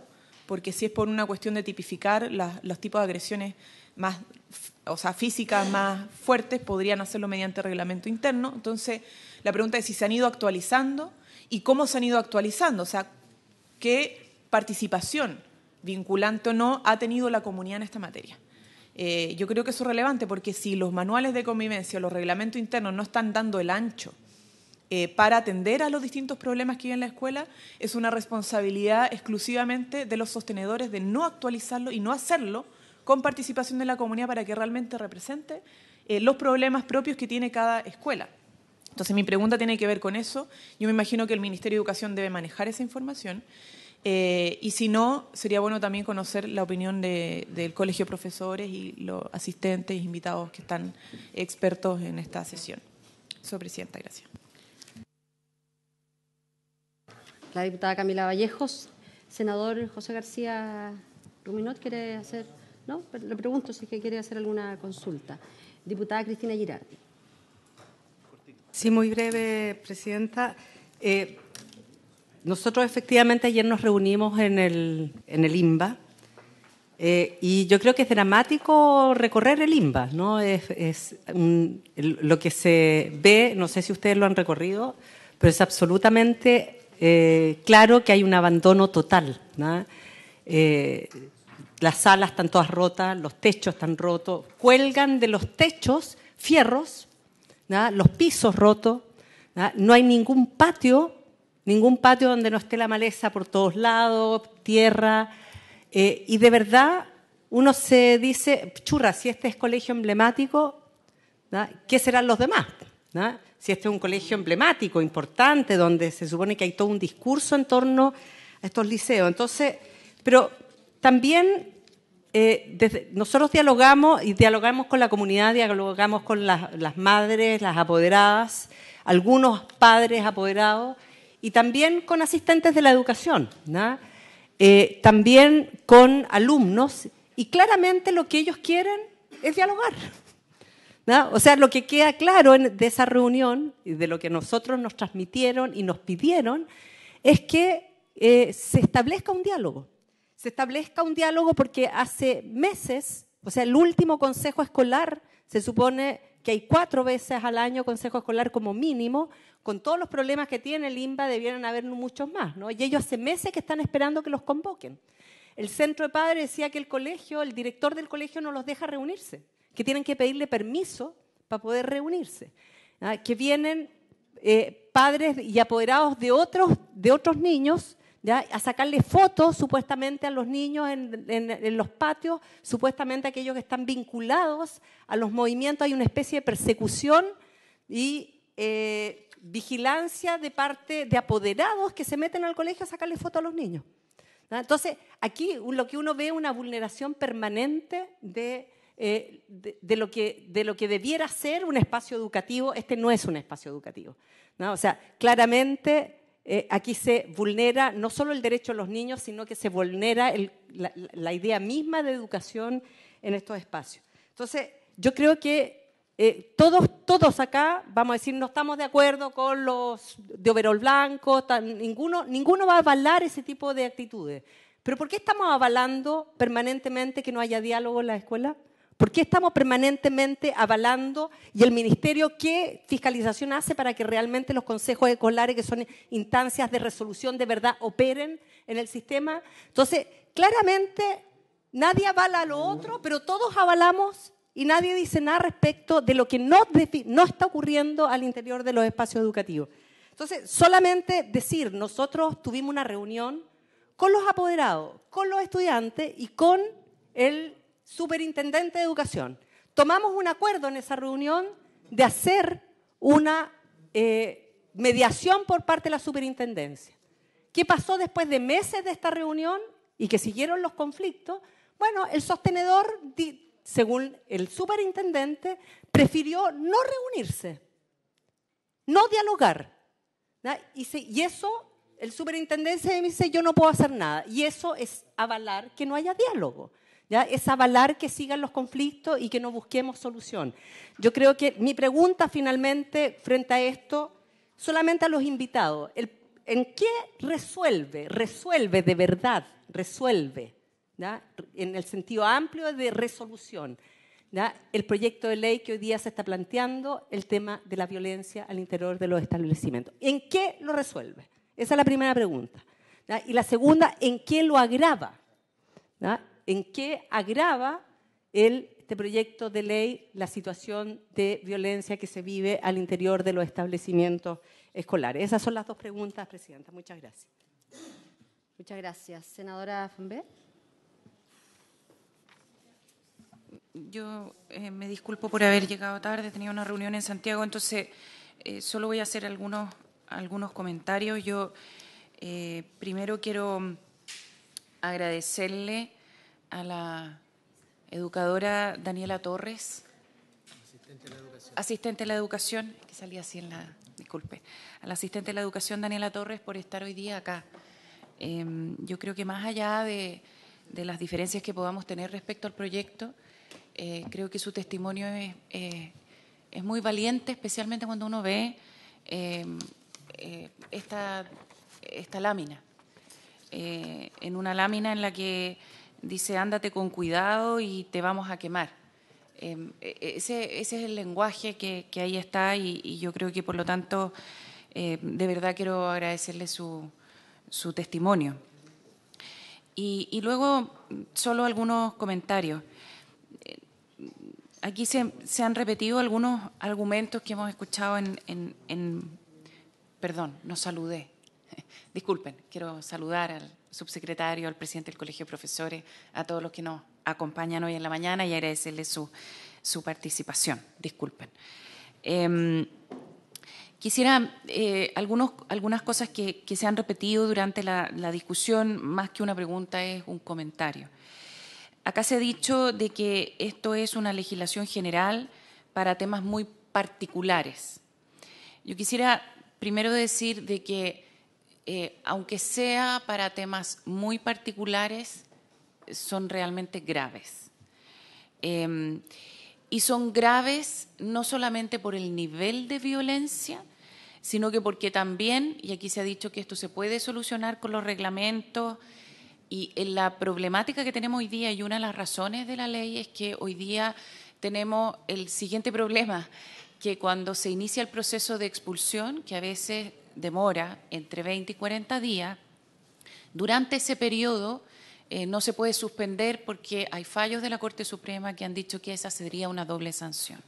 porque si es por una cuestión de tipificar los tipos de agresiones más, o sea, físicas más fuertes, podrían hacerlo mediante reglamento interno. Entonces, la pregunta es si se han ido actualizando y cómo se han ido actualizando, o sea, qué participación vinculante o no ha tenido la comunidad en esta materia. Eh, yo creo que eso es relevante porque si los manuales de convivencia, los reglamentos internos no están dando el ancho eh, para atender a los distintos problemas que hay en la escuela, es una responsabilidad exclusivamente de los sostenedores de no actualizarlo y no hacerlo con participación de la comunidad para que realmente represente eh, los problemas propios que tiene cada escuela. Entonces mi pregunta tiene que ver con eso. Yo me imagino que el Ministerio de Educación debe manejar esa información. Eh, y si no, sería bueno también conocer la opinión del Colegio de Profesores y los asistentes, invitados que están expertos en esta sesión. Eso, Presidenta, gracias. La diputada Camila Vallejos. Senador José García Ruminot, ¿quiere hacer? No, le pregunto si es que quiere hacer alguna consulta. Diputada Cristina Girardi. Sí, muy breve, Presidenta. Eh, nosotros efectivamente ayer nos reunimos en el, en el IMBA eh, y yo creo que es dramático recorrer el IMBA, ¿no? Es, lo que se ve, no sé si ustedes lo han recorrido, pero es absolutamente eh, claro que hay un abandono total. las salas están todas rotas, los techos están rotos, cuelgan de los techos fierros los pisos rotos, ¿no? hay ningún patio, ningún patio donde no esté la maleza por todos lados, tierra, eh, y de verdad uno se dice, churra, si este es colegio emblemático, ¿qué serán los demás? Si este es un colegio emblemático, importante, donde se supone que hay todo un discurso en torno a estos liceos. Entonces, pero también eh, nosotros dialogamos y dialogamos con la comunidad, dialogamos con las, madres, las apoderadas, algunos padres apoderados y también con asistentes de la educación, eh, también con alumnos y claramente lo que ellos quieren es dialogar. O sea, lo que queda claro de esa reunión y de lo que nosotros nos transmitieron y nos pidieron es que eh, se establezca un diálogo se establezca un diálogo porque hace meses, o sea, el último consejo escolar, se supone que hay cuatro veces al año consejo escolar como mínimo, con todos los problemas que tiene el IMBA debieran haber muchos más, ¿no? Y ellos hace meses que están esperando que los convoquen. El centro de padres decía que el colegio, el director del colegio no los deja reunirse, que tienen que pedirle permiso para poder reunirse, ¿ah? que vienen eh, padres y apoderados de otros, de otros niños a sacarle fotos supuestamente a los niños en, los patios, supuestamente aquellos que están vinculados a los movimientos, hay una especie de persecución y eh, vigilancia de parte de apoderados que se meten al colegio a sacarle fotos a los niños. Entonces, aquí lo que uno ve es una vulneración permanente eh, de... lo que, de lo que debiera ser un espacio educativo, este no es un espacio educativo. O sea, claramente eh, aquí se vulnera no solo el derecho de los niños, sino que se vulnera la, idea misma de educación en estos espacios. Entonces, yo creo que eh, todos, todos acá vamos a decir, no estamos de acuerdo con los de overol blanco, ninguno, ninguno va a avalar ese tipo de actitudes. Pero ¿por qué estamos avalando permanentemente que no haya diálogo en la escuela? ¿Por qué estamos permanentemente avalando y el ministerio qué fiscalización hace para que realmente los consejos escolares, que son instancias de resolución de verdad, operen en el sistema? Entonces, claramente nadie avala a lo otro, pero todos avalamos y nadie dice nada respecto de lo que no, no está ocurriendo al interior de los espacios educativos. Entonces, solamente decir, nosotros tuvimos una reunión con los apoderados, con los estudiantes y con el superintendente de educación. Tomamos un acuerdo en esa reunión de hacer una eh, mediación por parte de la superintendencia. ¿Qué pasó después de meses de esta reunión y que siguieron los conflictos? Bueno, el sostenedor, según el superintendente, prefirió no reunirse, no dialogar. Y, eso, el superintendente me dice, yo no puedo hacer nada. Y eso es avalar que no haya diálogo es avalar que sigan los conflictos y que no busquemos solución. Yo creo que mi pregunta finalmente frente a esto, solamente a los invitados, ¿en qué resuelve? Resuelve de verdad, resuelve, en el sentido amplio de resolución. el proyecto de ley que hoy día se está planteando el tema de la violencia al interior de los establecimientos. ¿En qué lo resuelve? Esa es la primera pregunta. Y la segunda, ¿en qué lo agrava? ¿Ya? en qué agrava este proyecto de ley la situación de violencia que se vive al interior de los establecimientos escolares. Esas son las dos preguntas, Presidenta. Muchas gracias. Muchas gracias. Senadora Fambé. Yo eh, me disculpo por haber llegado tarde, tenía una reunión en Santiago, entonces eh, solo voy a hacer algunos, algunos comentarios. Yo eh, primero quiero agradecerle a la educadora Daniela Torres. Asistente de la educación. que salía así en la, disculpe, a la asistente de la educación Daniela Torres por estar hoy día acá. Em, yo creo que más allá de, las diferencias que podamos tener respecto al proyecto, eh, creo que su testimonio eh, es, muy valiente, especialmente cuando uno ve em, eh, esta, esta, lámina. en una lámina en la que dice, ándate con cuidado y te vamos a quemar. Em, e, e, ese, es el lenguaje que, ahí está y, yo creo que por lo tanto em, de verdad quiero agradecerle su, testimonio. Y, luego solo algunos comentarios. Eh, aquí se, han repetido algunos argumentos que hemos escuchado en, en... perdón, no saludé. [LAUGHS] Disculpen, quiero saludar al, subsecretario, al presidente del Colegio de Profesores, a todos los que nos acompañan hoy en la mañana y agradecerles su, su participación. Disculpen. Em, quisiera eh, algunos, algunas cosas que, se han repetido durante la, la, discusión, más que una pregunta es un comentario. Acá se ha dicho de que esto es una legislación general para temas muy particulares. Yo quisiera primero decir de que eh, aunque sea para temas muy particulares, son realmente graves. Em, y son graves no solamente por el nivel de violencia, sino que porque también, y aquí se ha dicho que esto se puede solucionar con los reglamentos, y la problemática que tenemos hoy día, y una de las razones de la ley es que hoy día tenemos el siguiente problema, que cuando se inicia el proceso de expulsión, que a veces demora entre 20 y 40 días. Durante ese periodo eh, no se puede suspender porque hay fallos de la Corte Suprema que han dicho que esa sería una doble sanción.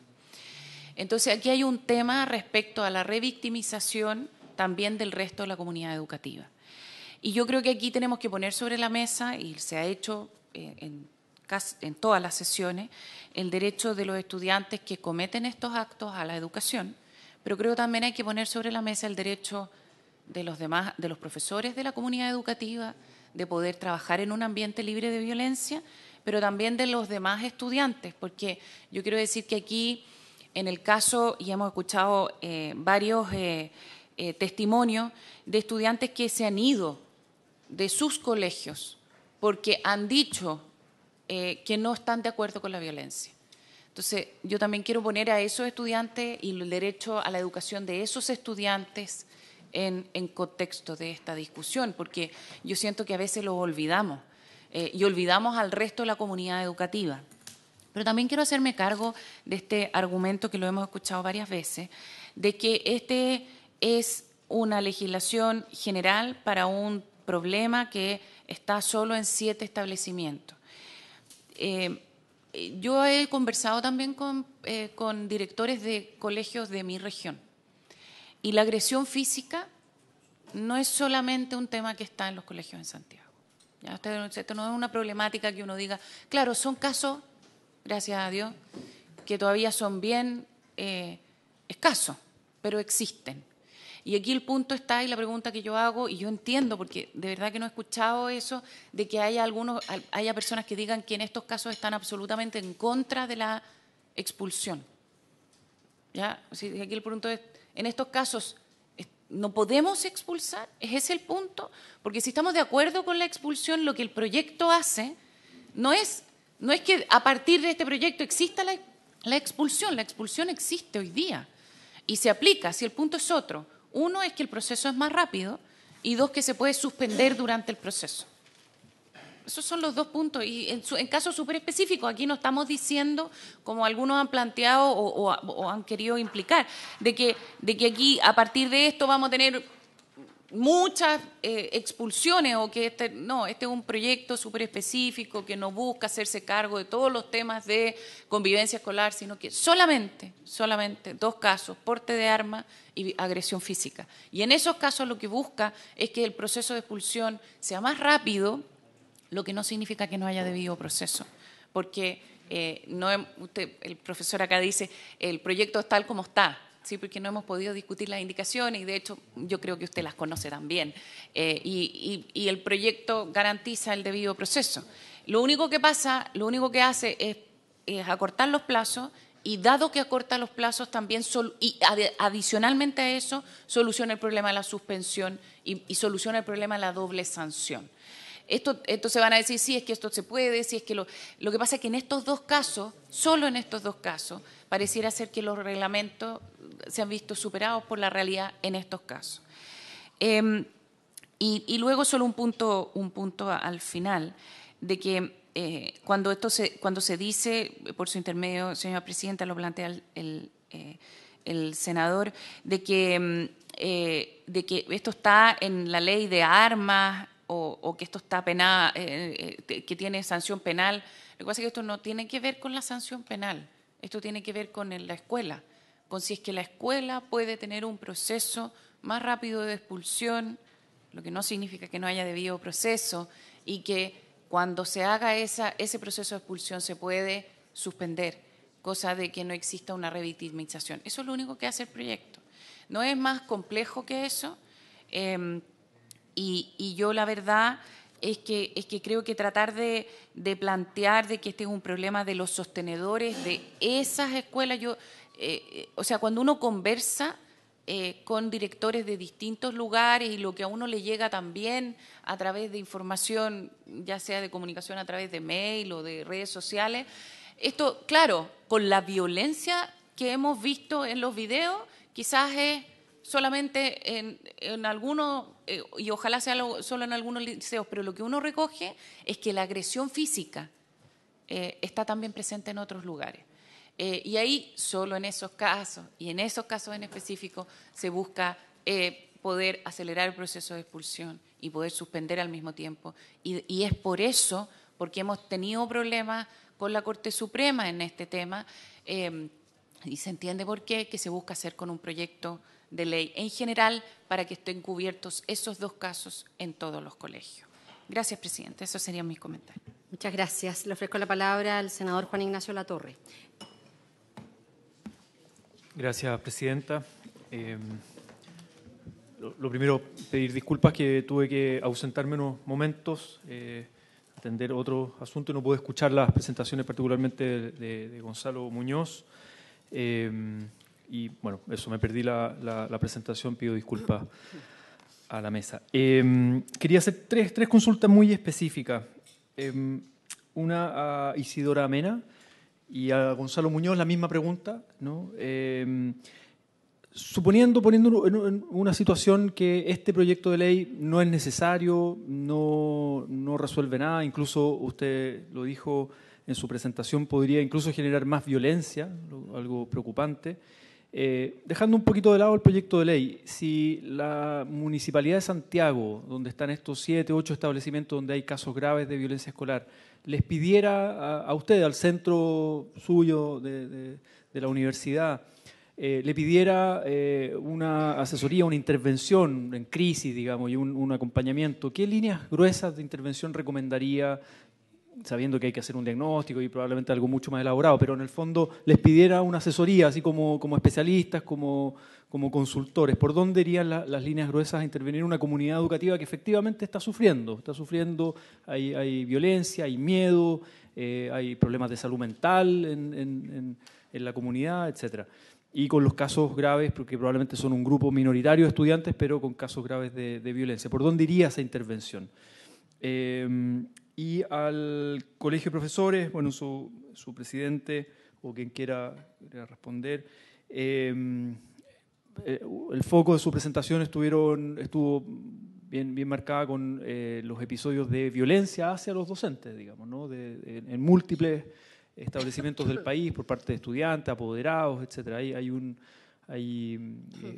Entonces aquí hay un tema respecto a la revictimización también del resto de la comunidad educativa. Y yo creo que aquí tenemos que poner sobre la mesa, y se ha hecho eh, en todas las sesiones, el derecho de los estudiantes que cometen estos actos a la educación pero creo también hay que poner sobre la mesa el derecho de los demás, de los profesores de la comunidad educativa, de poder trabajar en un ambiente libre de violencia, pero también de los demás estudiantes, porque yo quiero decir que aquí, en el caso, y hemos escuchado eh, varios eh, eh, testimonios de estudiantes que se han ido de sus colegios porque han dicho que no están de acuerdo con la violencia. Entonces, yo también quiero poner a esos estudiantes y el derecho a la educación de esos estudiantes en, contexto de esta discusión, porque yo siento que a veces lo olvidamos eh, y olvidamos al resto de la comunidad educativa. Pero también quiero hacerme cargo de este argumento que lo hemos escuchado varias veces, de que este es una legislación general para un problema que está solo en siete establecimientos. Eh, yo he conversado también eh, con, directores de colegios de mi región y la agresión física no es solamente un tema que está en los colegios en Santiago. Esto no es una problemática que uno diga, claro, son casos, gracias a Dios, que todavía son bien eh, escasos, pero existen. Y aquí el punto está y la pregunta que yo hago, y yo entiendo, porque de verdad que no he escuchado eso, de que haya, algunos, haya personas que digan que en estos casos están absolutamente en contra de la expulsión. ¿Ya? aquí el punto es, en estos casos, ¿no podemos expulsar? ¿Es ese el punto? Porque si estamos de acuerdo con la expulsión, lo que el proyecto hace no es, no es que a partir de este proyecto exista la expulsión, la expulsión existe hoy día y se aplica, si el punto es otro, uno es que el proceso es más rápido y dos que se puede suspender durante el proceso. Esos son los dos puntos. Y en, caso en súper específico, aquí no estamos diciendo, como algunos han planteado o, han querido implicar, de que aquí a partir de esto vamos a tener muchas eh, expulsiones o que este, no, este es un proyecto súper específico que no busca hacerse cargo de todos los temas de convivencia escolar, sino que solamente, solamente dos casos, porte de arma y agresión física. Y en esos casos lo que busca es que el proceso de expulsión sea más rápido, lo que no significa que no haya debido proceso, porque eh, no, el profesor acá dice, el proyecto es tal como está, ¿sí? porque no hemos podido discutir las indicaciones y de hecho yo creo que usted las conoce también. Eh, y, el proyecto garantiza el debido proceso. Lo único que pasa, lo único que hace es, acortar los plazos y dado que acorta los plazos también y adicionalmente a eso soluciona el problema de la suspensión y, soluciona el problema de la doble sanción. Esto, esto, se van a decir, sí, es que esto se puede, si es que lo... Lo que pasa es que en estos dos casos, solo en estos dos casos, pareciera ser que los reglamentos se han visto superados por la realidad en estos casos. Em, y, luego solo un punto, un punto al final, de que eh, cuando, esto se, cuando se dice, por su intermedio, señora presidenta, lo plantea el, eh, senador, de que, em, eh, de que esto está en la ley de armas o, que esto está penada, que tiene sanción penal, lo que pasa es que esto no tiene que ver con la sanción penal, esto tiene que ver con la escuela con si es que la escuela puede tener un proceso más rápido de expulsión, lo que no significa que no haya debido proceso y que cuando se haga ese proceso de expulsión se puede suspender, cosa de que no exista una revitimización. Eso es lo único que hace el proyecto. No es más complejo que eso em, y, yo la verdad es que, es que creo que tratar de, de, plantear de que este es un problema de los sostenedores de esas escuelas, yo, eh, eh, o sea, cuando uno conversa eh, con directores de distintos lugares y lo que a uno le llega también a través de información, ya sea de comunicación a través de mail o de redes sociales, esto, claro, con la violencia que hemos visto en los videos, quizás es solamente en, algunos, y ojalá sea solo en algunos liceos, pero lo que uno recoge es que la agresión física está también presente en otros lugares. Eh, y ahí, solo en esos casos, y en esos casos en específico, se busca eh, poder acelerar el proceso de expulsión y poder suspender al mismo tiempo. Y, es por eso, porque hemos tenido problemas con la Corte Suprema en este tema, em, y se entiende por qué, que se busca hacer con un proyecto de ley en general para que estén cubiertos esos dos casos en todos los colegios. Gracias, presidente. Esos serían mis comentarios. Muchas gracias. Le ofrezco la palabra al senador Juan Ignacio Latorre. Gracias, Presidenta. Em, lo, primero, pedir disculpas que tuve que ausentarme unos momentos, eh, atender otro asunto y no pude escuchar las presentaciones, particularmente de, Gonzalo Muñoz. Em, y bueno, eso, me perdí la, presentación, pido disculpas a la mesa. Em, quería hacer tres, tres, consultas muy específicas. una a Isidora Amena y a Gonzalo Muñoz la misma pregunta, ¿no? Em, suponiendo, poniendo en una situación que este proyecto de ley no es necesario, no, resuelve nada, incluso usted lo dijo en su presentación, podría incluso generar más violencia, algo preocupante. Eh, dejando un poquito de lado el proyecto de ley, si la Municipalidad de Santiago, donde están estos siete, ocho establecimientos donde hay casos graves de violencia escolar, les pidiera a, usted, al centro suyo de, la universidad, eh, le pidiera eh, una asesoría, una intervención en crisis, digamos, y un, acompañamiento, ¿qué líneas gruesas de intervención recomendaría, sabiendo que hay que hacer un diagnóstico y probablemente algo mucho más elaborado, pero en el fondo les pidiera una asesoría, así como, como especialistas, como como consultores, ¿por dónde irían las líneas gruesas a intervenir una comunidad educativa que efectivamente está sufriendo? Está sufriendo, hay, violencia, hay miedo, eh, hay problemas de salud mental en, la comunidad, etcétera. Y con los casos graves, porque probablemente son un grupo minoritario de estudiantes, pero con casos graves de, violencia. ¿Por dónde iría esa intervención? Em, y al colegio de profesores, bueno, su, presidente o quien quiera, responder. Em, eh, el foco de su presentación estuvo bien, bien marcada con eh, los episodios de violencia hacia los docentes, digamos, en múltiples establecimientos del país por parte de estudiantes, apoderados, etc. Hay, un, eh,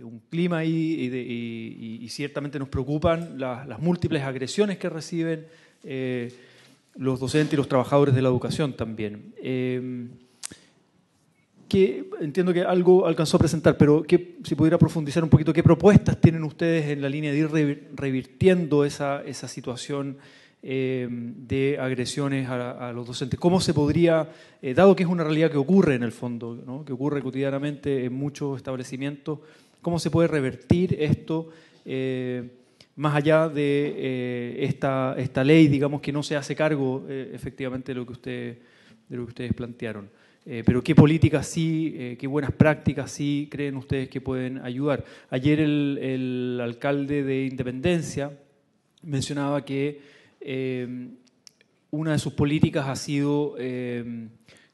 un clima ahí y, ciertamente nos preocupan las, las, múltiples agresiones que reciben los docentes y los trabajadores de la educación también entiendo que algo alcanzó a presentar, pero si pudiera profundizar un poquito, ¿qué propuestas tienen ustedes en la línea de ir revirtiendo esa, situación eh, de agresiones a, los docentes? ¿Cómo se podría, eh, dado que es una realidad que ocurre en el fondo, que ocurre cotidianamente en muchos establecimientos, cómo se puede revertir esto? Eh, más allá de esta, esta ley, digamos, que no se hace cargo efectivamente de lo que ustedes plantearon. Eh, pero qué políticas sí, eh, qué buenas prácticas sí creen ustedes que pueden ayudar. Ayer el, alcalde de Independencia mencionaba que eh, una de sus políticas ha sido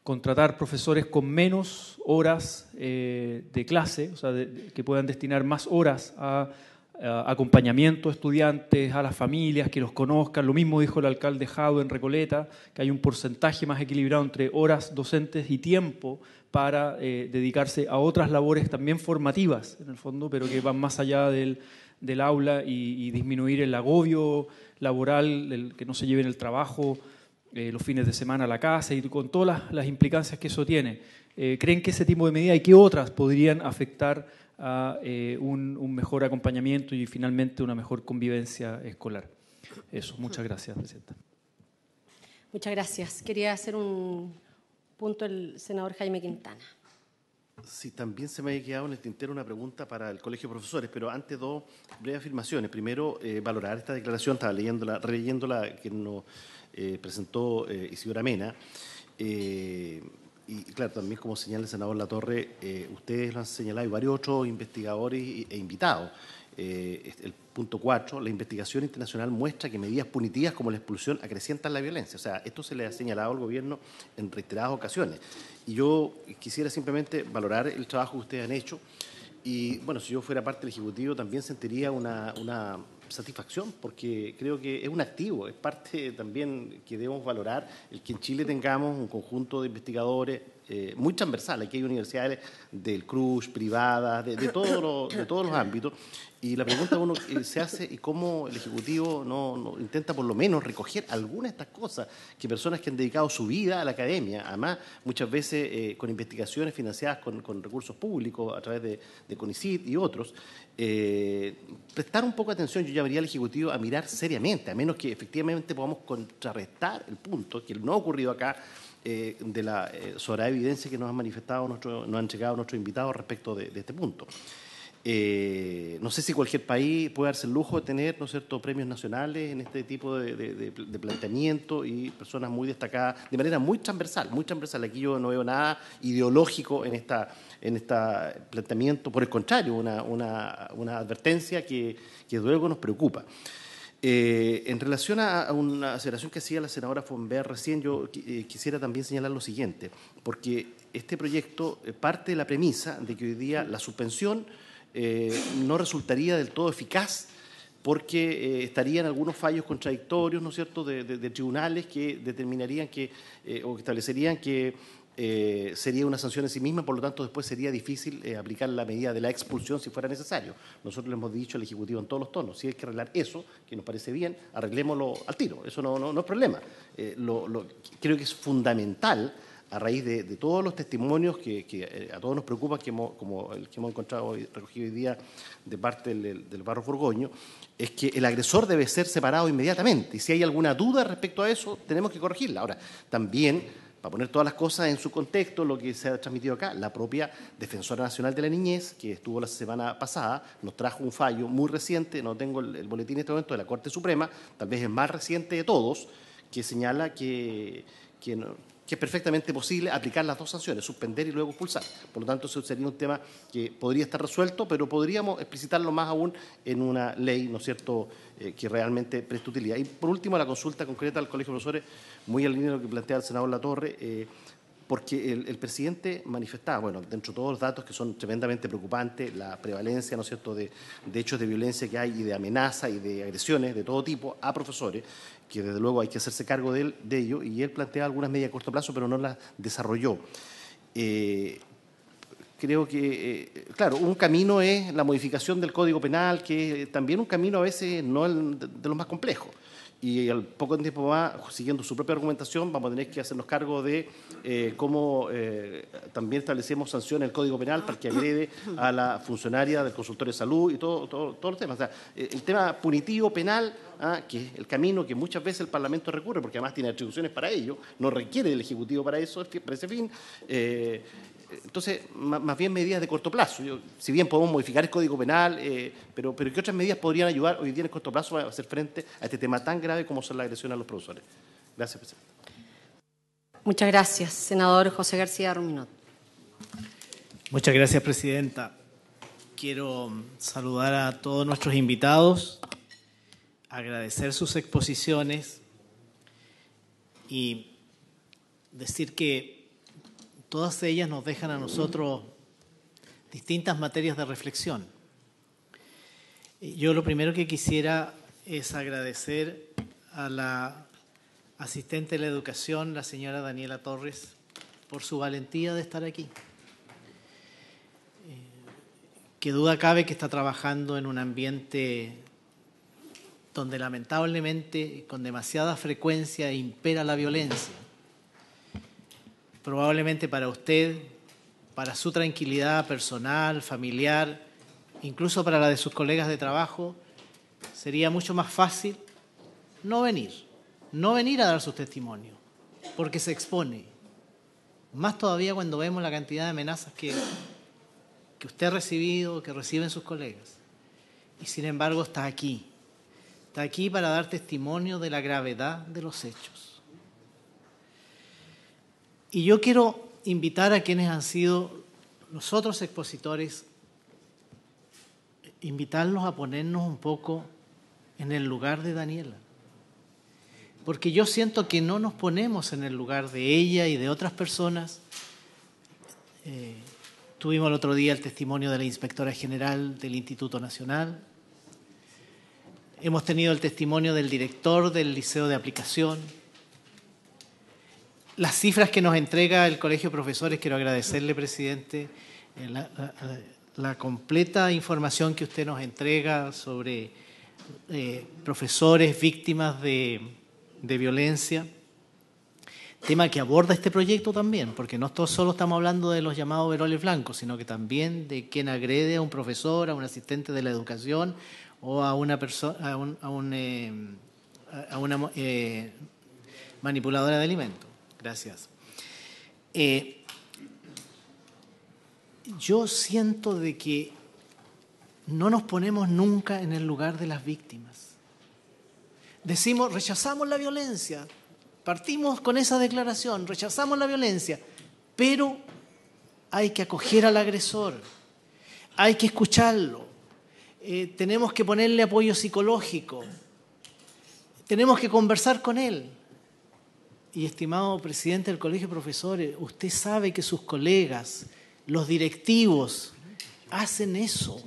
contratar profesores con menos horas de clase, o sea, que puedan destinar más horas a, eh, acompañamiento a estudiantes, a las familias, que los conozcan. Lo mismo dijo el alcalde Jado en Recoleta, que hay un porcentaje más equilibrado entre horas docentes y tiempo para eh, dedicarse a otras labores también formativas, en el fondo, pero que van más allá del, aula y, disminuir el agobio laboral, que no se lleven el trabajo eh, los fines de semana a la casa y con todas las, implicancias que eso tiene. ¿Creen que ese tipo de medidas y qué otras podrían afectar a eh, un, mejor acompañamiento y finalmente una mejor convivencia escolar. Eso, muchas gracias, Presidenta. Muchas gracias. Quería hacer un punto el senador Jaime Quintana. Sí, también se me ha quedado en el tintero una pregunta para el Colegio de Profesores, pero antes dos breves afirmaciones. Primero, eh, valorar esta declaración, estaba leyéndola, releyéndola que nos eh, presentó Isidora Mena. Eh, y claro, también como señala el senador La Torre, eh, ustedes lo han señalado y varios otros investigadores e invitados. Eh, el punto cuatro, la investigación internacional muestra que medidas punitivas como la expulsión acrecientan la violencia. O sea, esto se le ha señalado al gobierno en reiteradas ocasiones. Y yo quisiera simplemente valorar el trabajo que ustedes han hecho. Y bueno, si yo fuera parte del Ejecutivo también sentiría una satisfacción, porque creo que es un activo, es parte también que debemos valorar el que en Chile tengamos un conjunto de investigadores, eh, muy transversal. Aquí hay universidades del Cruz privadas, de, todos los ámbitos. Y la pregunta uno eh, se hace y cómo el Ejecutivo intenta por lo menos recoger algunas de estas cosas que personas que han dedicado su vida a la academia, además muchas veces eh, con investigaciones financiadas con, recursos públicos a través de, de CONICIT y otros, eh, prestar un poco de atención, yo llamaría al Ejecutivo a mirar seriamente, a menos que efectivamente podamos contrarrestar el punto, que no ha ocurrido acá, eh, de la eh, evidencia que nos han manifestado, nuestro, nos han llegado nuestros invitados respecto de, este punto. Eh, no sé si cualquier país puede darse el lujo de tener ¿no premios nacionales en este tipo de, planteamiento y personas muy destacadas, de manera muy transversal, muy transversal. Aquí yo no veo nada ideológico en esta en este planteamiento, por el contrario, una, una, advertencia que, que luego nos preocupa. Eh, en relación a, una aceleración que hacía la senadora Fonber recién, yo eh, quisiera también señalar lo siguiente, porque este proyecto eh, parte de la premisa de que hoy día la suspensión no resultaría del todo eficaz porque estarían algunos fallos contradictorios, ¿no es cierto?, de, tribunales que determinarían que, o que establecerían que eh, sería una sanción en sí misma, por lo tanto después sería difícil eh, aplicar la medida de la expulsión si fuera necesario. Nosotros le hemos dicho al Ejecutivo en todos los tonos, si hay que arreglar eso, que nos parece bien, arreglémoslo al tiro, eso no, es problema. Eh, creo que es fundamental a raíz de, todos los testimonios que, a todos nos preocupan, que como el que hemos encontrado hoy, recogido hoy día de parte del, del barro Furgoño, es que el agresor debe ser separado inmediatamente. Y si hay alguna duda respecto a eso, tenemos que corregirla. Ahora, también a poner todas las cosas en su contexto, lo que se ha transmitido acá, la propia Defensora Nacional de la Niñez, que estuvo la semana pasada, nos trajo un fallo muy reciente, no tengo el, boletín en este momento, de la Corte Suprema, tal vez es más reciente de todos, que señala que, que es perfectamente posible aplicar las dos sanciones, suspender y luego expulsar. Por lo tanto, eso sería un tema que podría estar resuelto, pero podríamos explicitarlo más aún en una ley, ¿no es cierto?, eh, que realmente preste utilidad. Y por último, la consulta concreta al Colegio de Profesores, muy al línea lo que plantea el senador Latorre, eh, porque el, presidente manifestaba, bueno, dentro de todos los datos que son tremendamente preocupantes, la prevalencia, ¿no es cierto?, de, de hechos de violencia que hay y de amenazas y de agresiones de todo tipo a profesores, que desde luego hay que hacerse cargo de, ello, y él plantea algunas medidas a corto plazo, pero no las desarrolló. Eh, creo que, eh, claro, un camino es la modificación del Código Penal, que también un camino a veces no de los más complejos y al poco tiempo más, siguiendo su propia argumentación, vamos a tener que hacernos cargo de eh, cómo eh, también establecemos sanciones en el Código Penal para que agrede a la funcionaria del consultorio de salud y todo, todo, todos los temas. O sea, eh, el tema punitivo penal, ah, que es el camino que muchas veces el Parlamento recurre, porque además tiene atribuciones para ello, no requiere del Ejecutivo para eso, para ese fin entonces, más bien medidas de corto plazo. si bien podemos modificar el Código Penal, eh, pero, pero ¿qué otras medidas podrían ayudar hoy día en corto plazo a hacer frente a este tema tan grave como son la agresión a los profesores? Gracias, presidente. Muchas gracias, senador José García Ruminot. Muchas gracias, presidenta. Quiero saludar a todos nuestros invitados, agradecer sus exposiciones y decir que todas ellas nos dejan a nosotros distintas materias de reflexión. Yo lo primero que quisiera es agradecer a la asistente de la educación, la señora Daniela Torres, por su valentía de estar aquí. Eh, Qué duda cabe que está trabajando en un ambiente donde lamentablemente con demasiada frecuencia impera la violencia probablemente para usted, para su tranquilidad personal, familiar, incluso para la de sus colegas de trabajo, sería mucho más fácil no venir, no venir a dar sus testimonios, porque se expone. Más todavía cuando vemos la cantidad de amenazas que, que usted ha recibido, que reciben sus colegas. Y sin embargo está aquí, está aquí para dar testimonio de la gravedad de los hechos. Y yo quiero invitar a quienes han sido los otros expositores, invitarlos a ponernos un poco en el lugar de Daniela. Porque yo siento que no nos ponemos en el lugar de ella y de otras personas. Eh, tuvimos el otro día el testimonio de la inspectora general del Instituto Nacional. Hemos tenido el testimonio del director del Liceo de Aplicación las cifras que nos entrega el Colegio de Profesores, quiero agradecerle, presidente, eh, la, completa información que usted nos entrega sobre eh, profesores víctimas de, violencia tema que aborda este proyecto también, porque no solo estamos hablando de los llamados veroles blancos, sino que también de quien agrede a un profesor, a un asistente de la educación o a una manipuladora de alimentos. Gracias. Eh, yo siento de que no nos ponemos nunca en el lugar de las víctimas. Decimos, rechazamos la violencia, partimos con esa declaración, rechazamos la violencia, pero hay que acoger al agresor, hay que escucharlo, eh, tenemos que ponerle apoyo psicológico, tenemos que conversar con él y estimado presidente del Colegio de Profesores, usted sabe que sus colegas, los directivos, hacen eso.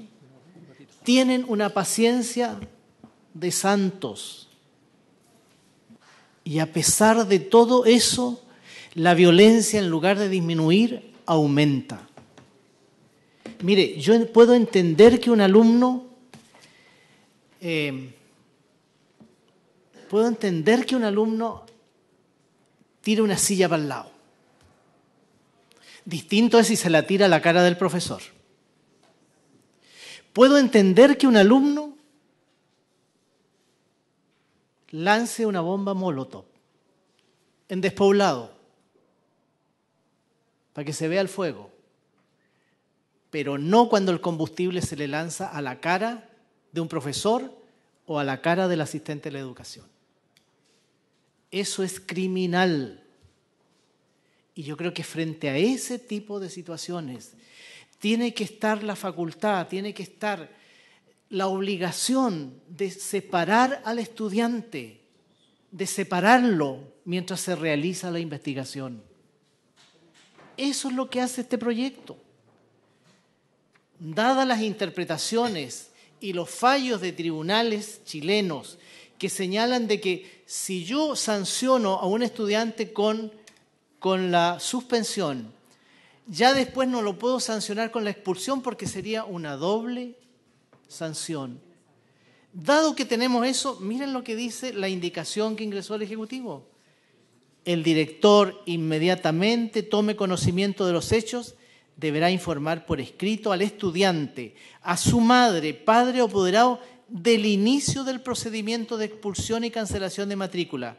Tienen una paciencia de santos. Y a pesar de todo eso, la violencia en lugar de disminuir, aumenta. Mire, yo puedo entender que un alumno... Eh, puedo entender que un alumno tira una silla para el lado. Distinto es si se la tira a la cara del profesor. Puedo entender que un alumno lance una bomba molotov en despoblado para que se vea el fuego, pero no cuando el combustible se le lanza a la cara de un profesor o a la cara del asistente de la educación. Eso es criminal. Y yo creo que frente a ese tipo de situaciones tiene que estar la facultad, tiene que estar la obligación de separar al estudiante, de separarlo mientras se realiza la investigación. Eso es lo que hace este proyecto. Dadas las interpretaciones y los fallos de tribunales chilenos que señalan de que si yo sanciono a un estudiante con, la suspensión, ya después no lo puedo sancionar con la expulsión porque sería una doble sanción. Dado que tenemos eso, miren lo que dice la indicación que ingresó al Ejecutivo. El director inmediatamente tome conocimiento de los hechos, deberá informar por escrito al estudiante, a su madre, padre o apoderado del inicio del procedimiento de expulsión y cancelación de matrícula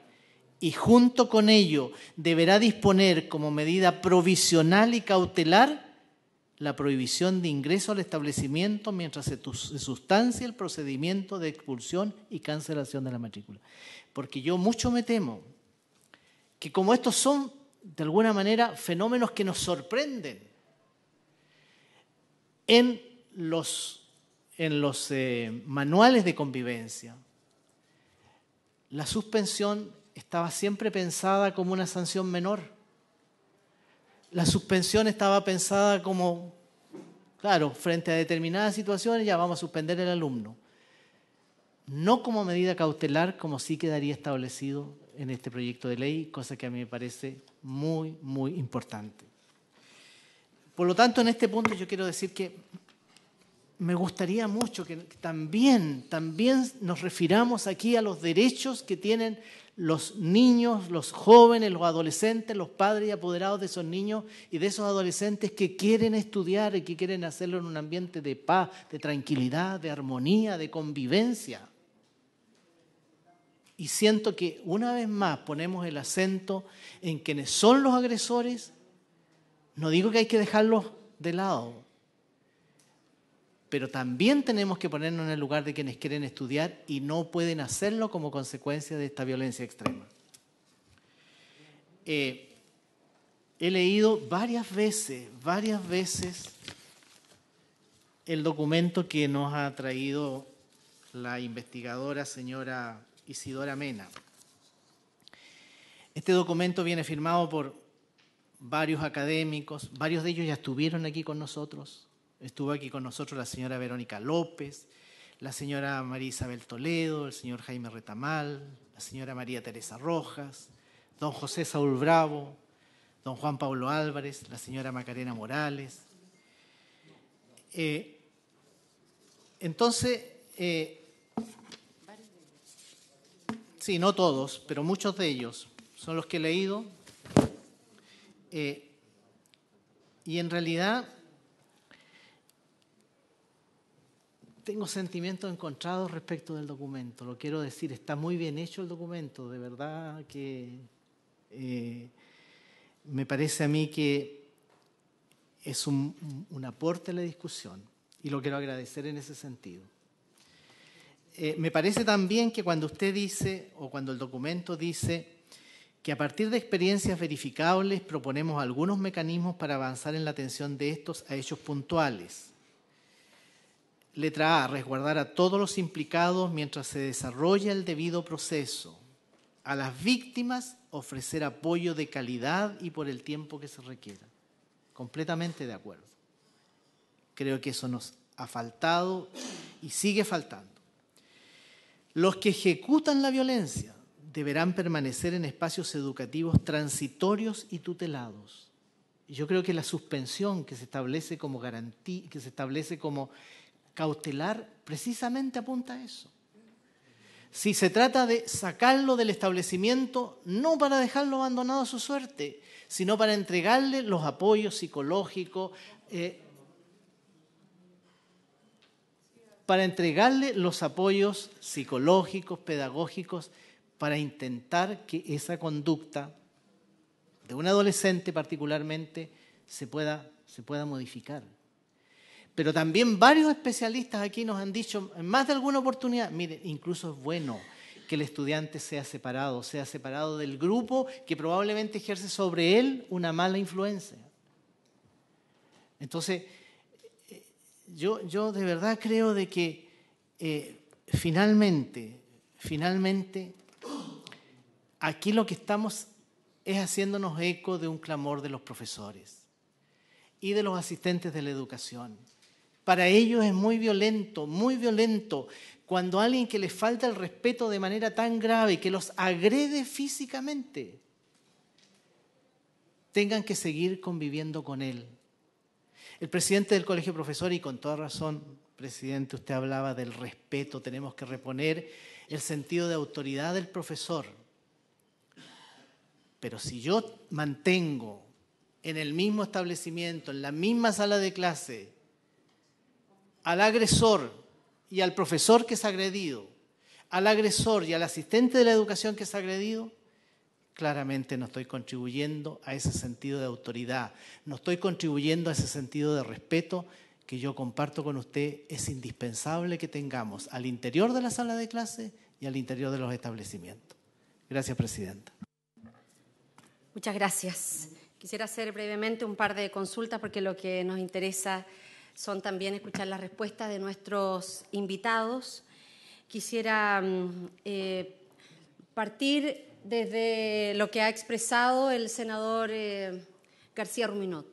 y junto con ello deberá disponer como medida provisional y cautelar la prohibición de ingreso al establecimiento mientras se, sustancia el procedimiento de expulsión y cancelación de la matrícula. Porque yo mucho me temo que como estos son, de alguna manera, fenómenos que nos sorprenden en los en los eh, manuales de convivencia, la suspensión estaba siempre pensada como una sanción menor. La suspensión estaba pensada como, claro, frente a determinadas situaciones ya vamos a suspender el alumno. No como medida cautelar, como sí quedaría establecido en este proyecto de ley, cosa que a mí me parece muy, muy importante. Por lo tanto, en este punto yo quiero decir que me gustaría mucho que también, también nos refiramos aquí a los derechos que tienen los niños, los jóvenes, los adolescentes, los padres y apoderados de esos niños y de esos adolescentes que quieren estudiar y que quieren hacerlo en un ambiente de paz, de tranquilidad, de armonía, de convivencia. Y siento que una vez más ponemos el acento en quienes son los agresores. No digo que hay que dejarlos de lado, pero también tenemos que ponernos en el lugar de quienes quieren estudiar y no pueden hacerlo como consecuencia de esta violencia extrema. Eh, he leído varias veces, varias veces el documento que nos ha traído la investigadora señora Isidora Mena. Este documento viene firmado por varios académicos, varios de ellos ya estuvieron aquí con nosotros, Estuvo aquí con nosotros la señora Verónica López, la señora María Isabel Toledo, el señor Jaime Retamal, la señora María Teresa Rojas, don José Saúl Bravo, don Juan Pablo Álvarez, la señora Macarena Morales. Eh, entonces, eh, sí, no todos, pero muchos de ellos son los que he leído. Eh, y en realidad tengo sentimientos encontrados respecto del documento, lo quiero decir, está muy bien hecho el documento, de verdad que eh, me parece a mí que es un, aporte a la discusión y lo quiero agradecer en ese sentido. Eh, me parece también que cuando usted dice, o cuando el documento dice, que a partir de experiencias verificables proponemos algunos mecanismos para avanzar en la atención de estos a hechos puntuales Letra A, resguardar a todos los implicados mientras se desarrolla el debido proceso. A las víctimas, ofrecer apoyo de calidad y por el tiempo que se requiera. Completamente de acuerdo. Creo que eso nos ha faltado y sigue faltando. Los que ejecutan la violencia deberán permanecer en espacios educativos transitorios y tutelados. Yo creo que la suspensión que se establece como garantía, que se establece como cautelar precisamente apunta a eso. Si se trata de sacarlo del establecimiento, no para dejarlo abandonado a su suerte, sino para entregarle los apoyos psicológicos, eh, para entregarle los apoyos psicológicos, pedagógicos, para intentar que esa conducta de un adolescente particularmente se pueda, se pueda modificar. Pero también varios especialistas aquí nos han dicho en más de alguna oportunidad, mire, incluso es bueno que el estudiante sea separado, sea separado del grupo que probablemente ejerce sobre él una mala influencia. Entonces, eh, yo, de verdad creo de que eh, finalmente, finalmente, aquí lo que estamos es haciéndonos eco de un clamor de los profesores y de los asistentes de la educación para ellos es muy violento, muy violento, cuando alguien que les falta el respeto de manera tan grave, que los agrede físicamente, tengan que seguir conviviendo con él. El presidente del Colegio Profesor, y con toda razón, presidente, usted hablaba del respeto, tenemos que reponer el sentido de autoridad del profesor. Pero si yo mantengo en el mismo establecimiento, en la misma sala de clase, al agresor y al profesor que es agredido, al agresor y al asistente de la educación que es agredido, claramente no estoy contribuyendo a ese sentido de autoridad, no estoy contribuyendo a ese sentido de respeto que yo comparto con usted, es indispensable que tengamos al interior de la sala de clase y al interior de los establecimientos. Gracias, Presidenta. Muchas gracias. Quisiera hacer brevemente un par de consultas porque lo que nos interesa son también escuchar las respuestas de nuestros invitados. Quisiera mm, eh, partir desde lo que ha expresado el senador eh, García Ruminot.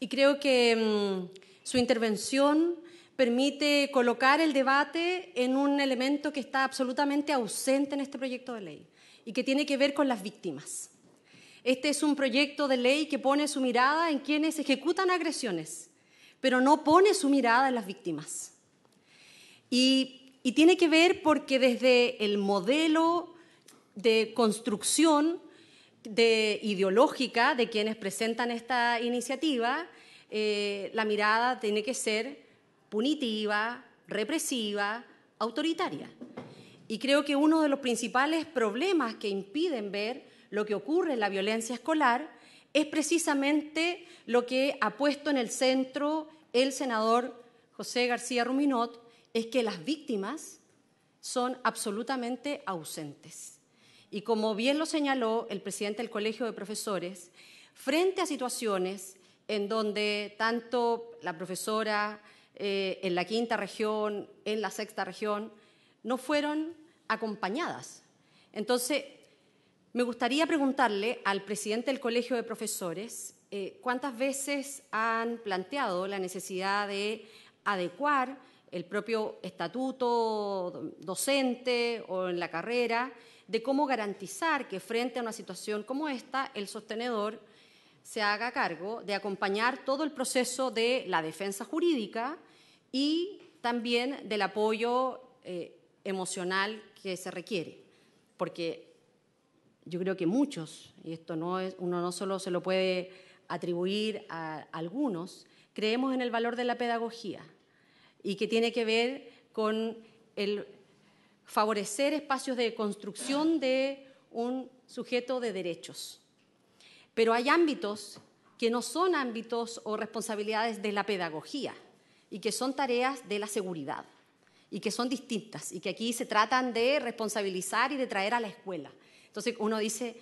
Y creo que mm, su intervención permite colocar el debate en un elemento que está absolutamente ausente en este proyecto de ley y que tiene que ver con las víctimas. Este es un proyecto de ley que pone su mirada en quienes ejecutan agresiones pero no pone su mirada en las víctimas. Y, tiene que ver porque desde el modelo de construcción de, ideológica de quienes presentan esta iniciativa, eh, la mirada tiene que ser punitiva, represiva, autoritaria. Y creo que uno de los principales problemas que impiden ver lo que ocurre en la violencia escolar es precisamente lo que ha puesto en el centro el senador José García Ruminot, es que las víctimas son absolutamente ausentes. Y como bien lo señaló el presidente del Colegio de Profesores, frente a situaciones en donde tanto la profesora eh, en la quinta región, en la sexta región, no fueron acompañadas. Entonces, me gustaría preguntarle al presidente del Colegio de Profesores eh, cuántas veces han planteado la necesidad de adecuar el propio estatuto docente o en la carrera, de cómo garantizar que frente a una situación como esta, el sostenedor se haga cargo de acompañar todo el proceso de la defensa jurídica y también del apoyo eh, emocional que se requiere. Porque yo creo que muchos, y esto no uno no solo se lo puede atribuir a algunos, creemos en el valor de la pedagogía y que tiene que ver con el favorecer espacios de construcción de un sujeto de derechos. Pero hay ámbitos que no son ámbitos o responsabilidades de la pedagogía y que son tareas de la seguridad y que son distintas y que aquí se tratan de responsabilizar y de traer a la escuela. Entonces uno dice,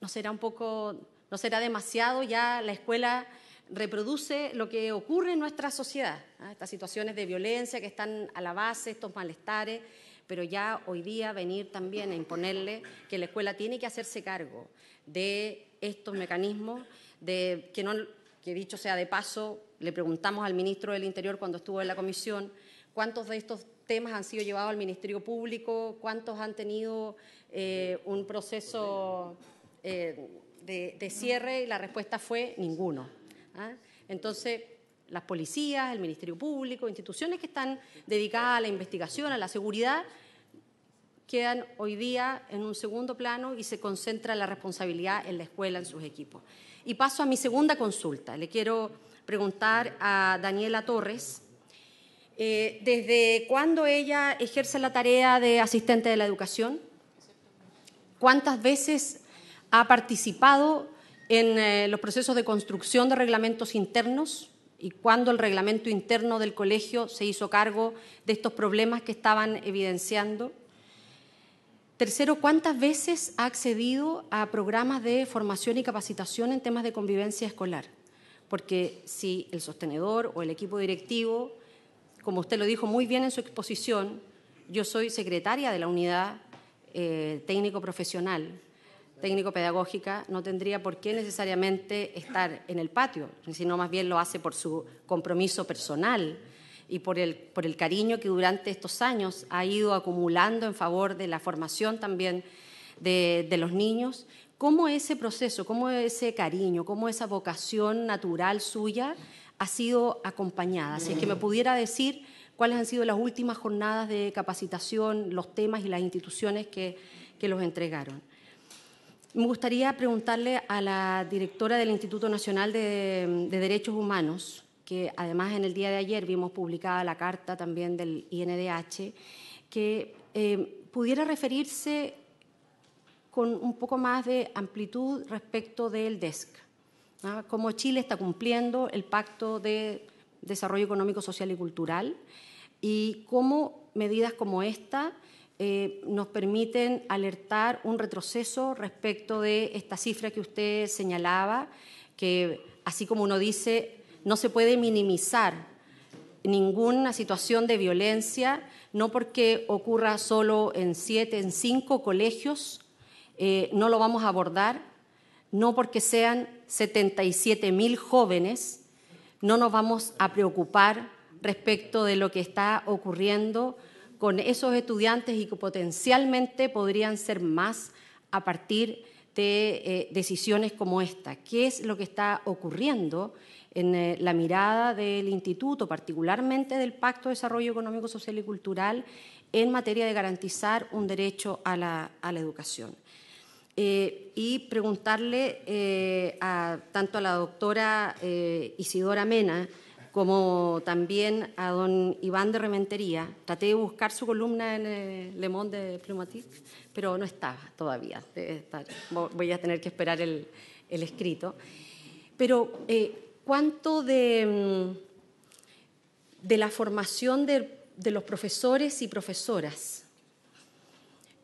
¿no será un poco, no será demasiado ya la escuela reproduce lo que ocurre en nuestra sociedad? ¿ah? Estas situaciones de violencia que están a la base, estos malestares, pero ya hoy día venir también a imponerle que la escuela tiene que hacerse cargo de estos mecanismos, de que no que dicho sea de paso, le preguntamos al ministro del Interior cuando estuvo en la comisión cuántos de estos temas han sido llevados al Ministerio Público? ¿Cuántos han tenido eh, un proceso eh, de, cierre? Y la respuesta fue ninguno. ¿ah? Entonces, las policías, el Ministerio Público, instituciones que están dedicadas a la investigación, a la seguridad, quedan hoy día en un segundo plano y se concentra la responsabilidad en la escuela, en sus equipos. Y paso a mi segunda consulta. Le quiero preguntar a Daniela Torres eh, ¿Desde cuándo ella ejerce la tarea de asistente de la educación? ¿Cuántas veces ha participado en eh, los procesos de construcción de reglamentos internos? ¿Y cuándo el reglamento interno del colegio se hizo cargo de estos problemas que estaban evidenciando? Tercero, ¿cuántas veces ha accedido a programas de formación y capacitación en temas de convivencia escolar? Porque si el sostenedor o el equipo directivo como usted lo dijo muy bien en su exposición, yo soy secretaria de la unidad eh, técnico profesional, técnico pedagógica, no tendría por qué necesariamente estar en el patio, sino más bien lo hace por su compromiso personal y por el, por el cariño que durante estos años ha ido acumulando en favor de la formación también de, de los niños. ¿Cómo ese proceso, cómo ese cariño, cómo esa vocación natural suya ha sido acompañada. así que me pudiera decir cuáles han sido las últimas jornadas de capacitación, los temas y las instituciones que, que los entregaron. Me gustaría preguntarle a la directora del Instituto Nacional de, de Derechos Humanos, que además en el día de ayer vimos publicada la carta también del INDH, que eh, pudiera referirse con un poco más de amplitud respecto del DESC. ¿ah? cómo Chile está cumpliendo el Pacto de Desarrollo Económico, Social y Cultural y cómo medidas como esta eh, nos permiten alertar un retroceso respecto de esta cifra que usted señalaba, que así como uno dice, no se puede minimizar ninguna situación de violencia, no porque ocurra solo en siete, en cinco colegios, eh, no lo vamos a abordar, no porque sean 77.000 mil jóvenes, no nos vamos a preocupar respecto de lo que está ocurriendo con esos estudiantes y que potencialmente podrían ser más a partir de eh, decisiones como esta. ¿Qué es lo que está ocurriendo en eh, la mirada del instituto, particularmente del Pacto de Desarrollo Económico, Social y Cultural, en materia de garantizar un derecho a la educación? Eh, y preguntarle eh, tanto a la doctora eh, Isidora Mena como también a don Iván de Rementería. Traté de buscar su columna en Le Monde de pero no estaba todavía. Voy a tener que esperar el, escrito. Pero, ¿cuánto mm, de, la formación de los profesores y profesoras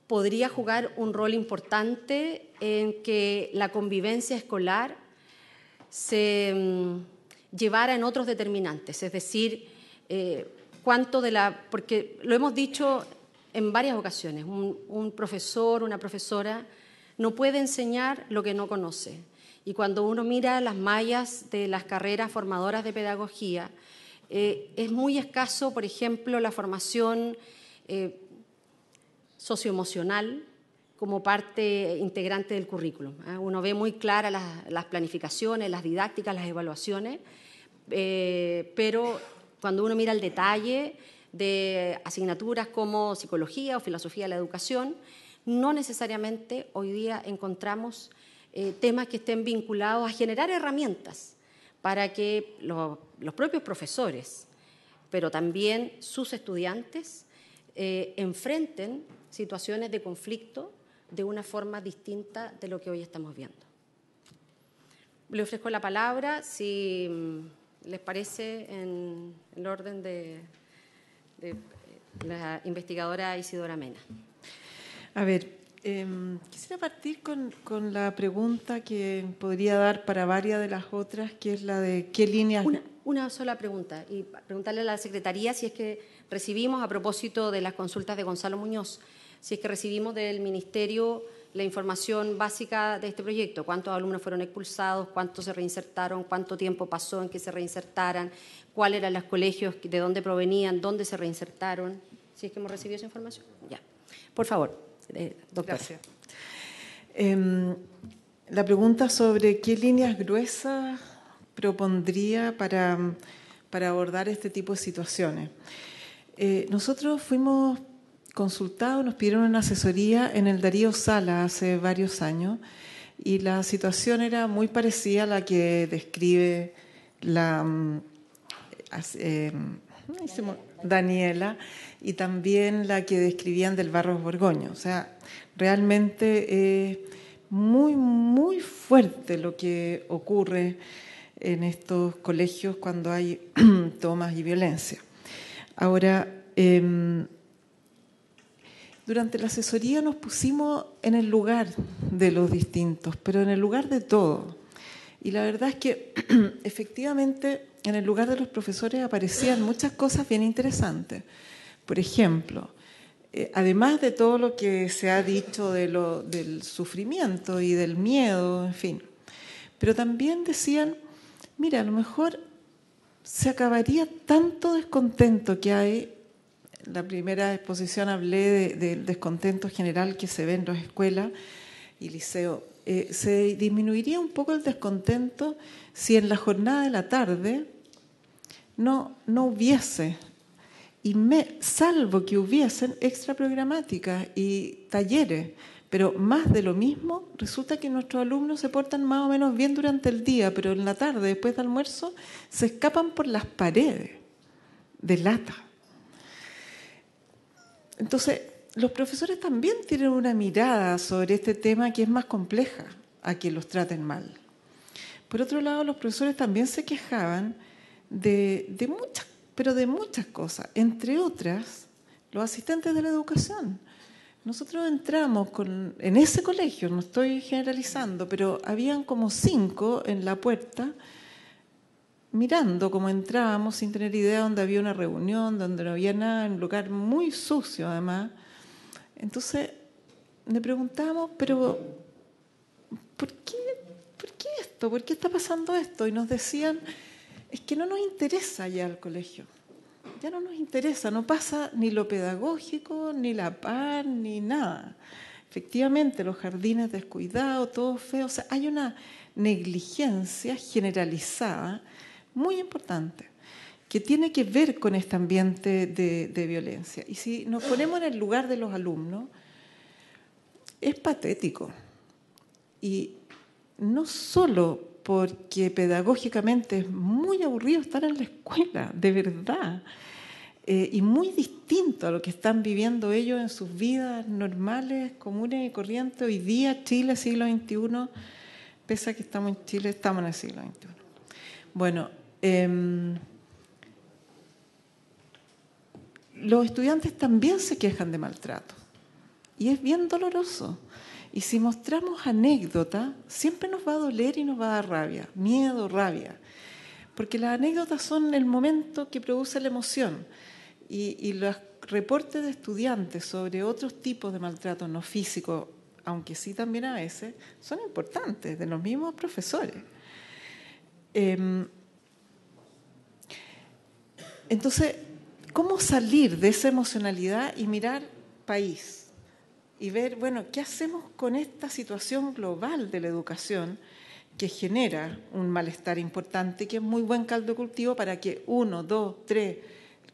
podría jugar un rol importante en que la convivencia escolar se mm, llevara en otros determinantes, es decir, eh, cuánto de la... porque lo hemos dicho en varias ocasiones, un, profesor, una profesora, no puede enseñar lo que no conoce. Y cuando uno mira las mallas de las carreras formadoras de pedagogía, eh, es muy escaso, por ejemplo, la formación eh, socioemocional como parte integrante del currículum. ¿ah? Uno ve muy claras las, planificaciones, las didácticas, las evaluaciones, eh, pero cuando uno mira el detalle de asignaturas como psicología o filosofía de la educación, no necesariamente hoy día encontramos eh, temas que estén vinculados a generar herramientas para que los, propios profesores, pero también sus estudiantes, eh, enfrenten situaciones de conflicto de una forma distinta de lo que hoy estamos viendo. Le ofrezco la palabra, si mm, les parece, en el orden de, eh, la investigadora Isidora Mena. A ver, em, quisiera partir con, la pregunta que podría dar para varias de las otras, que es la de qué líneas... una sola pregunta, y preguntarle a la Secretaría si es que recibimos, a propósito de las consultas de Gonzalo Muñoz, si es que recibimos del Ministerio la información básica de este proyecto, cuántos alumnos fueron expulsados, cuántos se reinsertaron, cuánto tiempo pasó en que se reinsertaran, cuáles eran los colegios, de dónde provenían, dónde se reinsertaron. Si es que hemos recibido esa información. Ya. Por favor, eh, doctora. Gracias. Em, la pregunta sobre qué líneas gruesas propondría para, abordar este tipo de situaciones. Eh, nosotros fuimos consultado, nos pidieron una asesoría en el Darío Sala hace varios años y la situación era muy parecida a la que describe la mm, eh, Daniela y también la que describían del Barros Borgoño. O sea, realmente es muy, muy fuerte lo que ocurre en estos colegios cuando hay [CLEARS THROAT] tomas y violencia. Ahora, em, durante la asesoría nos pusimos en el lugar de los distintos, pero en el lugar de todo. Y la verdad es que [CLEARS THROAT] efectivamente en el lugar de los profesores aparecían muchas cosas bien interesantes. Por ejemplo, eh, además de todo lo que se ha dicho de lo, del sufrimiento y del miedo, en fin, pero también decían, mira, a lo mejor se acabaría tanto descontento que hay la primera exposición hablé del descontento general que se ve en las escuelas y liceos. Eh, se disminuiría un poco el descontento si en la jornada de la tarde no, no hubiese, y me, salvo que hubiesen extra programáticas y talleres, pero más de lo mismo, resulta que nuestros alumnos se portan más o menos bien durante el día, pero en la tarde, después del almuerzo, se escapan por las paredes de lata. Entonces, los profesores también tienen una mirada sobre este tema que es más compleja a que los traten mal. Por otro lado, los profesores también se quejaban de, muchas, pero de muchas cosas, entre otras, los asistentes de la educación. Nosotros entramos en ese colegio, no estoy generalizando, pero habían como cinco en la puerta mirando como entrábamos sin tener idea dónde había una reunión, donde no había nada, en un lugar muy sucio además. Entonces le preguntamos, pero ¿por qué, ¿por qué esto? ¿Por qué está pasando esto? Y nos decían, es que no nos interesa ya el colegio, ya no nos interesa, no pasa ni lo pedagógico, ni la paz, ni nada. Efectivamente, los jardines descuidados, todo feo, o sea, hay una negligencia generalizada muy importante que tiene que ver con este ambiente de, violencia. Y si nos ponemos en el lugar de los alumnos, es patético. Y no solo porque pedagógicamente es muy aburrido estar en la escuela, de verdad, eh, y muy distinto a lo que están viviendo ellos en sus vidas normales, comunes y corrientes. Hoy día, Chile, siglo XXI, pese a que estamos en Chile, estamos en el siglo XXI. Bueno, Em, los estudiantes también se quejan de maltrato y es bien doloroso. Y si mostramos anécdota, siempre nos va a doler y nos va a dar rabia, miedo, rabia. Porque las anécdotas son el momento que produce la emoción. Y, los reportes de estudiantes sobre otros tipos de maltrato no físico, aunque sí también a veces, son importantes, de los mismos profesores. Em, entonces, ¿cómo salir de esa emocionalidad y mirar país? Y ver, bueno, ¿qué hacemos con esta situación global de la educación que genera un malestar importante, que es muy buen caldo cultivo para que uno, dos, tres,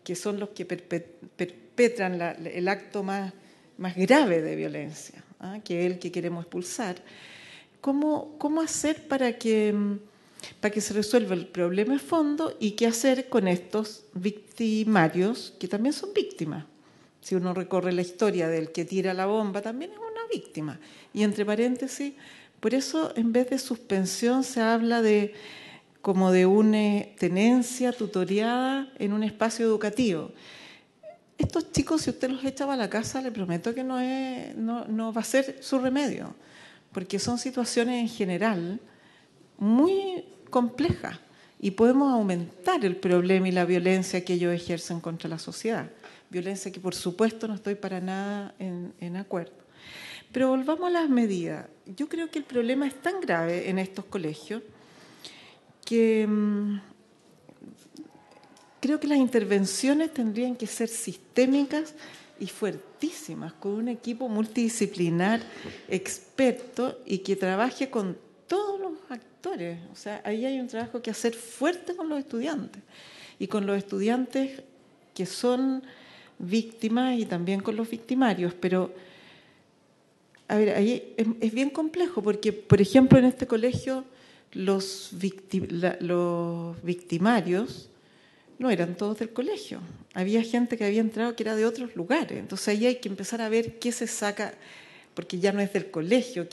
que son los que perpetran el acto más, más grave de violencia, ¿ah? que es el que queremos expulsar, cómo hacer para que mm, para que se resuelva el problema de fondo y qué hacer con estos victimarios que también son víctimas. Si uno recorre la historia del que tira la bomba, también es una víctima. Y entre paréntesis, por eso en vez de suspensión se habla de como de una tenencia tutoriada en un espacio educativo. Estos chicos, si usted los echaba a la casa, le prometo que no, es, no, no va a ser su remedio, porque son situaciones en general muy compleja y podemos aumentar el problema y la violencia que ellos ejercen contra la sociedad. Violencia que por supuesto no estoy para nada en, acuerdo. Pero volvamos a las medidas. Yo creo que el problema es tan grave en estos colegios que mm, creo que las intervenciones tendrían que ser sistémicas y fuertísimas, con un equipo multidisciplinar, experto y que trabaje con todos los actores. O sea, ahí hay un trabajo que hacer fuerte con los estudiantes y con los estudiantes que son víctimas y también con los victimarios. Pero, a ver, ahí es, bien complejo porque, por ejemplo, en este colegio los, victimarios no eran todos del colegio. Había gente que había entrado que era de otros lugares. Entonces ahí hay que empezar a ver qué se saca, porque ya no es del colegio,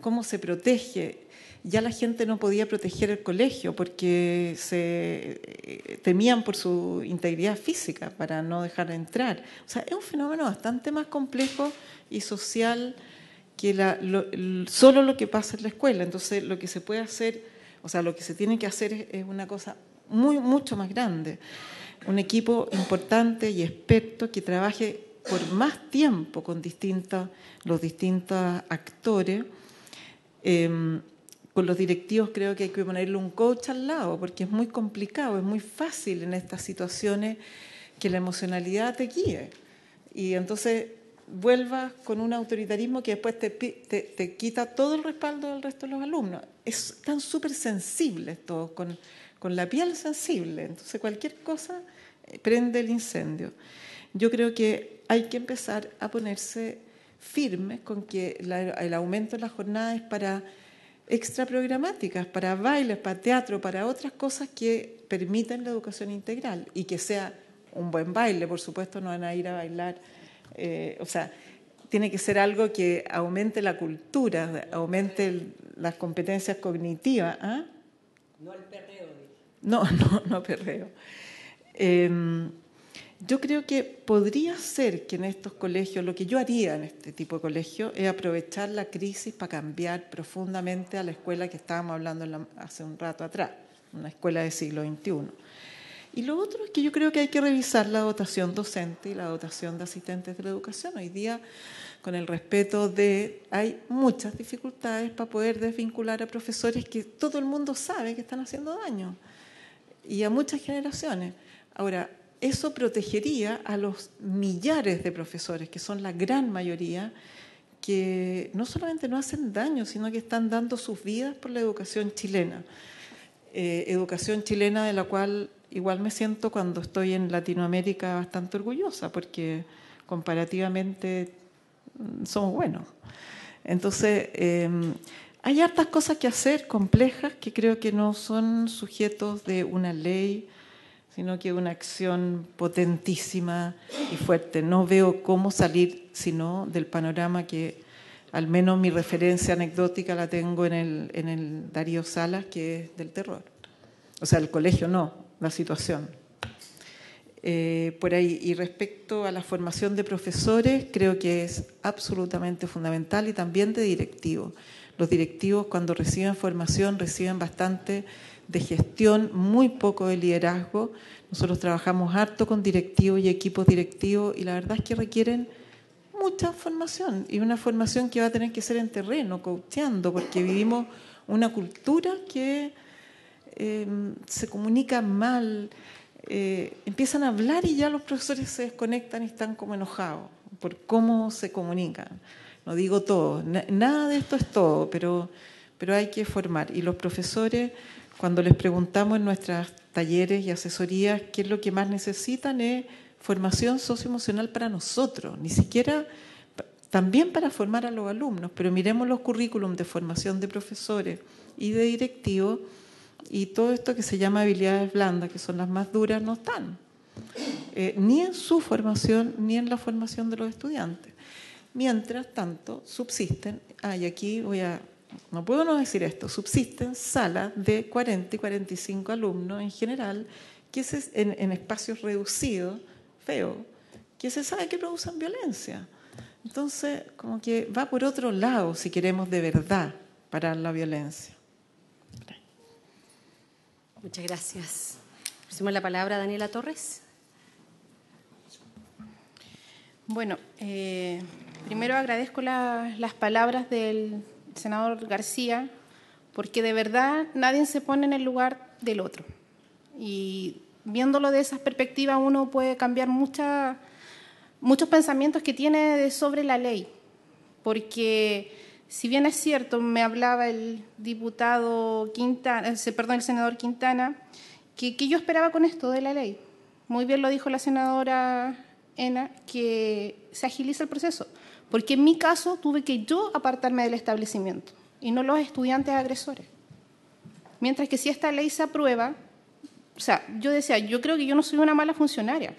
cómo se protege. Ya la gente no podía proteger el colegio porque se eh, temían por su integridad física para no dejar entrar. O sea, es un fenómeno bastante más complejo y social que solo lo que pasa en la escuela. Entonces, lo que se puede hacer, o sea, lo que se tiene que hacer es, una cosa muy, mucho más grande. Un equipo importante y experto que trabaje por más tiempo con los distintos actores Em, con los directivos creo que hay que ponerle un coach al lado, porque es muy complicado, es muy fácil en estas situaciones que la emocionalidad te guíe. Y entonces vuelvas con un autoritarismo que después te, te, quita todo el respaldo del resto de los alumnos. Están súper sensibles todos, con, con, la piel sensible. Entonces cualquier cosa eh, prende el incendio. Yo creo que hay que empezar a ponerse firmes con que el aumento de las jornadas es para extraprogramáticas, para bailes, para teatro, para otras cosas que permitan la educación integral y que sea un buen baile, por supuesto no van a ir a bailar, eh, o sea, tiene que ser algo que aumente la cultura, aumente las competencias cognitivas. ¿ah? No el perreo. No, [LAUGHS] no, no perreo. Em, yo creo que podría ser que en estos colegios, lo que yo haría en este tipo de colegio es aprovechar la crisis para cambiar profundamente a la escuela que estábamos hablando hace un rato atrás, una escuela del siglo XXI. Y lo otro es que yo creo que hay que revisar la dotación docente y la dotación de asistentes de la educación. Hoy día, con el respeto de, hay muchas dificultades para poder desvincular a profesores que todo el mundo sabe que están haciendo daño y a muchas generaciones. Ahora, eso protegería a los millares de profesores, que son la gran mayoría, que no solamente no hacen daño, sino que están dando sus vidas por la educación chilena. Eh, educación chilena de la cual igual me siento cuando estoy en Latinoamérica bastante orgullosa, porque comparativamente mm, somos buenos. Entonces, em, hay hartas cosas que hacer, complejas, que creo que no son sujetos de una ley sino que una acción potentísima y fuerte. No veo cómo salir sino del panorama que al menos mi referencia anecdótica la tengo en el, Darío Salas, que es del terror. O sea, el colegio no, la situación. Eh, por ahí. Y respecto a la formación de profesores, creo que es absolutamente fundamental y también de directivo los directivos cuando reciben formación reciben bastante de gestión, muy poco de liderazgo. Nosotros trabajamos harto con directivos y equipos directivos y la verdad es que requieren mucha formación y una formación que va a tener que ser en terreno, coacheando, porque vivimos una cultura que em, se comunica mal, eh, empiezan a hablar y ya los profesores se desconectan y están como enojados por cómo se comunican no digo todo, nada de esto es todo, pero, pero hay que formar. Y los profesores, cuando les preguntamos en nuestros talleres y asesorías qué es lo que más necesitan, es formación socioemocional para nosotros, ni siquiera también para formar a los alumnos, pero miremos los currículums de formación de profesores y de directivos y todo esto que se llama habilidades blandas, que son las más duras, no están, eh, ni en su formación ni en la formación de los estudiantes. Mientras tanto, subsisten, hay aquí voy a, no puedo no decir esto, subsisten salas de 40 y 45 alumnos en general, que se, en, espacios reducidos, feo, que se sabe que producen violencia. Entonces, como que va por otro lado si queremos de verdad parar la violencia. Muchas gracias. Hacemos la palabra a Daniela Torres. Bueno, eh, primero agradezco las palabras del senador García, porque de verdad nadie se pone en el lugar del otro. Y viéndolo de esa perspectiva, uno puede cambiar muchos pensamientos que tiene sobre la ley, porque si bien es cierto, me hablaba el diputado Quintana, eh, perdón, el senador Quintana, que, que yo esperaba con esto de la ley. Muy bien lo dijo la senadora Ena, que se agilice el proceso. Porque en mi caso tuve que yo apartarme del establecimiento y no los estudiantes agresores. Mientras que si esta ley se aprueba, o sea, yo decía, yo creo que yo no soy una mala funcionaria.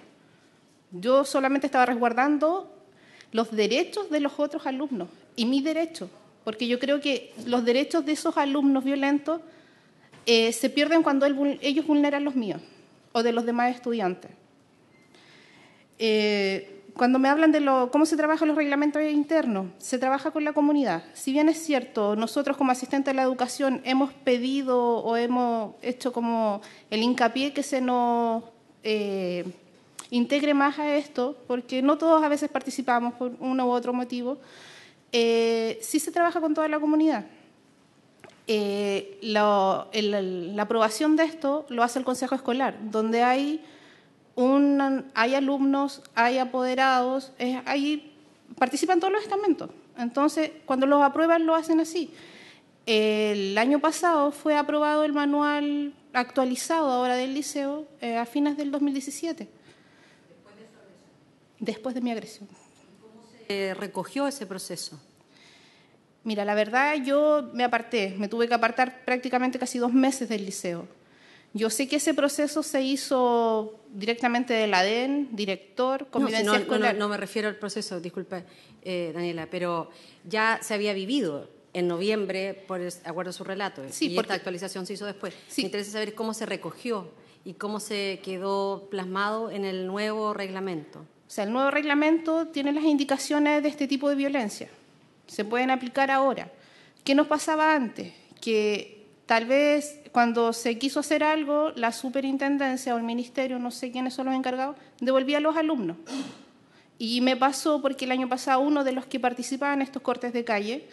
Yo solamente estaba resguardando los derechos de los otros alumnos y mi derecho, porque yo creo que los derechos de esos alumnos violentos eh, se pierden cuando ellos vulneran los míos o de los demás estudiantes. Eh, cuando me hablan de cómo se trabajan los reglamentos internos, se trabaja con la comunidad. Si bien es cierto, nosotros como asistentes de la educación hemos pedido o hemos hecho como el hincapié que se nos eh, integre más a esto, porque no todos a veces participamos por uno u otro motivo, eh, sí se trabaja con toda la comunidad. la aprobación de esto lo hace el Consejo Escolar, donde hay hay alumnos, hay apoderados, es, participan todos los estamentos. Entonces, cuando los aprueban, lo hacen así. El año pasado fue aprobado el manual actualizado ahora del liceo eh, a fines del 2017. Después de, Después de mi agresión. ¿Cómo se recogió ese proceso? Mira, la verdad yo me aparté, me tuve que apartar prácticamente casi dos meses del liceo yo sé que ese proceso se hizo directamente del ADEN, director, convivencia no, no, No, me refiero al proceso, disculpe, eh, Daniela, pero ya se había vivido en noviembre, por acuerdo a su relato, sí, y esta actualización se hizo después. Sí. Me interesa saber cómo se recogió y cómo se quedó plasmado en el nuevo reglamento. O sea, el nuevo reglamento tiene las indicaciones de este tipo de violencia. Se pueden aplicar ahora. ¿Qué nos pasaba antes? Que Tal vez cuando se quiso hacer algo, la superintendencia o el ministerio, no sé quiénes son los encargados, devolvía a los alumnos. Y me pasó porque el año pasado uno de los que participaba en estos cortes de calle,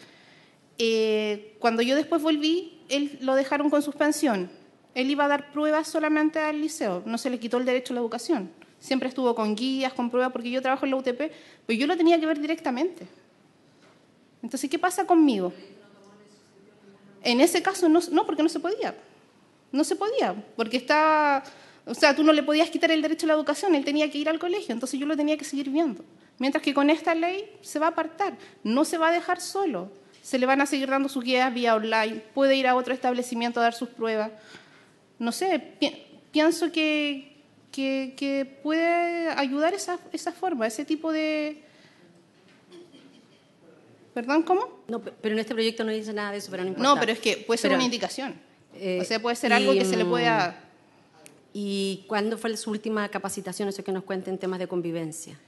eh, cuando yo después volví, él lo dejaron con suspensión. Él iba a dar pruebas solamente al liceo, no se le quitó el derecho a la educación. Siempre estuvo con guías, con pruebas, porque yo trabajo en la UTP, pero yo lo tenía que ver directamente. Entonces, ¿qué pasa conmigo? en ese caso no, porque no se podía. No se podía, porque está, o sea, tú no le podías quitar el derecho a la educación, él tenía que ir al colegio, entonces yo lo tenía que seguir viendo. Mientras que con esta ley se va a apartar, no se va a dejar solo, se le van a seguir dando sus guías vía online, puede ir a otro establecimiento a dar sus pruebas. No sé, pienso que, que, puede ayudar esa forma, ese tipo de, ¿Perdón, cómo? No, pero en este proyecto no dice nada de eso, pero no importa. No, pero es que puede ser una indicación. Eh, o sea, puede ser algo que se le pueda... Mm, ¿Y cuándo fue su última capacitación? Eso que nos cuente en temas de convivencia.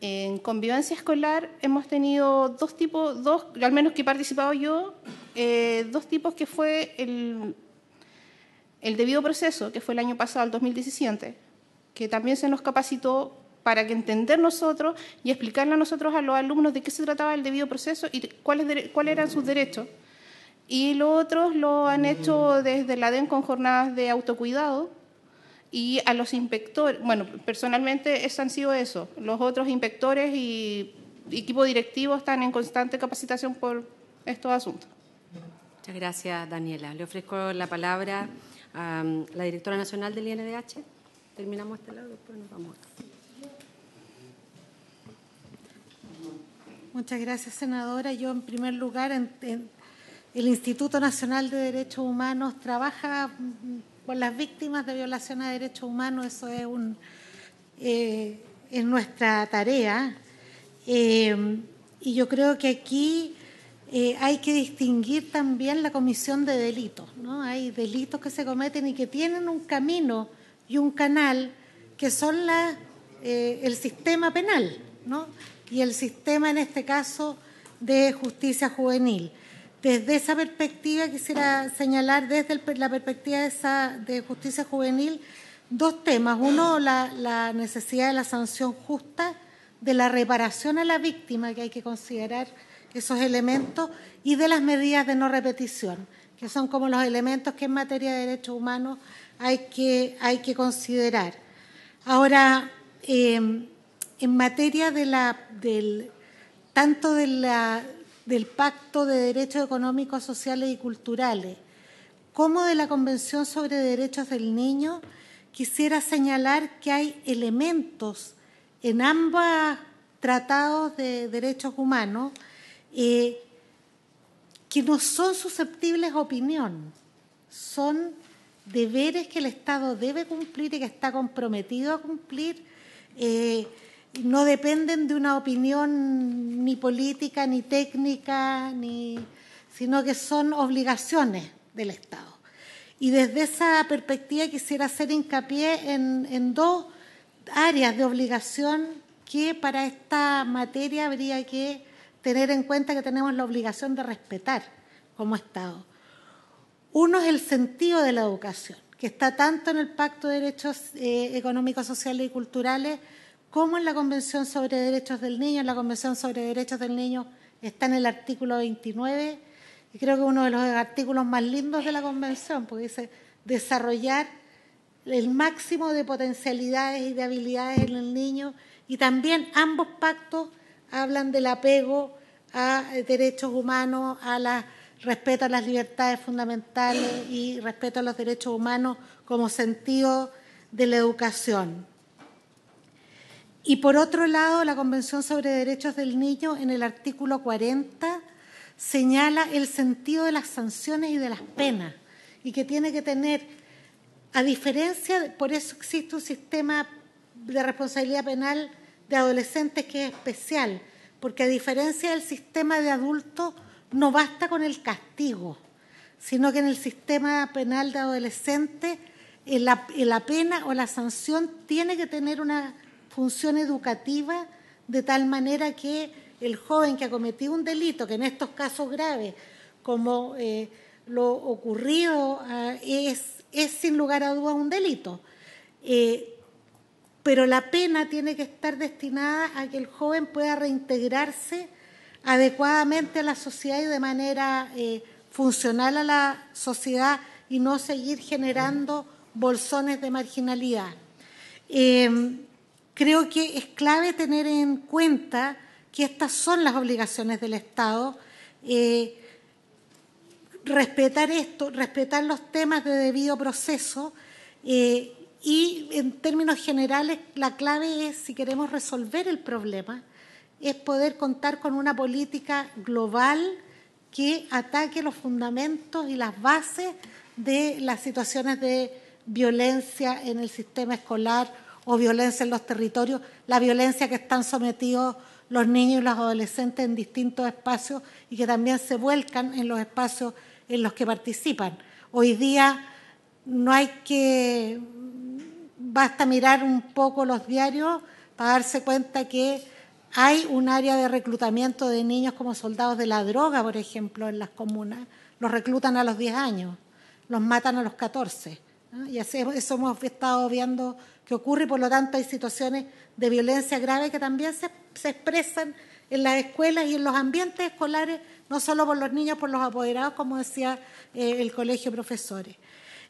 En convivencia escolar hemos tenido dos tipos, dos, al menos que he participado yo, eh, dos tipos que fue el, el debido proceso, que fue el año pasado, el 2017, que también se nos capacitó para que entender nosotros y explicarle a nosotros a los alumnos de qué se trataba el debido proceso y cuáles, cuáles eran sus derechos. Y los otros lo han hecho desde la DEN con jornadas de autocuidado y a los inspectores, bueno, personalmente es, han sido eso, los otros inspectores y equipo directivo están en constante capacitación por estos asuntos. Muchas gracias, Daniela. Le ofrezco la palabra a um, la directora nacional del INDH. Terminamos este lado, después nos vamos Muchas gracias, senadora. Yo, en primer lugar, el Instituto Nacional de Derechos Humanos trabaja con mm, las víctimas de violación a derechos humanos. Eso es, un, eh, nuestra tarea. Eh, y yo creo que aquí eh, hay que distinguir también la comisión de delitos. ¿no? Hay delitos que se cometen y que tienen un camino y un canal que son el sistema penal. ¿no? y el sistema, en este caso, de justicia juvenil. Desde esa perspectiva quisiera señalar, desde la perspectiva de, esa, de, justicia juvenil, dos temas. Uno, la, necesidad de la sanción justa, de la reparación a la víctima, que hay que considerar esos elementos, y de las medidas de no repetición, que son como los elementos que en materia de derechos humanos hay que, hay que considerar. Ahora, eh, en materia de tanto del Pacto de Derechos Económicos, Sociales y Culturales como de la Convención sobre Derechos del Niño, quisiera señalar que hay elementos en ambos tratados de derechos humanos eh, que no son susceptibles a opinión, son deberes que el Estado debe cumplir y que está comprometido a cumplir. Eh, no dependen de una opinión ni política, ni técnica, ni, sino que son obligaciones del Estado. Y desde esa perspectiva quisiera hacer hincapié en, dos áreas de obligación que para esta materia habría que tener en cuenta que tenemos la obligación de respetar como Estado. Uno es el sentido de la educación, que está tanto en el Pacto de Derechos eh, Económicos, Sociales y Culturales como en la Convención sobre Derechos del Niño, en la Convención sobre Derechos del Niño está en el artículo 29, y creo que uno de los artículos más lindos de la Convención, porque dice desarrollar el máximo de potencialidades y de habilidades en el niño, y también ambos pactos hablan del apego a derechos humanos, a respeto a las libertades fundamentales y respeto a los derechos humanos como sentido de la educación. Y por otro lado, la Convención sobre Derechos del Niño en el artículo 40 señala el sentido de las sanciones y de las penas y que tiene que tener, a diferencia, por eso existe un sistema de responsabilidad penal de adolescentes que es especial, porque a diferencia del sistema de adultos no basta con el castigo, sino que en el sistema penal de adolescentes eh, la, eh, la pena o la sanción tiene que tener una función educativa de tal manera que el joven que ha cometido un delito, que en estos casos graves, como eh, lo ocurrido, eh, es, es, sin lugar a dudas un delito. Eh, pero la pena tiene que estar destinada a que el joven pueda reintegrarse adecuadamente a la sociedad y de manera funcional a la sociedad y no seguir generando bolsones de marginalidad creo que es clave tener en cuenta que estas son las obligaciones del Estado. Eh, respetar esto, respetar los temas de debido proceso eh, y en términos generales la clave es, si queremos resolver el problema, es poder contar con una política global que ataque los fundamentos y las bases de las situaciones de violencia en el sistema escolar o violencia en los territorios, la violencia que están sometidos los niños y los adolescentes en distintos espacios y que también se vuelcan en los espacios en los que participan. Hoy día no hay que, basta mirar un poco los diarios para darse cuenta que hay un área de reclutamiento de niños como soldados de la droga, por ejemplo, en las comunas. Los reclutan a los 10 años, los matan a los 14. Y así eso hemos estado viendo que ocurre y por lo tanto hay situaciones de violencia grave que también se, expresan en las escuelas y en los ambientes escolares, no solo por los niños, por los apoderados, como decía eh, el colegio de profesores.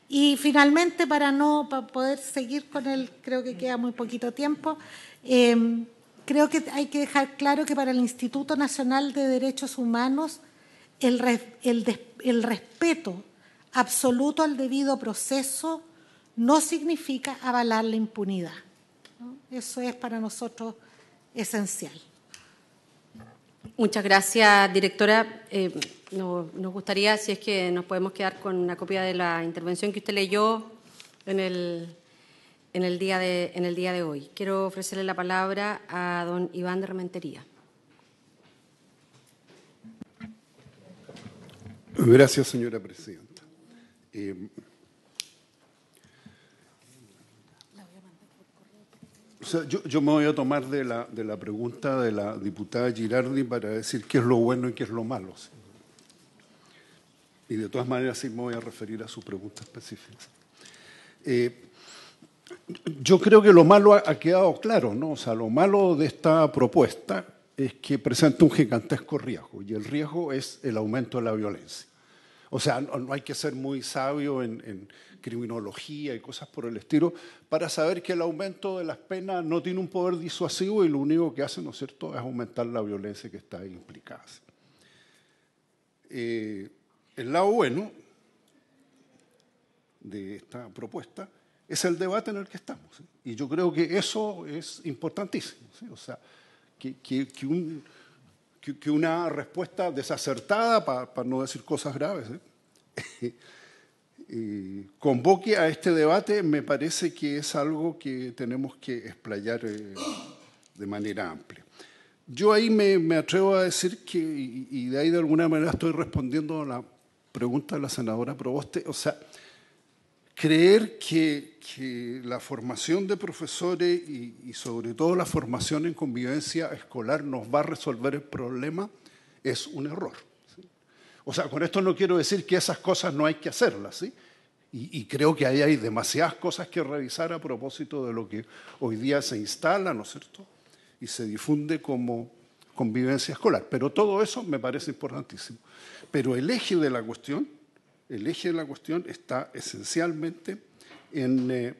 Y finalmente, para no poder seguir con él, creo que queda muy poquito tiempo, em, creo que hay que dejar claro que para el Instituto Nacional de Derechos Humanos el, el respeto absoluto al debido proceso no significa avalar la impunidad. Eso es para nosotros esencial. Muchas gracias, directora. Eh, nos gustaría, si es que nos podemos quedar con una copia de la intervención que usted leyó en el, en el, día, de, en el día de hoy. Quiero ofrecerle la palabra a don Iván de Rementería. Gracias, señora presidenta. Em, yo, me voy a tomar de la, pregunta de la diputada Girardi para decir qué es lo bueno y qué es lo malo. Y de todas maneras sí me voy a referir a su pregunta específica. Eh, yo creo que lo malo ha quedado claro, ¿no? O sea, lo malo de esta propuesta es que presenta un gigantesco riesgo y el riesgo es el aumento de la violencia. O sea, no, hay que ser muy sabio en, criminología y cosas por el estilo para saber que el aumento de las penas no tiene un poder disuasivo y lo único que hace, ¿no es cierto?, es aumentar la violencia que está implicada. Eh, el lado bueno de esta propuesta es el debate en el que estamos. ¿eh? Y yo creo que eso es importantísimo. O sea, que un que, una respuesta desacertada, para no decir cosas graves, ¿eh? [LAUGHS] convoque a este debate, me parece que es algo que tenemos que explayar eh, de manera amplia. Yo ahí me, me atrevo a decir que, y, y de ahí de alguna manera estoy respondiendo a la pregunta de la senadora Proboste, o sea, creer que, que, la formación de profesores y, sobre todo la formación en convivencia escolar nos va a resolver el problema es un error. O sea, con esto no quiero decir que esas cosas no hay que hacerlas, ¿sí? Y, y, creo que ahí hay demasiadas cosas que revisar a propósito de lo que hoy día se instala, ¿no es cierto? Y se difunde como convivencia escolar. Pero todo eso me parece importantísimo. Pero el eje de la cuestión el eje de la cuestión está esencialmente en eh,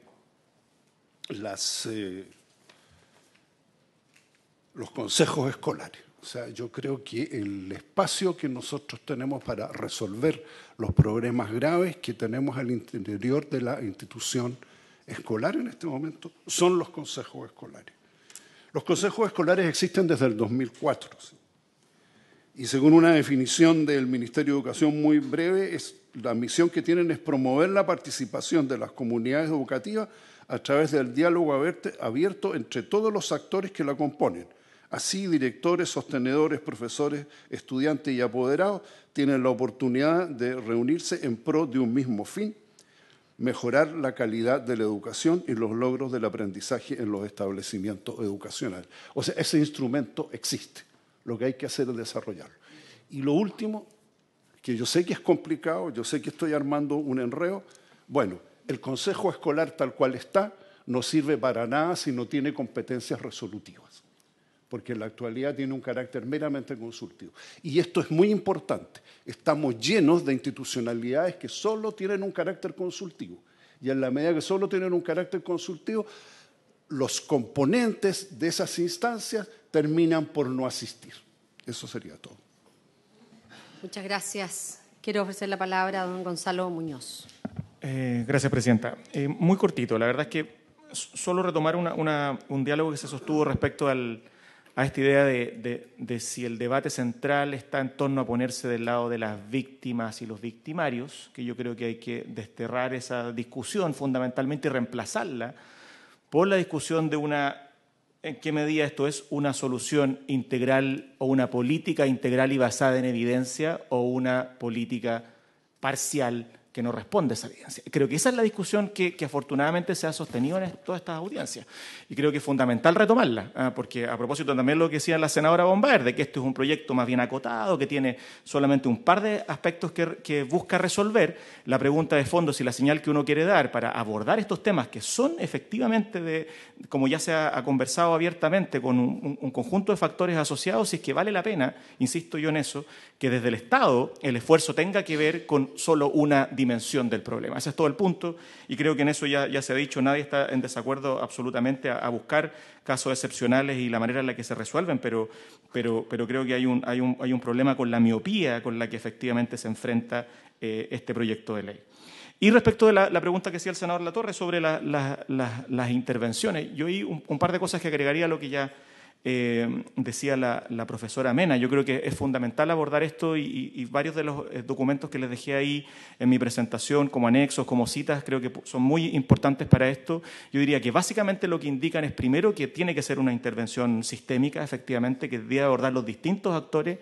eh, los consejos escolares. O sea, yo creo que el espacio que nosotros tenemos para resolver los problemas graves que tenemos al interior de la institución escolar en este momento son los consejos escolares. Los consejos escolares existen desde el 2004. Y según una definición del Ministerio de Educación muy breve, es la misión que tienen es promover la participación de las comunidades educativas a través del diálogo abierto entre todos los actores que la componen. Así, directores, sostenedores, profesores, estudiantes y apoderados tienen la oportunidad de reunirse en pro de un mismo fin, mejorar la calidad de la educación y los logros del aprendizaje en los establecimientos educacionales. O sea, ese instrumento existe. Lo que hay que hacer es desarrollarlo. Y lo último, que yo sé que es complicado, yo sé que estoy armando un enreo. Bueno, el Consejo Escolar tal cual está no sirve para nada si no tiene competencias resolutivas, porque en la actualidad tiene un carácter meramente consultivo. Y esto es muy importante. Estamos llenos de institucionalidades que solo tienen un carácter consultivo. Y en la medida que solo tienen un carácter consultivo, los componentes de esas instancias terminan por no asistir. Eso sería todo. Muchas gracias. Quiero ofrecer la palabra a don Gonzalo Muñoz. Eh, gracias, Presidenta. Eh, muy cortito, la verdad es que solo retomar un diálogo que se sostuvo respecto a esta idea de, de, si el debate central está en torno a ponerse del lado de las víctimas y los victimarios, que yo creo que hay que desterrar esa discusión fundamentalmente y reemplazarla por la discusión de una en qué medida esto es una solución integral o una política integral y basada en evidencia o una política parcial que no responde esa audiencia. Creo que esa es la discusión que, que afortunadamente se ha sostenido en todas estas audiencias. Y creo que es fundamental retomarla, ¿ah? porque a propósito también lo que decía la senadora Bombaer, de que esto es un proyecto más bien acotado, que tiene solamente un par de aspectos que, busca resolver, la pregunta de fondo, si la señal que uno quiere dar para abordar estos temas que son efectivamente, de, como ya se ha, conversado abiertamente, con un, un conjunto de factores asociados, si es que vale la pena, insisto yo en eso, que desde el Estado el esfuerzo tenga que ver con solo una dimensión dimensión del problema. Ese es todo el punto y creo que en eso ya, ya se ha dicho, nadie está en desacuerdo absolutamente a, buscar casos excepcionales y la manera en la que se resuelven, pero, pero, pero creo que hay un, hay, hay un problema con la miopía con la que efectivamente se enfrenta eh, este proyecto de ley. Y respecto de la, pregunta que hacía el senador Latorre sobre las intervenciones, yo oí un, par de cosas que agregaría a lo que ya, eh, decía la, profesora Mena. Yo creo que es fundamental abordar esto y, y, varios de los eh, documentos que les dejé ahí en mi presentación, como anexos, como citas, creo que son muy importantes para esto. Yo diría que básicamente lo que indican es primero que tiene que ser una intervención sistémica, efectivamente, que debe abordar los distintos actores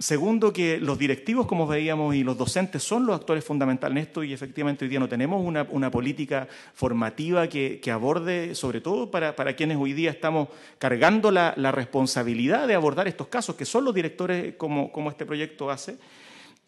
Segundo, que los directivos, como veíamos, y los docentes son los actores fundamentales en esto y efectivamente hoy día no tenemos una, política formativa que, aborde, sobre todo para, quienes hoy día estamos cargando la, responsabilidad de abordar estos casos, que son los directores como este proyecto hace.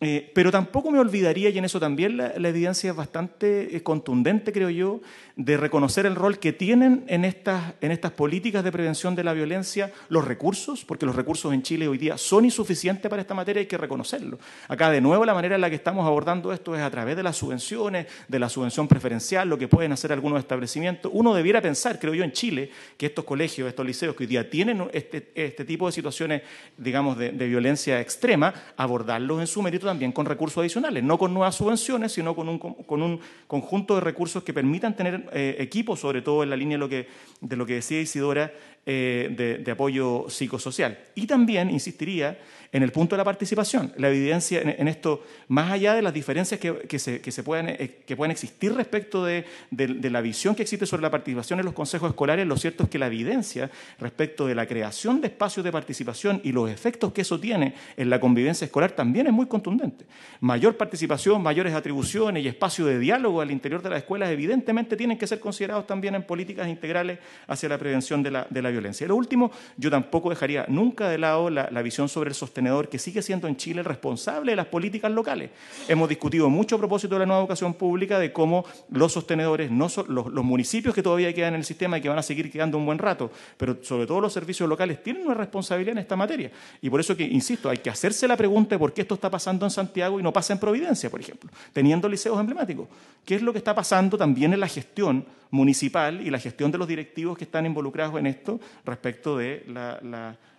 Eh, pero tampoco me olvidaría, y en eso también la, evidencia es bastante eh, contundente, creo yo, de reconocer el rol que tienen en estas, en estas políticas de prevención de la violencia los recursos, porque los recursos en Chile hoy día son insuficientes para esta materia, hay que reconocerlo. Acá, de nuevo, la manera en la que estamos abordando esto es a través de las subvenciones, de la subvención preferencial, lo que pueden hacer algunos establecimientos. Uno debiera pensar, creo yo, en Chile, que estos colegios, estos liceos que hoy día tienen este, este tipo de situaciones, digamos, de, de violencia extrema, abordarlos en su mérito también con recursos adicionales, no con nuevas subvenciones, sino con un, con un conjunto de recursos que permitan tener eh, equipos, sobre todo en la línea de lo que, de lo que decía Isidora, eh, de, apoyo psicosocial. Y también insistiría en el punto de la participación, la evidencia en, esto, más allá de las diferencias que, que, se, que eh, que existir respecto de, la visión que existe sobre la participación en los consejos escolares, lo cierto es que la evidencia respecto de la creación de espacios de participación y los efectos que eso tiene en la convivencia escolar también es muy contundente. Mayor participación, mayores atribuciones y espacio de diálogo al interior de las escuelas evidentemente tienen que ser considerados también en políticas integrales hacia la prevención de la violencia. Y lo último, yo tampoco dejaría nunca de lado la, visión sobre el sostenedor que sigue siendo en Chile el responsable de las políticas locales. Hemos discutido mucho a propósito de la nueva educación pública de cómo los sostenedores, no los, municipios que todavía quedan en el sistema y que van a seguir quedando un buen rato, pero sobre todo los servicios locales tienen una responsabilidad en esta materia. Y por eso que, insisto, hay que hacerse la pregunta de por qué esto está pasando en Santiago y no pasa en Providencia, por ejemplo, teniendo liceos emblemáticos. ¿Qué es lo que está pasando también en la gestión? municipal y la gestión de los directivos que están involucrados en esto respecto de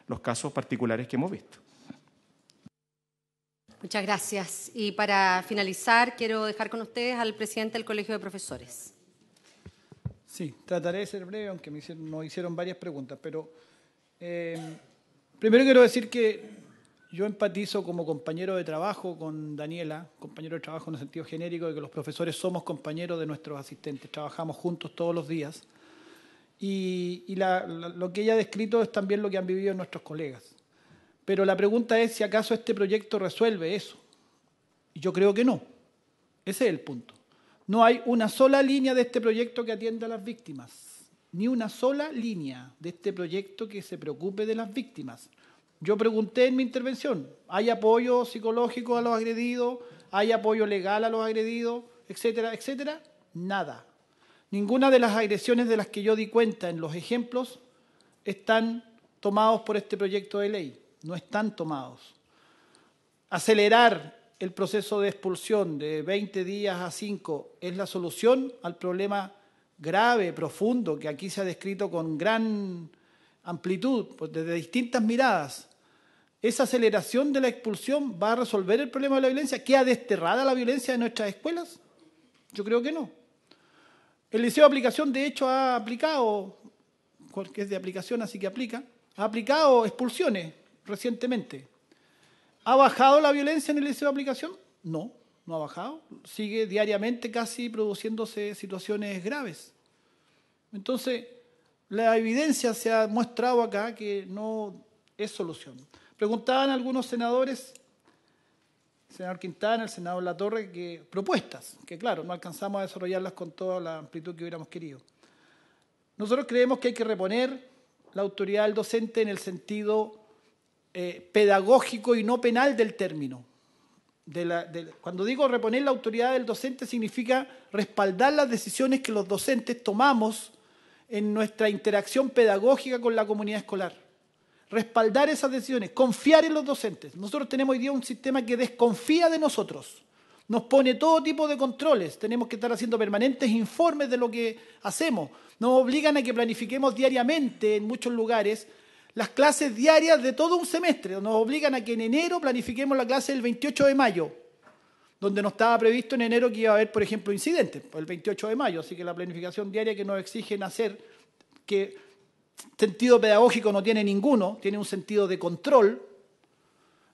los casos particulares que hemos visto. Muchas gracias. Y para finalizar, quiero dejar con ustedes al presidente del Colegio de Profesores. Sí, trataré de ser breve, aunque me hicieron, hicieron varias preguntas, pero eh, primero quiero decir que yo empatizo como compañero de trabajo con Daniela, compañero de trabajo en el sentido genérico de que los profesores somos compañeros de nuestros asistentes, trabajamos juntos todos los días. Y, lo que ella ha descrito es también lo que han vivido nuestros colegas. Pero la pregunta es si acaso este proyecto resuelve eso. Y yo creo que no. Ese es el punto. No hay una sola línea de este proyecto que atienda a las víctimas. Ni una sola línea de este proyecto que se preocupe de las víctimas yo pregunté en mi intervención, ¿hay apoyo psicológico a los agredidos? ¿Hay apoyo legal a los agredidos? Etcétera, etcétera. Nada. Ninguna de las agresiones de las que yo di cuenta en los ejemplos están tomados por este proyecto de ley. No están tomados. Acelerar el proceso de expulsión de 20 días a 5 es la solución al problema grave, profundo, que aquí se ha descrito con gran amplitud, pues, desde distintas miradas, esa aceleración de la expulsión va a resolver el problema de la violencia? ha desterrada la violencia de nuestras escuelas? Yo creo que no. El Liceo de Aplicación, de hecho, ha aplicado, que es de aplicación, así que aplica, ha aplicado expulsiones recientemente. ¿Ha bajado la violencia en el Liceo de Aplicación? No, no ha bajado. Sigue diariamente casi produciéndose situaciones graves. Entonces, la evidencia se ha mostrado acá que no es solución. Preguntaban algunos senadores, el senador Quintana, el senador Latorre, que, propuestas, que claro, no alcanzamos a desarrollarlas con toda la amplitud que hubiéramos querido. Nosotros creemos que hay que reponer la autoridad del docente en el sentido eh, pedagógico y no penal del término. cuando digo reponer la autoridad del docente significa respaldar las decisiones que los docentes tomamos en nuestra interacción pedagógica con la comunidad escolar respaldar esas decisiones, confiar en los docentes. Nosotros tenemos hoy día un sistema que desconfía de nosotros, nos pone todo tipo de controles, tenemos que estar haciendo permanentes informes de lo que hacemos, nos obligan a que planifiquemos diariamente en muchos lugares las clases diarias de todo un semestre, nos obligan a que en enero planifiquemos la clase del 28 de mayo, donde no estaba previsto en enero que iba a haber, por ejemplo, incidentes, el 28 de mayo, así que la planificación diaria que nos exigen hacer, que sentido pedagógico no tiene ninguno, tiene un sentido de control,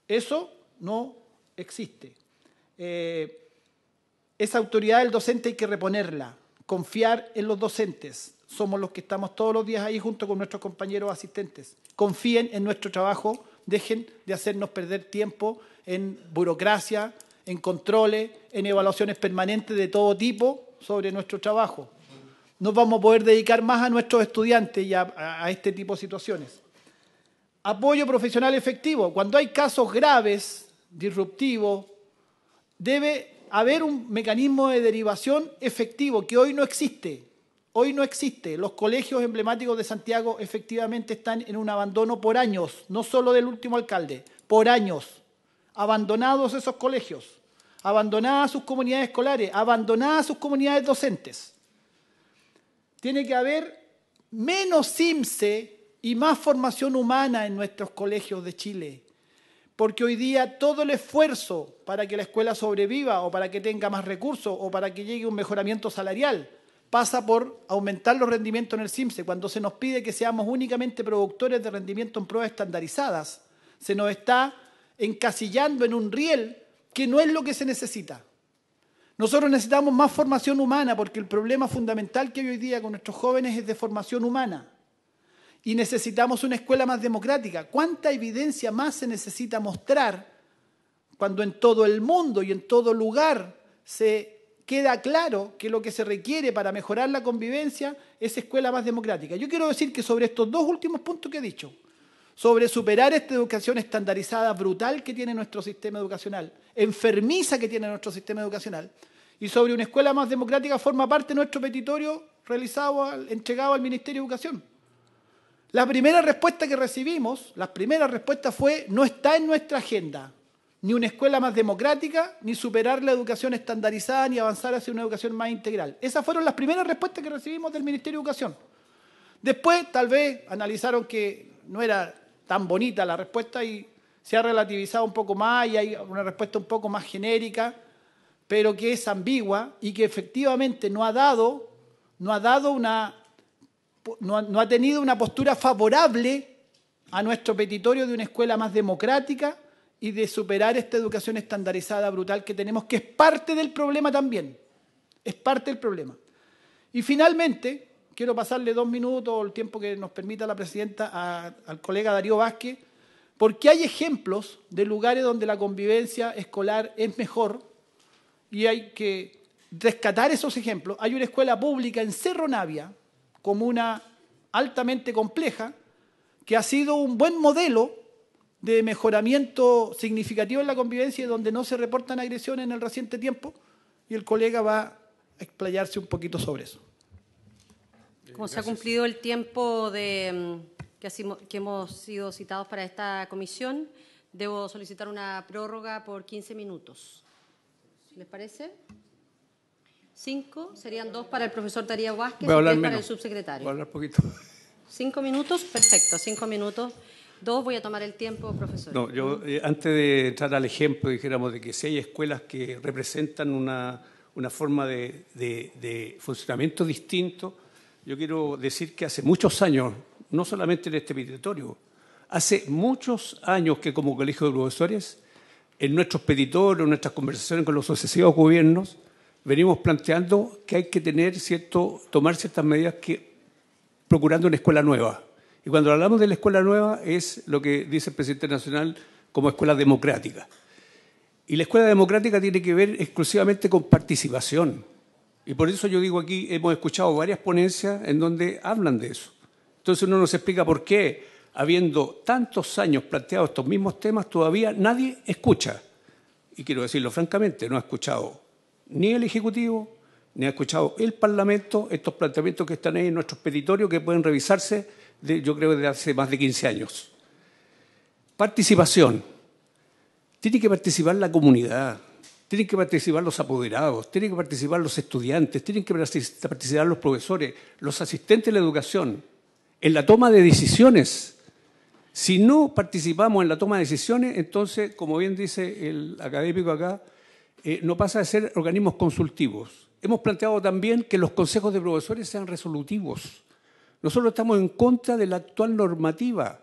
eso no existe. Eh, esa autoridad del docente hay que reponerla, confiar en los docentes. Somos los que estamos todos los días ahí junto con nuestros compañeros asistentes. Confíen en nuestro trabajo, dejen de hacernos perder tiempo en burocracia, en controles, en evaluaciones permanentes de todo tipo sobre nuestro trabajo nos vamos a poder dedicar más a nuestros estudiantes y a, a este tipo de situaciones. Apoyo profesional efectivo. Cuando hay casos graves, disruptivos, debe haber un mecanismo de derivación efectivo que hoy no existe. Hoy no existe. Los colegios emblemáticos de Santiago efectivamente están en un abandono por años, no solo del último alcalde, por años. Abandonados esos colegios, abandonadas sus comunidades escolares, abandonadas sus comunidades docentes. Tiene que haber menos CIMSE y más formación humana en nuestros colegios de Chile. Porque hoy día todo el esfuerzo para que la escuela sobreviva o para que tenga más recursos o para que llegue un mejoramiento salarial pasa por aumentar los rendimientos en el CIMSE. Cuando se nos pide que seamos únicamente productores de rendimiento en pruebas estandarizadas, se nos está encasillando en un riel que no es lo que se necesita. Nosotros necesitamos más formación humana porque el problema fundamental que hay hoy día con nuestros jóvenes es de formación humana. Y necesitamos una escuela más democrática. ¿Cuánta evidencia más se necesita mostrar cuando en todo el mundo y en todo lugar se queda claro que lo que se requiere para mejorar la convivencia es escuela más democrática? Yo quiero decir que sobre estos dos últimos puntos que he dicho, sobre superar esta educación estandarizada brutal que tiene nuestro sistema educacional, enfermiza que tiene nuestro sistema educacional, y sobre una escuela más democrática forma parte de nuestro petitorio realizado, entregado al Ministerio de Educación. La primera respuesta que recibimos, la primera respuesta fue, no está en nuestra agenda, ni una escuela más democrática, ni superar la educación estandarizada, ni avanzar hacia una educación más integral. Esas fueron las primeras respuestas que recibimos del Ministerio de Educación. Después, tal vez, analizaron que no era tan bonita la respuesta y se ha relativizado un poco más y hay una respuesta un poco más genérica, pero que es ambigua y que efectivamente no ha dado, no ha dado una, no ha, tenido una postura favorable a nuestro petitorio de una escuela más democrática y de superar esta educación estandarizada brutal que tenemos, que es parte del problema también, es parte del problema. Y finalmente, quiero pasarle dos minutos el tiempo que nos permita la presidenta al colega Darío Vázquez, porque hay ejemplos de lugares donde la convivencia escolar es mejor y hay que rescatar esos ejemplos. Hay una escuela pública en Cerro Navia, como una altamente compleja, que ha sido un buen modelo de mejoramiento significativo en la convivencia y donde no se reportan agresiones en el reciente tiempo, y el colega va a explayarse un poquito sobre eso. Eh, Como se ha cumplido el tiempo de, mm, que, hemos sido citados para esta comisión, debo solicitar una prórroga por 15 minutos. ¿Les parece? Cinco, serían dos para el profesor Taría Vázquez y para el subsecretario. Voy a hablar poquito. Cinco minutos, perfecto, cinco minutos. Dos, voy a tomar el tiempo, profesor. No, yo eh, antes de entrar al ejemplo, dijéramos de que si hay escuelas que representan una, una forma de, de, de funcionamiento distinto, yo quiero decir que hace muchos años, no solamente en este peditorio, hace muchos años que como colegio de profesores, en nuestros petitorios, en nuestras conversaciones con los sucesivos gobiernos, venimos planteando que hay que tener cierto, tomar ciertas medidas que procurando una escuela nueva. Y cuando hablamos de la escuela nueva es lo que dice el presidente nacional como escuela democrática. Y la escuela democrática tiene que ver exclusivamente con participación. Y por eso yo digo aquí, hemos escuchado varias ponencias en donde hablan de eso. Entonces uno nos explica por qué, habiendo tantos años planteados estos mismos temas, todavía nadie escucha. Y quiero decirlo francamente, no ha escuchado ni el Ejecutivo, ni ha escuchado el Parlamento estos planteamientos que están ahí en nuestros petitorios que pueden revisarse, de, yo creo, desde hace más de 15 años. Participación. Tiene que participar la comunidad tienen que participar los apoderados, tienen que participar los estudiantes, tienen que participar los profesores, los asistentes de la educación, en la toma de decisiones. Si no participamos en la toma de decisiones, entonces, como bien dice el académico acá, eh, no pasa de ser organismos consultivos. Hemos planteado también que los consejos de profesores sean resolutivos. Nosotros estamos en contra de la actual normativa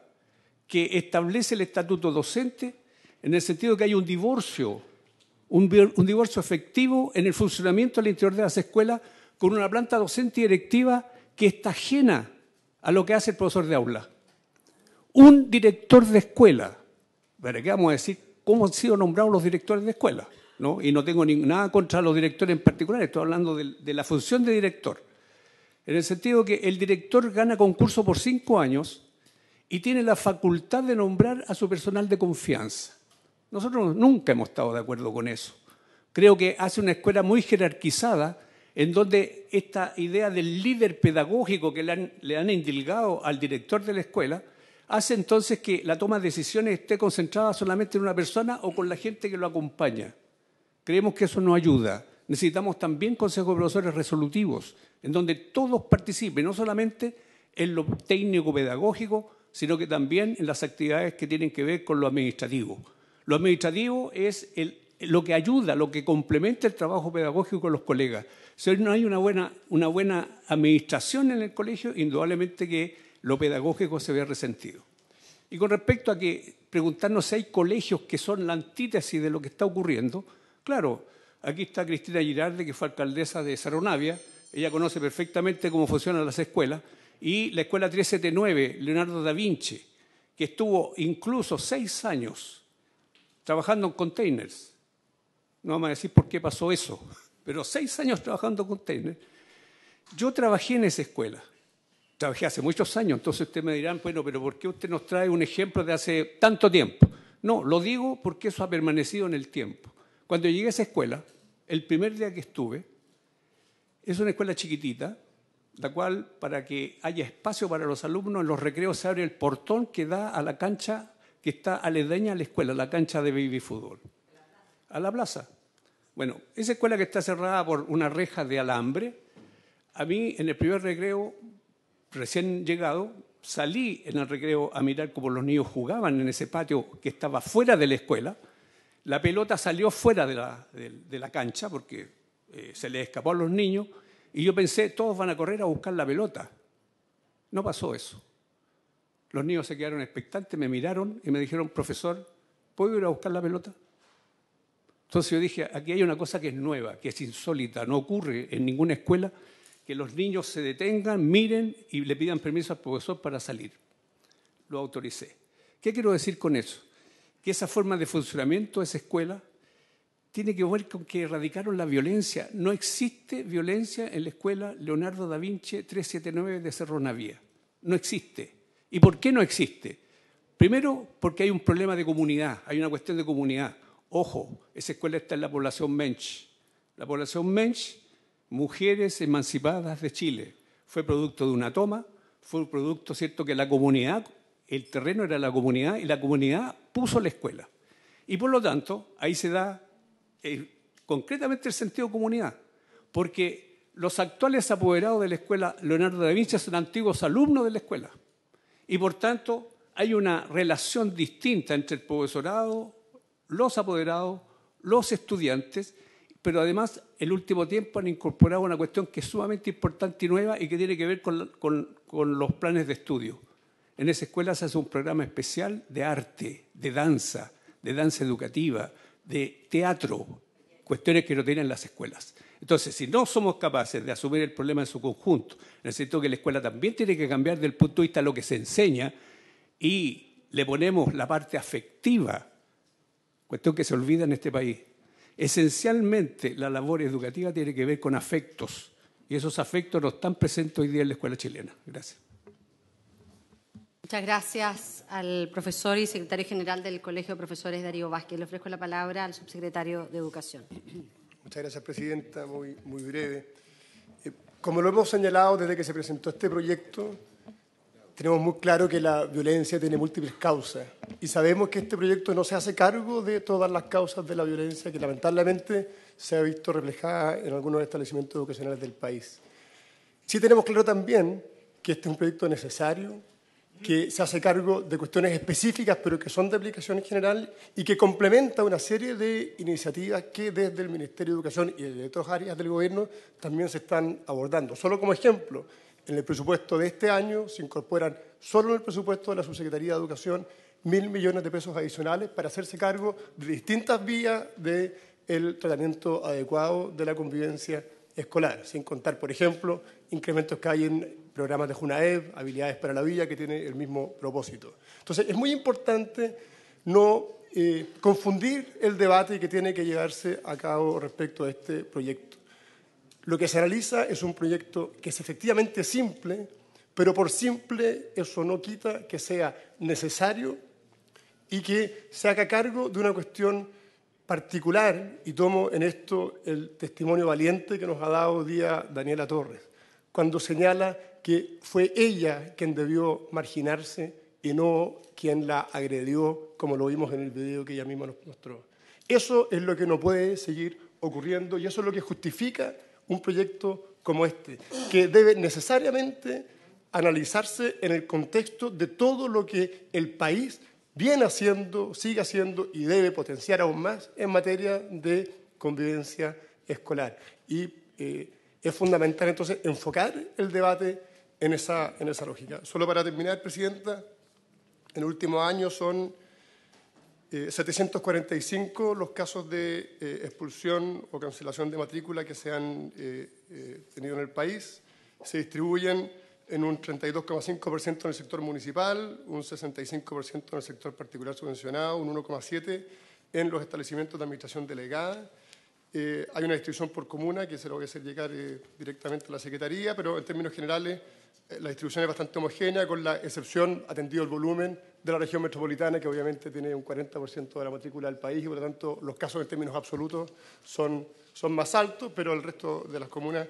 que establece el estatuto docente en el sentido de que hay un divorcio un, divorcio efectivo en el funcionamiento al interior de las escuelas con una planta docente y directiva que está ajena a lo que hace el profesor de aula. Un director de escuela, ¿para qué vamos a decir cómo han sido nombrados los directores de escuela? ¿no? Y no tengo nada contra los directores en particular, estoy hablando de, de la función de director. En el sentido que el director gana concurso por cinco años y tiene la facultad de nombrar a su personal de confianza. Nosotros nunca hemos estado de acuerdo con eso. Creo que hace una escuela muy jerarquizada en donde esta idea del líder pedagógico que le han, le indilgado al director de la escuela hace entonces que la toma de decisiones esté concentrada solamente en una persona o con la gente que lo acompaña. Creemos que eso no ayuda. Necesitamos también consejos de profesores resolutivos, en donde todos participen, no solamente en lo técnico-pedagógico, sino que también en las actividades que tienen que ver con lo administrativo. Lo administrativo es lo que ayuda, lo que complementa el trabajo pedagógico con los colegas. Si no hay una buena, una buena administración en el colegio, indudablemente que lo pedagógico se vea resentido. Y con respecto a que preguntarnos si hay colegios que son la antítesis de lo que está ocurriendo, claro, aquí está Cristina Girardi, que fue alcaldesa de Saronavia, ella conoce perfectamente cómo funcionan las escuelas, y la escuela 379, Leonardo da Vinci, que estuvo incluso seis años trabajando en containers. No vamos a decir por qué pasó eso, pero seis años trabajando en containers. Yo trabajé en esa escuela. Trabajé hace muchos años, entonces ustedes me dirán, bueno, pero ¿por qué usted nos trae un ejemplo de hace tanto tiempo? No, lo digo porque eso ha permanecido en el tiempo. Cuando llegué a esa escuela, el primer día que estuve, es una escuela chiquitita, la cual para que haya espacio para los alumnos, en los recreos se abre el portón que da a la cancha que está aledaña a la escuela, la cancha de baby fútbol. A la plaza. Bueno, esa escuela que está cerrada por una reja de alambre, a mí en el primer recreo, recién llegado, salí en el recreo a mirar cómo los niños jugaban en ese patio que estaba fuera de la escuela. La pelota salió fuera de la, cancha porque eh, se le escapó a los niños y yo pensé, todos van a correr a buscar la pelota. No pasó eso. Los niños se quedaron expectantes, me miraron y me dijeron, profesor, ¿puedo ir a buscar la pelota? Entonces yo dije, aquí hay una cosa que es nueva, que es insólita, no ocurre en ninguna escuela que los niños se detengan, miren y le pidan permiso al profesor para salir. Lo autoricé. ¿Qué quiero decir con eso? Que esa forma de funcionamiento de esa escuela tiene que ver con que erradicaron la violencia. No existe violencia en la escuela Leonardo da Vinci 379 de Cerro Navía. No existe. ¿Y por qué no existe? Primero, porque hay un problema de comunidad, hay una cuestión de comunidad. Ojo, esa escuela está en la población Mensch. La población Mensch, mujeres emancipadas de Chile, fue producto de una toma, fue un producto, ¿cierto?, que la comunidad, el terreno era la comunidad y la comunidad puso la escuela. Y por lo tanto, ahí se da eh, concretamente el sentido comunidad, porque los actuales apoderados de la escuela Leonardo da Vinci son antiguos alumnos de la escuela y por tanto hay una relación distinta entre el profesorado, los apoderados, los estudiantes, pero además el último tiempo han incorporado una cuestión que es sumamente importante y nueva y que tiene que ver con, los planes de estudio. En esa escuela se hace un programa especial de arte, de danza, de danza educativa, de teatro, cuestiones que no tienen las escuelas. Entonces, si no somos capaces de asumir el problema en su conjunto, necesito que la escuela también tiene que cambiar del punto de vista de lo que se enseña y le ponemos la parte afectiva, cuestión que se olvida en este país. Esencialmente, la labor educativa tiene que ver con afectos y esos afectos no están presentes hoy día en la escuela chilena. Gracias. Muchas gracias al profesor y secretario general del Colegio de Profesores Darío Vázquez. Le ofrezco la palabra al subsecretario de Educación. Muchas gracias, Presidenta. Muy, breve. Eh, como lo hemos señalado desde que se presentó este proyecto, tenemos muy claro que la violencia tiene múltiples causas y sabemos que este proyecto no se hace cargo de todas las causas de la violencia que lamentablemente se ha visto reflejada en algunos establecimientos educacionales del país. Sí tenemos claro también que este es un proyecto necesario, que se hace cargo de cuestiones específicas, pero que son de aplicación general y que complementa una serie de iniciativas que desde el Ministerio de Educación y de otras áreas del Gobierno también se están abordando. Solo como ejemplo, en el presupuesto de este año se incorporan solo en el presupuesto de la Subsecretaría de Educación mil millones de pesos adicionales para hacerse cargo de distintas vías del tratamiento adecuado de la convivencia escolar, sin contar, por ejemplo, incrementos que hay en programas de Junaev, habilidades para la vida, que tiene el mismo propósito. Entonces, es muy importante no eh, confundir el debate que tiene que llevarse a cabo respecto a este proyecto. Lo que se realiza es un proyecto que es efectivamente simple, pero por simple eso no quita que sea necesario y que se haga cargo de una cuestión particular, y tomo en esto el testimonio valiente que nos ha dado día Daniela Torres cuando señala que fue ella quien debió marginarse y no quien la agredió, como lo vimos en el video que ella misma nos mostró. Eso es lo que no puede seguir ocurriendo y eso es lo que justifica un proyecto como este, que debe necesariamente analizarse en el contexto de todo lo que el país viene haciendo, sigue haciendo y debe potenciar aún más en materia de convivencia escolar. Y eh, es fundamental entonces enfocar el debate en esa, en lógica. Solo para terminar, Presidenta, en el último año son 745 eh, los casos de eh, expulsión o cancelación de matrícula que se han eh, tenido en el país. Se distribuyen en un 32,5% en el sector municipal, un 65% en el sector particular subvencionado, un 1,7% en los establecimientos de administración delegada eh, hay una distribución por comuna que se lo voy a hacer llegar eh, directamente a la Secretaría, pero en términos generales eh, la distribución es bastante homogénea, con la excepción, atendido el volumen, de la región metropolitana, que obviamente tiene un 40% de la matrícula del país y por lo tanto los casos en términos absolutos son, más altos, pero el resto de las comunas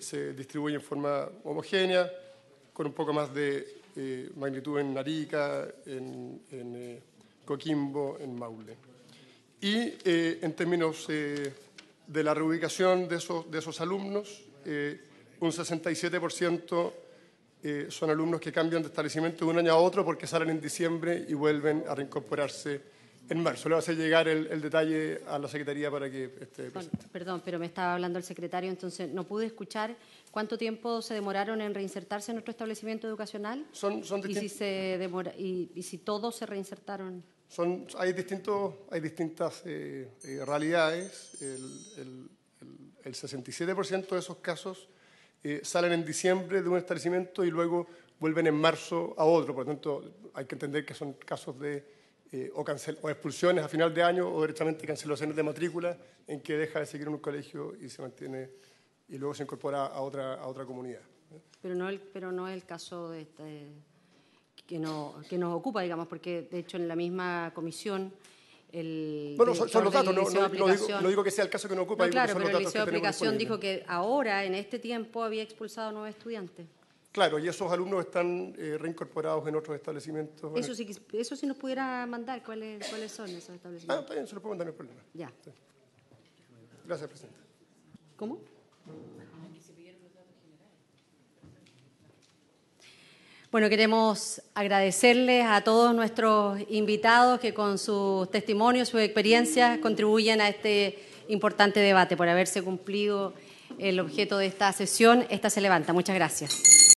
se distribuyen en forma homogénea, con un poco más de magnitud en Narica, en, en Coquimbo, en Maule. Y eh, en términos eh, de la reubicación de esos, de esos alumnos, eh, un 67% son alumnos que cambian de establecimiento de un año a otro porque salen en diciembre y vuelven a reincorporarse en marzo. Le va a hacer llegar el, detalle a la Secretaría para que este, perdón, pero me estaba hablando el secretario, entonces no pude escuchar cuánto tiempo se demoraron en reinsertarse en nuestro establecimiento educacional. Son, son ¿Y, si y, y si todos se reinsertaron hay, distintos, hay distintas eh, eh, realidades. El, 67% de esos casos eh, salen en diciembre de un establecimiento y luego vuelven en marzo a otro. Por lo tanto, hay que entender que son casos de o, expulsiones a final de año o directamente cancelaciones de matrícula en que deja de seguir en un colegio y se mantiene y luego se incorpora a otra, a otra comunidad. Pero no, pero no es el caso de este que, no, que nos ocupa, digamos, porque de hecho en la misma comisión... El bueno, son, los datos, no, digo, que sea el caso que nos ocupa. claro, pero la el Liceo de Aplicación dijo que ahora, en este tiempo, había expulsado nueve estudiantes. Claro, y esos alumnos están eh, reincorporados en otros establecimientos. Eso sí, eso sí nos pudiera mandar cuáles, cuáles son esos ah, establecimientos. Ah, también se los puedo mandar, no hay problema. Ya. Gracias, presidente. ¿Cómo? Bueno, queremos agradecerles a todos nuestros invitados que con sus testimonios, sus experiencias contribuyen a este importante debate por haberse cumplido el objeto de esta sesión. Esta se levanta. Muchas gracias.